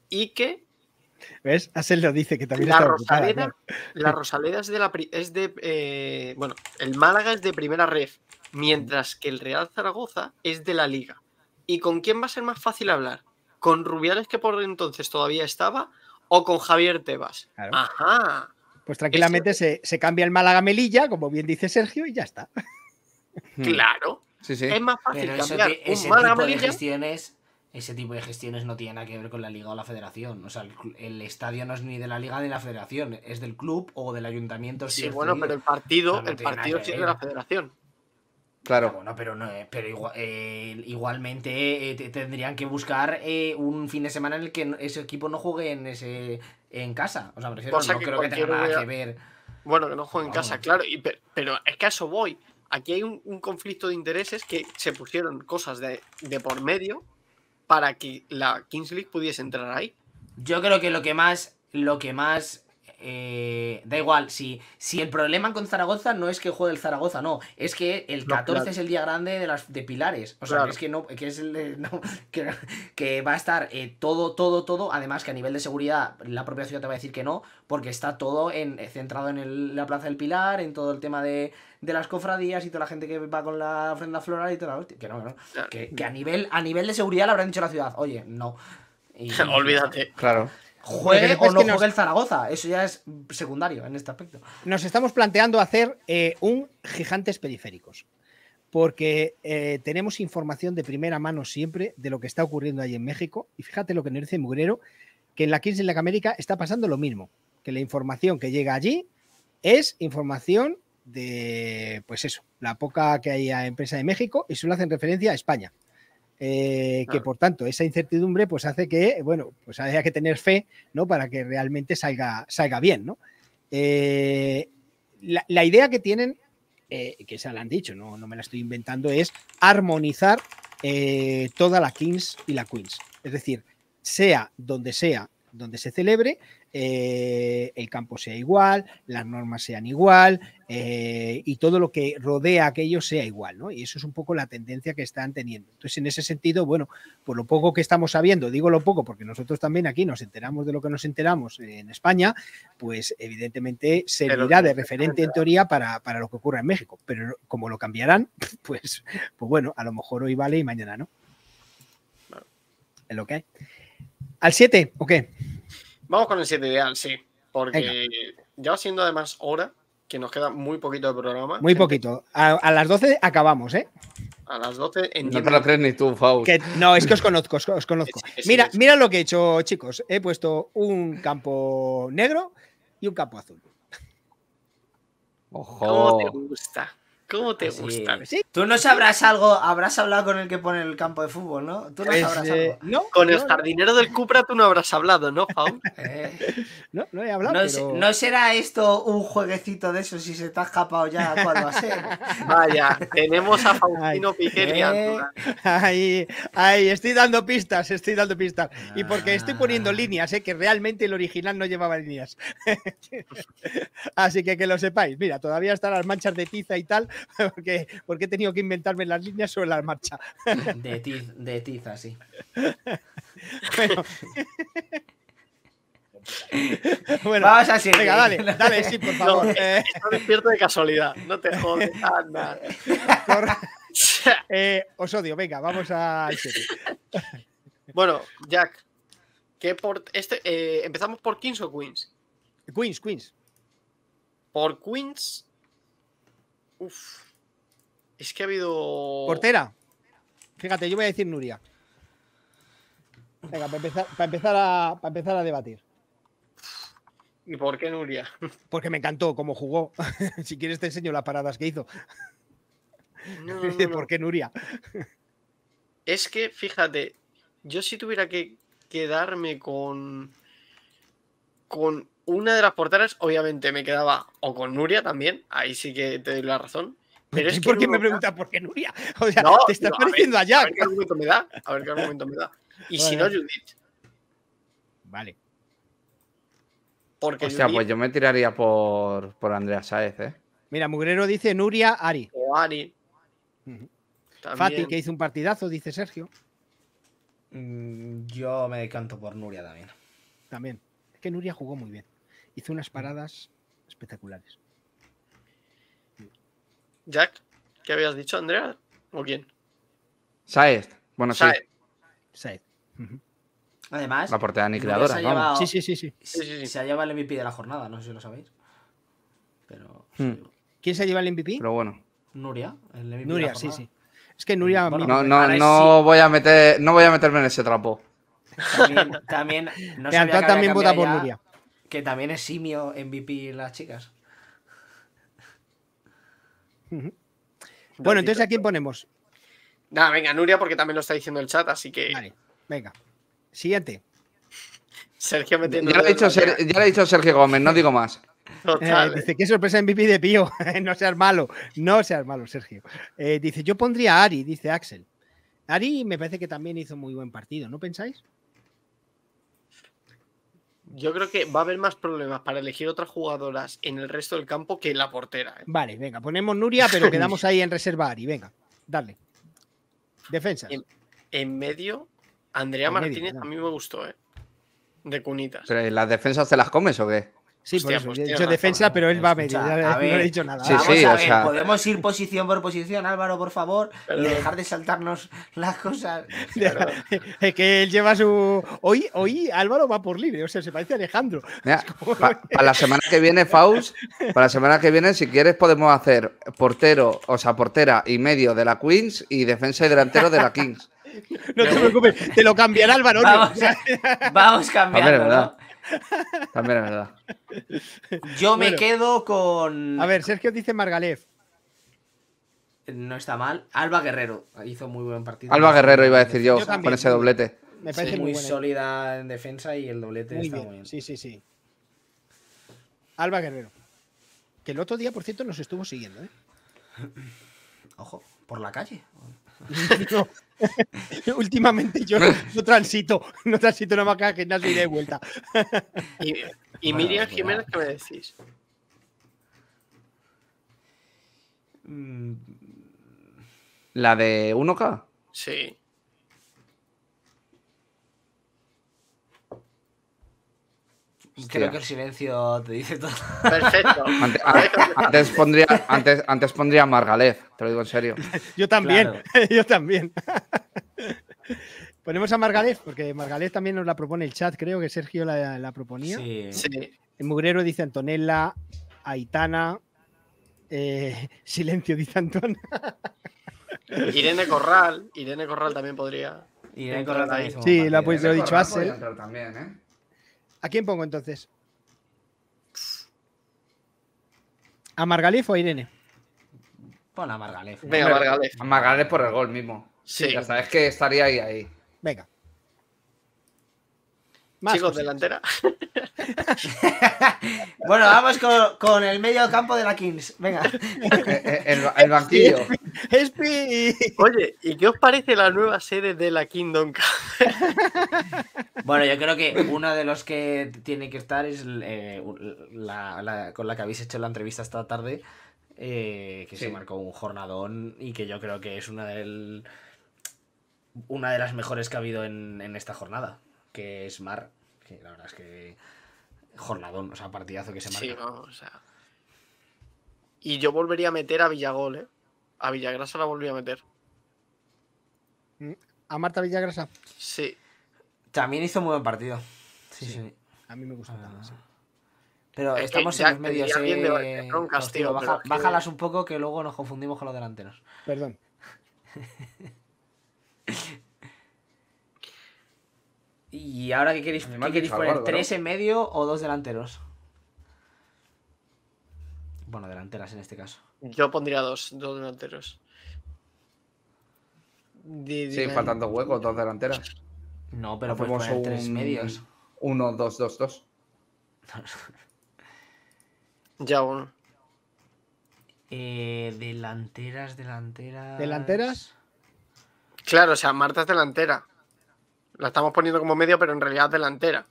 y que ¿Ves? Asel lo dice, que también la Rosaleda, La Rosaleda es de la eh, bueno, el Málaga es de primera red, mientras que el Real Zaragoza es de la liga. ¿Y con quién va a ser más fácil hablar? ¿Con Rubiales que por entonces todavía estaba? ¿O con Javier Tebas? Ajá. Pues tranquilamente se, cambia el Málaga Melilla, como bien dice Sergio, y ya está. Hmm. Claro. Es más fácil cambiar un Málaga Melilla ese tipo de gestiones no tiene nada que ver con la liga o la federación. O sea, el, estadio no es ni de la liga ni de la federación, es del club o del ayuntamiento. sí, bueno, pero el partido, el partido sí es de la federación. Claro. bueno, pero, no, eh, pero eh, igualmente eh, tendrían que buscar un fin de semana en el que ese equipo no juegue en ese en casa. O sea, prefiero, no creo que tenga nada que ver. Bueno, que no juegue en casa, claro. pero es que a eso voy. Aquí hay un, conflicto de intereses que se pusieron cosas de, de por medio para que la Kings League pudiese entrar ahí. Yo creo que lo que más, lo que más eh, da igual, si, si el problema con Zaragoza no es que juegue el Zaragoza, no, es que el 14 es el día grande de las de Pilares. O sea, que es que no, que es el, que, va a estar eh, todo, todo, todo. Además que a nivel de seguridad, la propia ciudad te va a decir que no, porque está todo en, eh, centrado en la Plaza del Pilar, en todo el tema de, las cofradías y toda la gente que va con la ofrenda floral y todo Que no, Que, a nivel, a nivel de seguridad le habrán dicho la ciudad, oye, no. Olvídate. Claro. Juegue o no el Zaragoza, eso ya es secundario en este aspecto. Nos estamos planteando hacer eh, un gigantes periféricos, porque eh, tenemos información de primera mano siempre de lo que está ocurriendo ahí en México. Y fíjate lo que nos dice Mugrero, que en la Kings la América está pasando lo mismo, que la información que llega allí es información de, pues eso, la poca que hay a empresa de México y solo hacen referencia a España. Eh, que por tanto esa incertidumbre pues hace que, bueno, pues haya que tener fe, ¿no? Para que realmente salga, salga bien, eh, la, idea que tienen, eh, que se la han dicho, no, no me la estoy inventando, es armonizar toda la Kings y la Queens. Es decir, sea donde sea donde se celebre, el campo sea igual, las normas sean igual, eh, y todo lo que rodea aquello sea igual, ¿no? Y eso es un poco la tendencia que están teniendo. Entonces, en ese sentido, bueno, por lo poco que estamos sabiendo, digo lo poco porque nosotros también aquí nos enteramos de lo que nos enteramos en España, pues evidentemente servirá de referente en teoría para, lo que ocurra en México. Pero como lo cambiarán, pues, pues bueno, a lo mejor hoy vale y mañana no. ¿En lo que ¿Al 7 o qué? Vamos con el 7 ideal, sí. Porque ya siendo además hora que nos queda muy poquito de programa. Muy eh, poquito. A, las 12 acabamos, ¿eh? A las 12 en No no, es que os conozco, os, conozco. mira, mira lo que he hecho, chicos. He puesto un campo negro y un campo azul. Ojo. ¿Cómo te gusta? ¿Cómo te gustan? Tú no sabrás algo, habrás hablado con el que pone el campo de fútbol, ¿no? Tú no sabrás algo. con el jardinero del Cupra tú no habrás hablado, ¿no, Pau? Eh. no, no he hablado. No, será esto un jueguecito de eso si se te ha escapado ya cuando a ser? Vaya, tenemos a Faustino Piqueria. Eh. ahí, ahí, estoy dando pistas, estoy dando pistas. Y porque estoy poniendo ah. líneas, eh, que realmente el original no llevaba líneas. Así que que lo sepáis. Mira, todavía están las manchas de tiza y tal porque, he tenido que inventarme las líneas sobre la marcha. De, tiz, de tiza, sí. Bueno. Vamos a Venga, dale, dale, sí, por favor. No, eh, eh. despierto de casualidad, no te jodes, anda. Eh, os odio, venga, vamos a... Bueno, Jack, ¿qué por este, ¿empezamos por Kings o Queens? Queens, Queens. Por Queens Uf. Es que ha habido. Portera. Fíjate, yo voy a decir Nuria. Venga, para empezar, a, empezar a debatir. ¿Y por qué Nuria? Porque me encantó cómo jugó. si quieres te enseño las paradas que hizo. No, ¿Por qué Nuria? es que, fíjate, yo si tuviera que quedarme con. con una de las porteras, obviamente, me quedaba o con Nuria también, ahí sí que te doy la razón. Pero es por qué me preguntas por qué Nuria? O sea, te está pareciendo allá. A ver qué momento me da. A ver qué momento me da. Y si no, Judith. Vale. o sea, pues yo me tiraría por, por Andrea Sáez, ¿eh? Mira, Mugrero dice Nuria Ari. O Ari. Fati, que hizo un partidazo, dice Sergio. Mm, yo me decanto por Nuria también. También. Es que Nuria jugó muy bien hizo unas paradas espectaculares. Jack, ¿qué habías dicho, Andrea? ¿O quién? Saez. Bueno, Saez. sí. Saez. Además, la portera ni creadora, sí, sí, sí, sí, Se ha llevado el MVP de la jornada, no sé si lo sabéis. Pero. Hmm. ¿Quién se lleva el MVP? Pero bueno. Nuria, Nuria, sí, sí. Es que Nuria. no, no, no voy a meter, no voy a meterme en ese trapo. También, también también vota por Nuria que también es simio MVP las chicas. Bueno, entonces ¿a quién ponemos? Nada, venga, Nuria, porque también lo está diciendo el chat, así que. Vale, venga. Siguiente. Sergio metiendo. Ya lo, ha dicho, Sergio Gómez, no digo más. Eh, dice, qué sorpresa MVP de Pío. no seas malo, no seas malo, Sergio. Eh, dice, yo pondría a Ari, dice Axel. Ari me parece que también hizo muy buen partido, ¿no pensáis? Yo creo que va a haber más problemas para elegir otras jugadoras en el resto del campo que la portera. ¿eh? Vale, venga, ponemos Nuria, pero quedamos ahí en reserva Ari. Venga, dale. Defensa. En, medio, Andrea Martínez a mí me gustó, ¿eh? De cunitas. ¿Pero las defensas te las comes o qué? Sí, Hostia, pues he dicho defensa, pero él va a medio. No le he dicho nada. Sí, sí, podemos ir posición por posición, Álvaro, por favor, y dejar de saltarnos las cosas. Es que él lleva su. Hoy, hoy Álvaro va por libre, o sea, se parece a Alejandro. para la semana que viene, Faust, para la semana que viene, si quieres, podemos hacer portero, o sea, portera y medio de la Queens y defensa y delantero de la Kings. No te preocupes, te lo cambiará Álvaro Vamos, cambiando. También es verdad. Yo me quedo con. A ver, Sergio dice Margalef. No está mal. Alba Guerrero hizo muy buen partido. Alba Guerrero iba a decir yo, con ese doblete. Me parece muy, sólida en defensa y el doblete está muy bien. Sí, sí, sí. Alba Guerrero. Que el otro día, por cierto, nos estuvo siguiendo, ¿eh? Ojo, por la calle. Últimamente yo no transito, no transito nada más que gimnasio y de vuelta. y, y Miriam Jiménez, ¿qué me decís? Mm. ¿La de 1K? Sí. Pues creo que el silencio te dice todo. Perfecto. Antes, pondría, antes, antes pondría Margalef, te lo digo en serio. Yo también, yo también. Ponemos a Margalef, porque Margalef también nos la propone el chat, creo que Sergio la, proponía. Sí. mugrero dice Antonella, Aitana, eh, Silencio dice Anton. Irene Corral, Irene Corral también podría. Irene Corral también. Sí, lo he dicho hace También, ¿eh? ¿A quién pongo entonces? ¿A Margalef o a Irene? Pon a Margalef. Venga, Margalef. A Margalef por el gol mismo. Sí. Ya sabes que estaría ahí, ahí. Venga. Chicos, delantera. bueno, vamos con, el medio campo de la Kings. Venga. Eh, eh, el, banquillo. Oye, ¿y qué os parece la nueva sede de la Kingdom bueno, yo creo que uno de los que tiene que estar es eh, la, con la que habéis hecho la entrevista esta tarde, que se marcó un jornadón y que yo creo que es una, una de las mejores que ha habido en esta jornada que es Mar, que la verdad es que jornadón, o sea, partidazo que se marca. Y yo volvería a meter a Villagol, ¿eh? A Villagrasa la volví a meter. Mm, ¿A Marta Villagrasa? Sí. También hizo muy buen partido. Sí, sí. A mí me gusta. Ah. Pero estamos en medio medios. bájalas un poco que luego nos confundimos con los delanteros. Perdón. ¿Y ahora qué queréis, queréis poner? ¿Tres en medio o dos delanteros? Bueno, delanteras en este caso. Yo pondría dos, dos delanteros. sí, faltando huecos, dos delanteras. No, pero podemos poner tres medios. Uno, dos, dos, dos. ya uno. Eh, delanteras, delanteras. ¿Delanteras? Claro, o sea, Marta es delantera. La estamos poniendo como medio, pero en realidad delantera.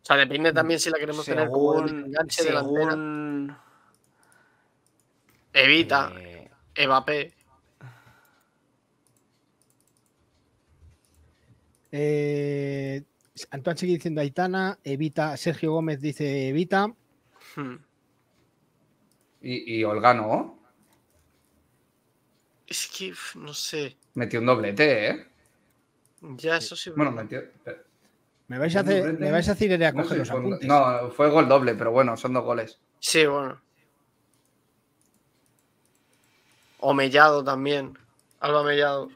O sea, depende mm, también si la queremos tener como un enganche según... delantera. Evita, Evape. Eh. Eh, Antoine sigue diciendo Aitana, Evita, Sergio Gómez dice Evita. Hmm. ¿Y, y Olga no? Es que no sé. Metió un doblete, ¿eh? Ya, eso sí. Bueno, me entiendo. ¿Me vais, a ¿Me vais a decir coger no los No, fue gol doble, pero bueno, son dos goles. Sí, bueno. O Mellado también. Alba Mellado.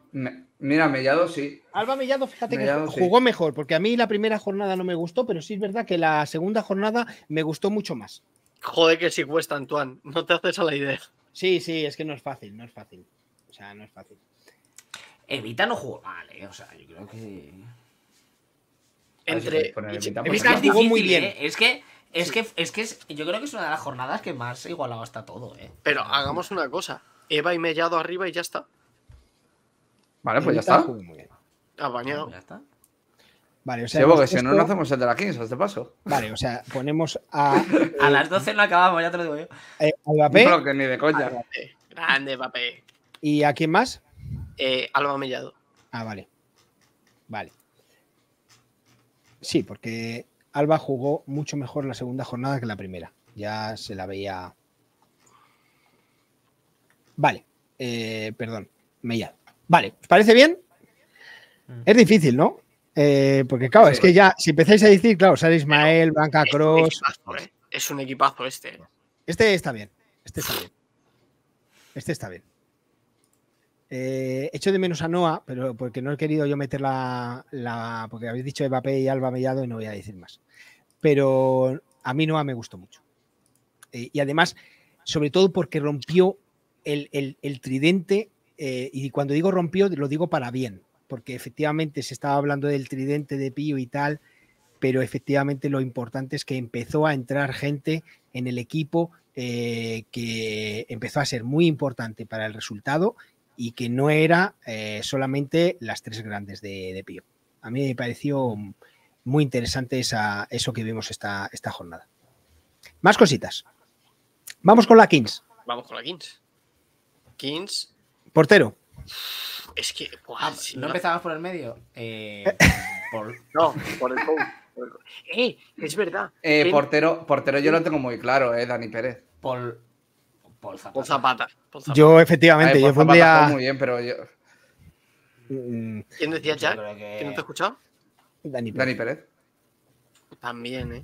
mira, Mellado sí. Alba Mellado, fíjate que jugó mejor, porque a mí la primera jornada no me gustó, pero sí es verdad que la segunda jornada me gustó mucho más. Joder, que si cuesta, Antoine. No te haces a la idea. Sí, sí, es que no es fácil, no es fácil. O sea, no es fácil. Evita no jugó mal, eh, O sea, yo creo que. Entre. Evita, Es que. Es que, es que yo creo que es una de las jornadas que más igualaba hasta todo, ¿eh? Pero hagamos una cosa. Eva y Mellado arriba y ya está. Vale, pues ya está. Muy bañado. Ya está. Vale, o sea. que si no, no hacemos el de la 15, este paso. Vale, o sea, ponemos a. a las 12 lo acabamos, ya te lo digo yo. Eh, al No, que ni de coña. Grande, Papé. ¿Y a quién más? Eh, Alba Mellado. Ah, vale. Vale. Sí, porque Alba jugó mucho mejor la segunda jornada que la primera. Ya se la veía. Vale. Eh, perdón, Mellado. Vale, ¿os parece bien? Mm. Es difícil, ¿no? Eh, porque claro, es que ya, si empezáis a decir, claro, Sara Ismael, Blanca Cross. Es un equipazo, este. Este está bien. Este está bien. Este está bien. Eh, echo de menos a Noah, pero porque no he querido yo meter la, porque habéis dicho Mbappé y Alba Mellado y no voy a decir más. Pero a mí Noah me gustó mucho. Eh, y además, sobre todo porque rompió el, tridente, eh, y cuando digo rompió, lo digo para bien, porque efectivamente se estaba hablando del tridente de Pío y tal, pero efectivamente lo importante es que empezó a entrar gente en el equipo eh, que empezó a ser muy importante para el resultado y que no era eh, solamente las tres grandes de, Pío. A mí me pareció muy interesante eso que vimos esta, esta jornada. Más cositas. Vamos con la Kings. Vamos con la Kings. Kings. Portero. Es que. Ah, no, empezaba por el medio. Eh, por... No, por el Eh, es verdad. Eh, em- portero, portero yo lo tengo muy claro, eh, Dani Pérez. Por Paul Zapata. Yo, efectivamente, yo fue Muy bien, pero yo... ¿Quién decía Jack? Que... ¿Quién no te ha escuchado? Dani Pérez. Dani Pérez. También, ¿eh?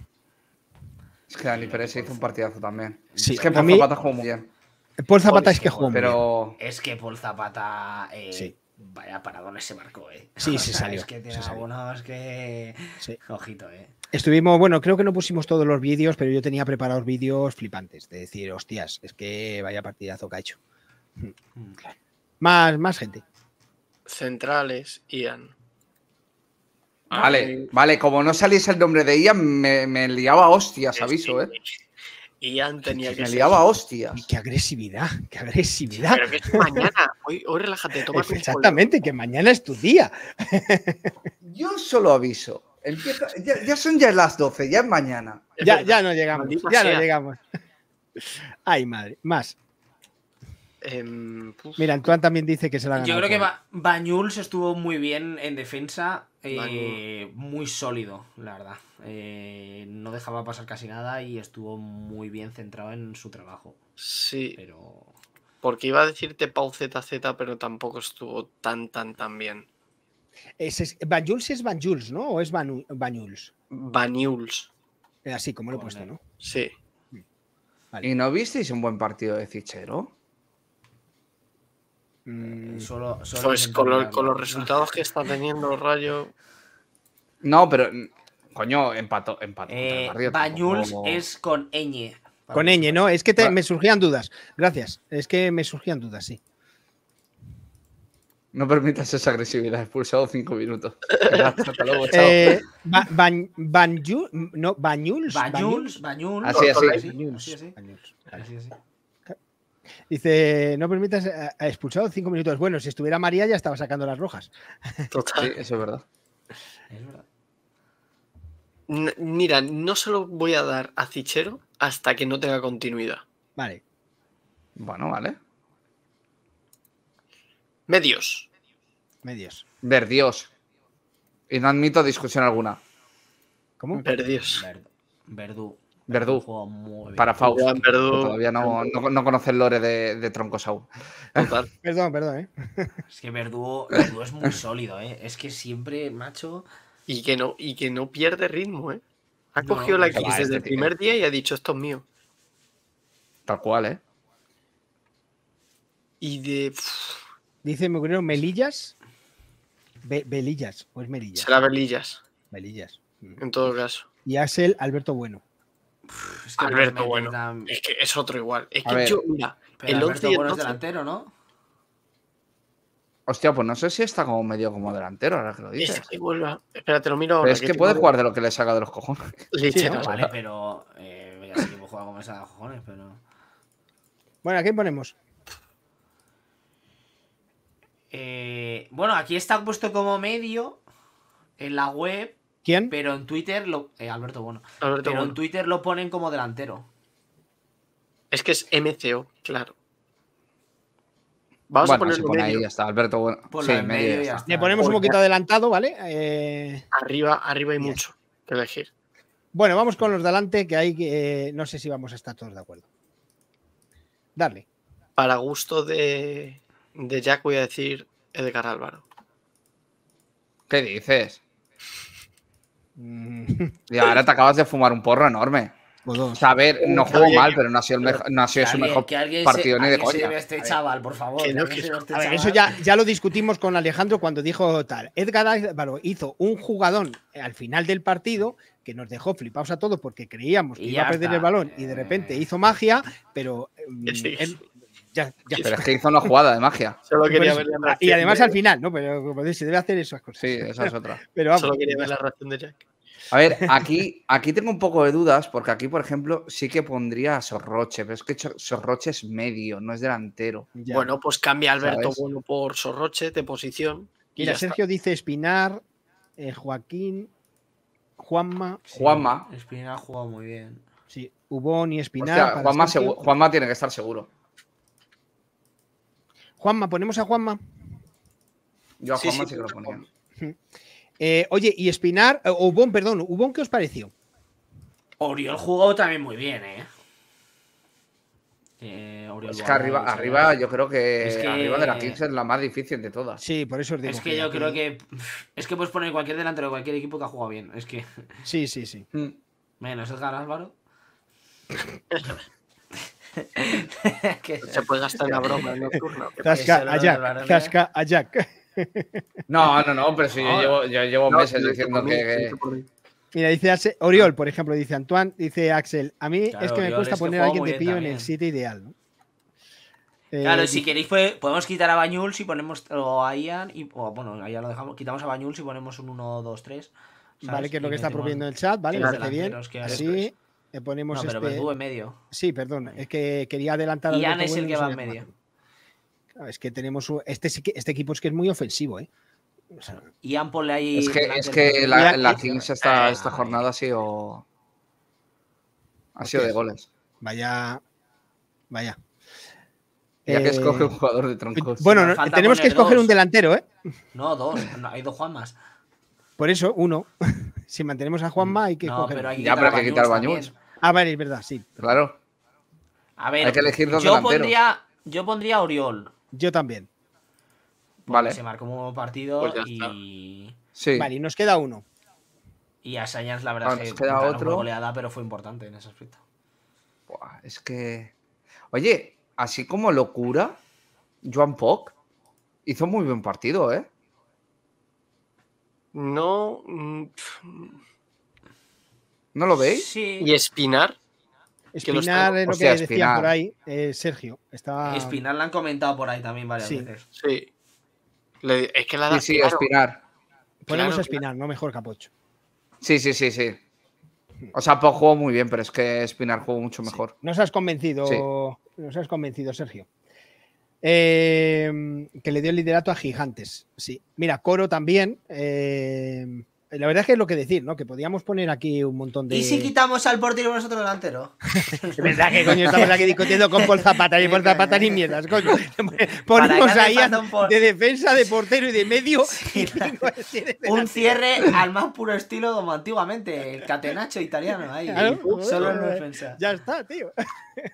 Es que Dani Pérez se hizo un partidazo también. Sí, es que Paul Zapata jugó muy bien. Paul Zapata es que jugó muy bien. Pero... Es que Paul Zapata. Eh, sí Vaya dónde ese barco, ¿eh? Sí, se salió. Es que tienes algunos que. Ojito, ¿eh? Estuvimos, bueno, creo que no pusimos todos los vídeos, pero yo tenía preparados vídeos flipantes. De decir, hostias, es que vaya partidazo que ha hecho. Mm. Más, más gente. Centrales, Ian. Vale, vale, como no saliese el nombre de Ian, me, me liaba hostias, aviso, ¿eh? tenía que. Me liaba hostia. Qué agresividad, qué agresividad. pero que mañana. Hoy, relájate, toma Exactamente, que mañana es tu día. Yo solo aviso. ya, son ya las 12, ya es mañana. Ya, ya no llegamos. Ya no llegamos. Ay, madre. Más. Em, Mira, Antoine también dice que se la ganó Yo creo que Banyuls estuvo muy bien en defensa, eh, y muy sólido, la verdad. Eh, no dejaba pasar casi nada y estuvo muy bien centrado en su trabajo. Sí. Pero... Porque iba a decirte Pau ZZ, pero tampoco estuvo tan, tan, tan bien. Es, es, Banyuls es ¿no? ¿O es Banyuls. Banyuls? Eh, así como lo he puesto, ¿no? Sí. Mm. ¿Y no visteis un buen partido de Cichero? Mm. solo, pues con, los resultados que está teniendo el Rayo. No, pero. Coño, empató. empató eh, Bañuls es con ñ. Con ñ, ¿no? Es que me surgían dudas. Gracias. Es que me surgían dudas, sí. No permitas esa agresividad. Pulsado cinco minutos. Hasta eh, no, Bañuls. así, así. Dice, no permitas ha eh, expulsado cinco minutos. Bueno, si estuviera María ya estaba sacando las rojas. Total. eso es verdad. mira, no se lo voy a dar a Cichero hasta que no tenga continuidad. Vale. Bueno, vale. Medios. Medios. Verdios. Y no admito discusión alguna. ¿Cómo? Verdios. Verdu. Verdú. Para Faust. Todavía no, no, el lore de, de troncos Perdón, perdón, ¿eh? Es que Verdú, es muy sólido, ¿eh? Es que siempre, macho. Y que no, y que no pierde ritmo, ¿eh? Ha cogido la X desde este el primer día y ha dicho esto es mío. Tal cual, ¿eh? Y de. Dice, me ocurrieron melillas. belillas, o es pues melillas. Será belillas. Melillas. Mm. En todo caso. Y Axel Alberto Bueno. Es Alberto Bueno. Es que es otro igual. Es que yo, mira, el 11 es delantero, ¿no? Hostia, pues no sé si está como medio como delantero, ahora que lo dices. Es que Espérate, lo miro. es que, puede jugar de lo que le saca de los cojones. Sí, vale, pero. Eh, esa de cojones, pero. Bueno, ¿a quién ponemos? Eh, bueno, aquí está puesto como medio en la web pero en Twitter lo. Eh, Alberto Bono. pero en Twitter lo ponen como delantero. Es que es MCO, claro. Vamos a ponerlo ahí, Alberto Bono. Pues Le ponemos un poquito adelantado, ¿vale? Eh, arriba, arriba hay mucho que elegir. Bueno, vamos con los delante, que hay que. Eh, no sé si vamos a estar todos de acuerdo. Darle. Para gusto de, de Jack voy a decir Edgar Álvaro. ¿Qué dices? Mm. Y ahora te acabas de fumar un porro enorme. O a ver, no jugó mal, pero no ha sido, no ha sido su mejor partido ni de coña. A este ver, eso ya, ya lo discutimos con Alejandro cuando dijo tal. Edgar Álvaro hizo un jugadón eh, al final del partido que nos dejó flipados a todos porque creíamos que iba a perder el balón y de repente eh. hizo magia, pero mm, pero es que hizo una jugada de magia. y además al final, ¿no? Pero como se debe hacer esas cosas. Sí, esa es otra. Solo quería ver la reacción de Jack. A ver, aquí, aquí tengo un poco de dudas, porque aquí, por ejemplo, sí que pondría a Sorroche, pero es que Sorroche es medio, no es delantero. Bueno, pues cambia Alberto Bueno por Sorroche de posición. Sergio dice Espinar, eh, Joaquín, Juanma. Juanma. Espinar ha jugado muy bien. Sí, Ubón y Espinar. Juanma, Juanma tiene que estar seguro. Juanma, ¿ponemos a Juanma? Yo a Juanma sí, que lo ponía. Eh, oye, y Espinar, o eh, Ubón, perdón, Ubón, ¿qué os pareció? Oriol jugó también muy bien, ¿eh? es que arriba, arriba yo creo que, arriba de la 15 es la más difícil de todas. Sí, por eso os digo. Es que, yo creo que. Es que puedes poner cualquier delantero de cualquier equipo que ha jugado bien. Es que. Sí, sí, sí. Mm. Menos Edgar Álvaro. se puede gastar una broma en nocturno. a Jack. No, no, no, pero si yo llevo, llevo meses diciendo que. Mira, dice Oriol, por ejemplo, dice Antoine, dice Axel, a mí es que me cuesta poner a alguien de pío en el sitio ideal. Eh, claro, y si queréis pues, podemos quitar a Bañuls y ponemos a Ian y o, bueno, ya lo dejamos, quitamos a Bañuls y ponemos un 1 2 3. Vale, que es lo que está proponiendo el chat, vale, bien. Así le ponemos no, pero este... en medio. Sí, perdón, es que quería adelantar. Y Ian es el que va en medio. Claro, es que tenemos. Este, este equipo es que es muy ofensivo, ¿eh? ahí. Es que, la, acción esta, eh. jornada ha sido. Ha sido de goles. Vaya. Vaya. Ya que eh, escoge un jugador de troncos. Bueno, tenemos que escoger un delantero, ¿eh? No, dos. hay dos Juanmas. Por eso, uno. si mantenemos a Juanma hay que ya, pero hay que quitar Bañuls. Ah, vale, es verdad, sí. Claro. A ver, Hay que yo pondría, yo pondría Oriol. Yo también. Vale. Se marcó un partido pues y. Vale, y nos queda uno. Y a Sañas la verdad, ah, es que queda otro. una goleada, pero fue importante en ese aspecto. es que. Oye, así como locura, Joan Poc hizo muy buen partido, ¿eh? No. Mm, ¿No lo veis? ¿Y Espinar? Espinar es lo que decía por ahí eh, Sergio. Estaba... Espinar la han comentado por ahí también varias veces. Sí. es que la da. Sí, sí, Espinar. Ponemos Espinar, no mejor Capocho. Sí, sí, sí, sí. O sea, pues muy bien, pero es que Espinar jugó mucho mejor. Nos has convencido, nos has convencido, Sergio. Eh, que le dio el liderato a Gigantes. Sí. Mira, Coro también. Eh, la verdad es que es lo que decir, ¿no? Que podíamos poner aquí un montón de. ¿Y si quitamos al portero nosotros delantero? es verdad que, coño, estamos aquí discutiendo con Paul Zapata y Paul Zapata ni mierdas, coño. Ponemos ahí de defensa, de portero y de medio. Este un cierre al más puro estilo como antiguamente, el catenacho italiano ahí. solo en defensa. Ya está, tío.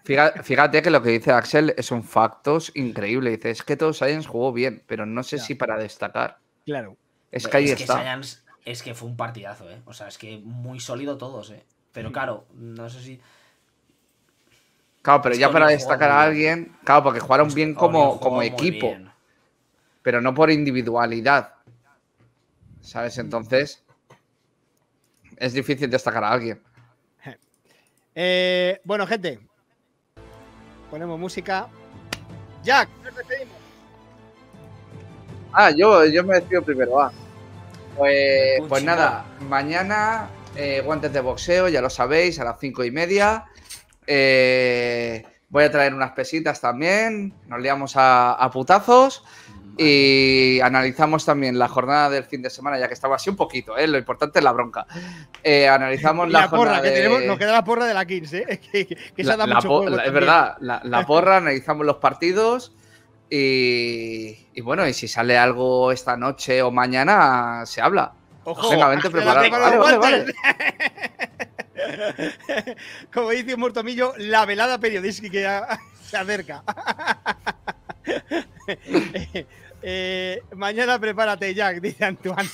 Fíjate, que lo que dice Axel es un factos increíble. Dice, es que todos Science jugó bien, pero no sé si para destacar. Claro. Es que ahí es está. Que Science es que fue un partidazo, ¿eh? O sea, es que muy sólido todos, ¿eh? Pero mm. claro, no sé si. Claro, pero ya para destacar a alguien, claro, porque jugaron bien como, como equipo, pero no por individualidad. ¿Sabes? Entonces, es difícil destacar a alguien. Eh, bueno, gente, ponemos música. Jack, Ah, yo, yo me despido primero, Ah. Pues, pues nada, mañana eh, guantes de boxeo, ya lo sabéis, a las cinco y media. Eh, voy a traer unas pesitas también, nos liamos a, putazos y analizamos también la jornada del fin de semana, ya que estaba así un poquito, ¿eh? lo importante es la bronca. Eh, analizamos la, porra, jornada que tenemos, nos queda la porra de la 15, que, se ha dado mucho Es verdad, la, porra, analizamos los partidos eh, y, bueno, y si sale algo esta noche o mañana, se habla. Ojo, Venga, vente preparado. Como dice Mortomillo, la velada periodística se acerca. Eh, mañana prepárate, Jack, dice Antoine.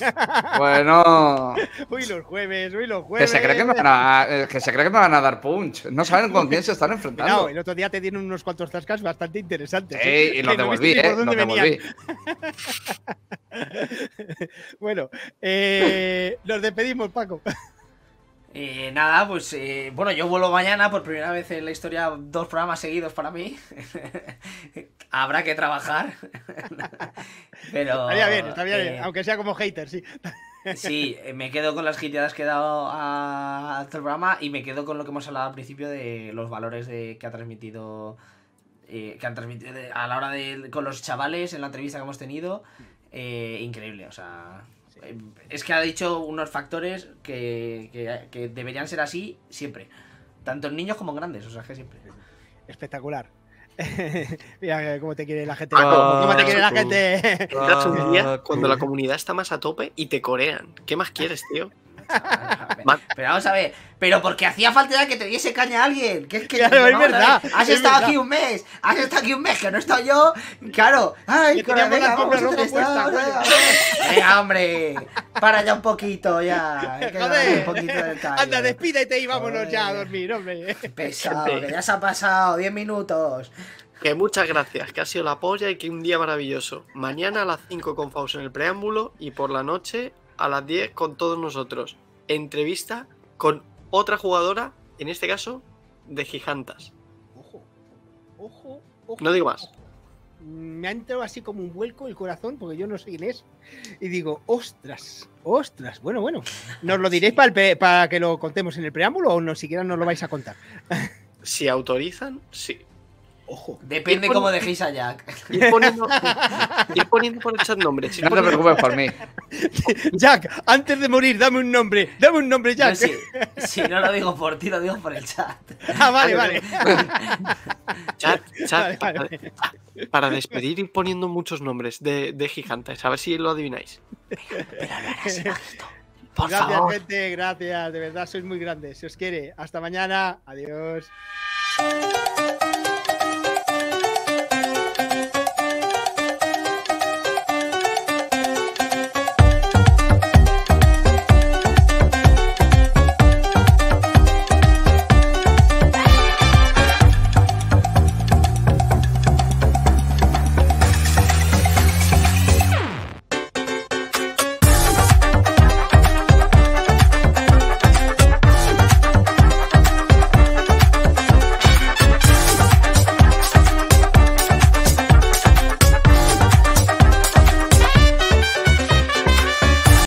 Bueno. uy, los jueves, uy, los jueves. Eh, que se cree que me van a, dar punch. No saben con quién se están enfrentando. No, el otro día te dieron unos cuantos tascas bastante interesantes. ¿eh? y los devolví, no ¿eh? bueno, eh, nos despedimos, Paco. Eh, nada, pues eh, bueno, yo vuelvo mañana por primera vez en la historia, dos programas seguidos para mí. Habrá que trabajar. Pero. Estaría bien, eh, aunque sea como hater, sí. sí, me quedo con las giteadas que he dado a, este programa y me quedo con lo que hemos hablado al principio de los valores que ha transmitido. que han transmitido a la hora de. con los chavales en la entrevista que hemos tenido. increíble, o sea. Es que ha dicho unos factores que, deberían ser así siempre. Tanto en niños como en grandes, o sea, que siempre. Espectacular. Mira eh, cómo te quiere la gente. cuando la comunidad está más a tope y te corean. ¿Qué más quieres, tío? pero vamos a ver, pero porque hacía falta que te diese caña alguien. Que es que es verdad. ¿eh? Has estado aquí un mes, has estado aquí un mes que no he estado yo. Claro, ay, venga, hombre, para ya un poquito ya. Un Anda, despídete y vámonos ya a dormir, hombre. Pesado, que ya se ha pasado 10 minutos. Que muchas gracias, que ha sido la polla y que un día maravilloso. Mañana a las 5 con Faust en el preámbulo y por la noche a las 10 con todos nosotros. Entrevista con otra jugadora, en este caso, de Gigantas. Ojo, ojo, ojo. No digo más. Me ha entrado así como un vuelco el corazón, porque yo no sé es Y digo, ostras, ostras. Bueno, bueno. ¿Nos lo diréis para, para que lo contemos en el preámbulo o no siquiera nos lo vais a contar? si autorizan, sí. Ojo. Depende cómo dejéis a Jack. Ir poniendo, por el chat nombres. No te preocupes por mí. Jack, antes de morir, dame un nombre. Dame un nombre, Jack. si, no lo digo por ti, lo digo por el chat. Ah, vale, vale. chat, chat. Para, despedir, ir poniendo muchos nombres de, gigantes. A ver si lo adivináis. gracias, favor. Gracias. De verdad, sois muy grandes. Si os quiere. Hasta mañana. Adiós.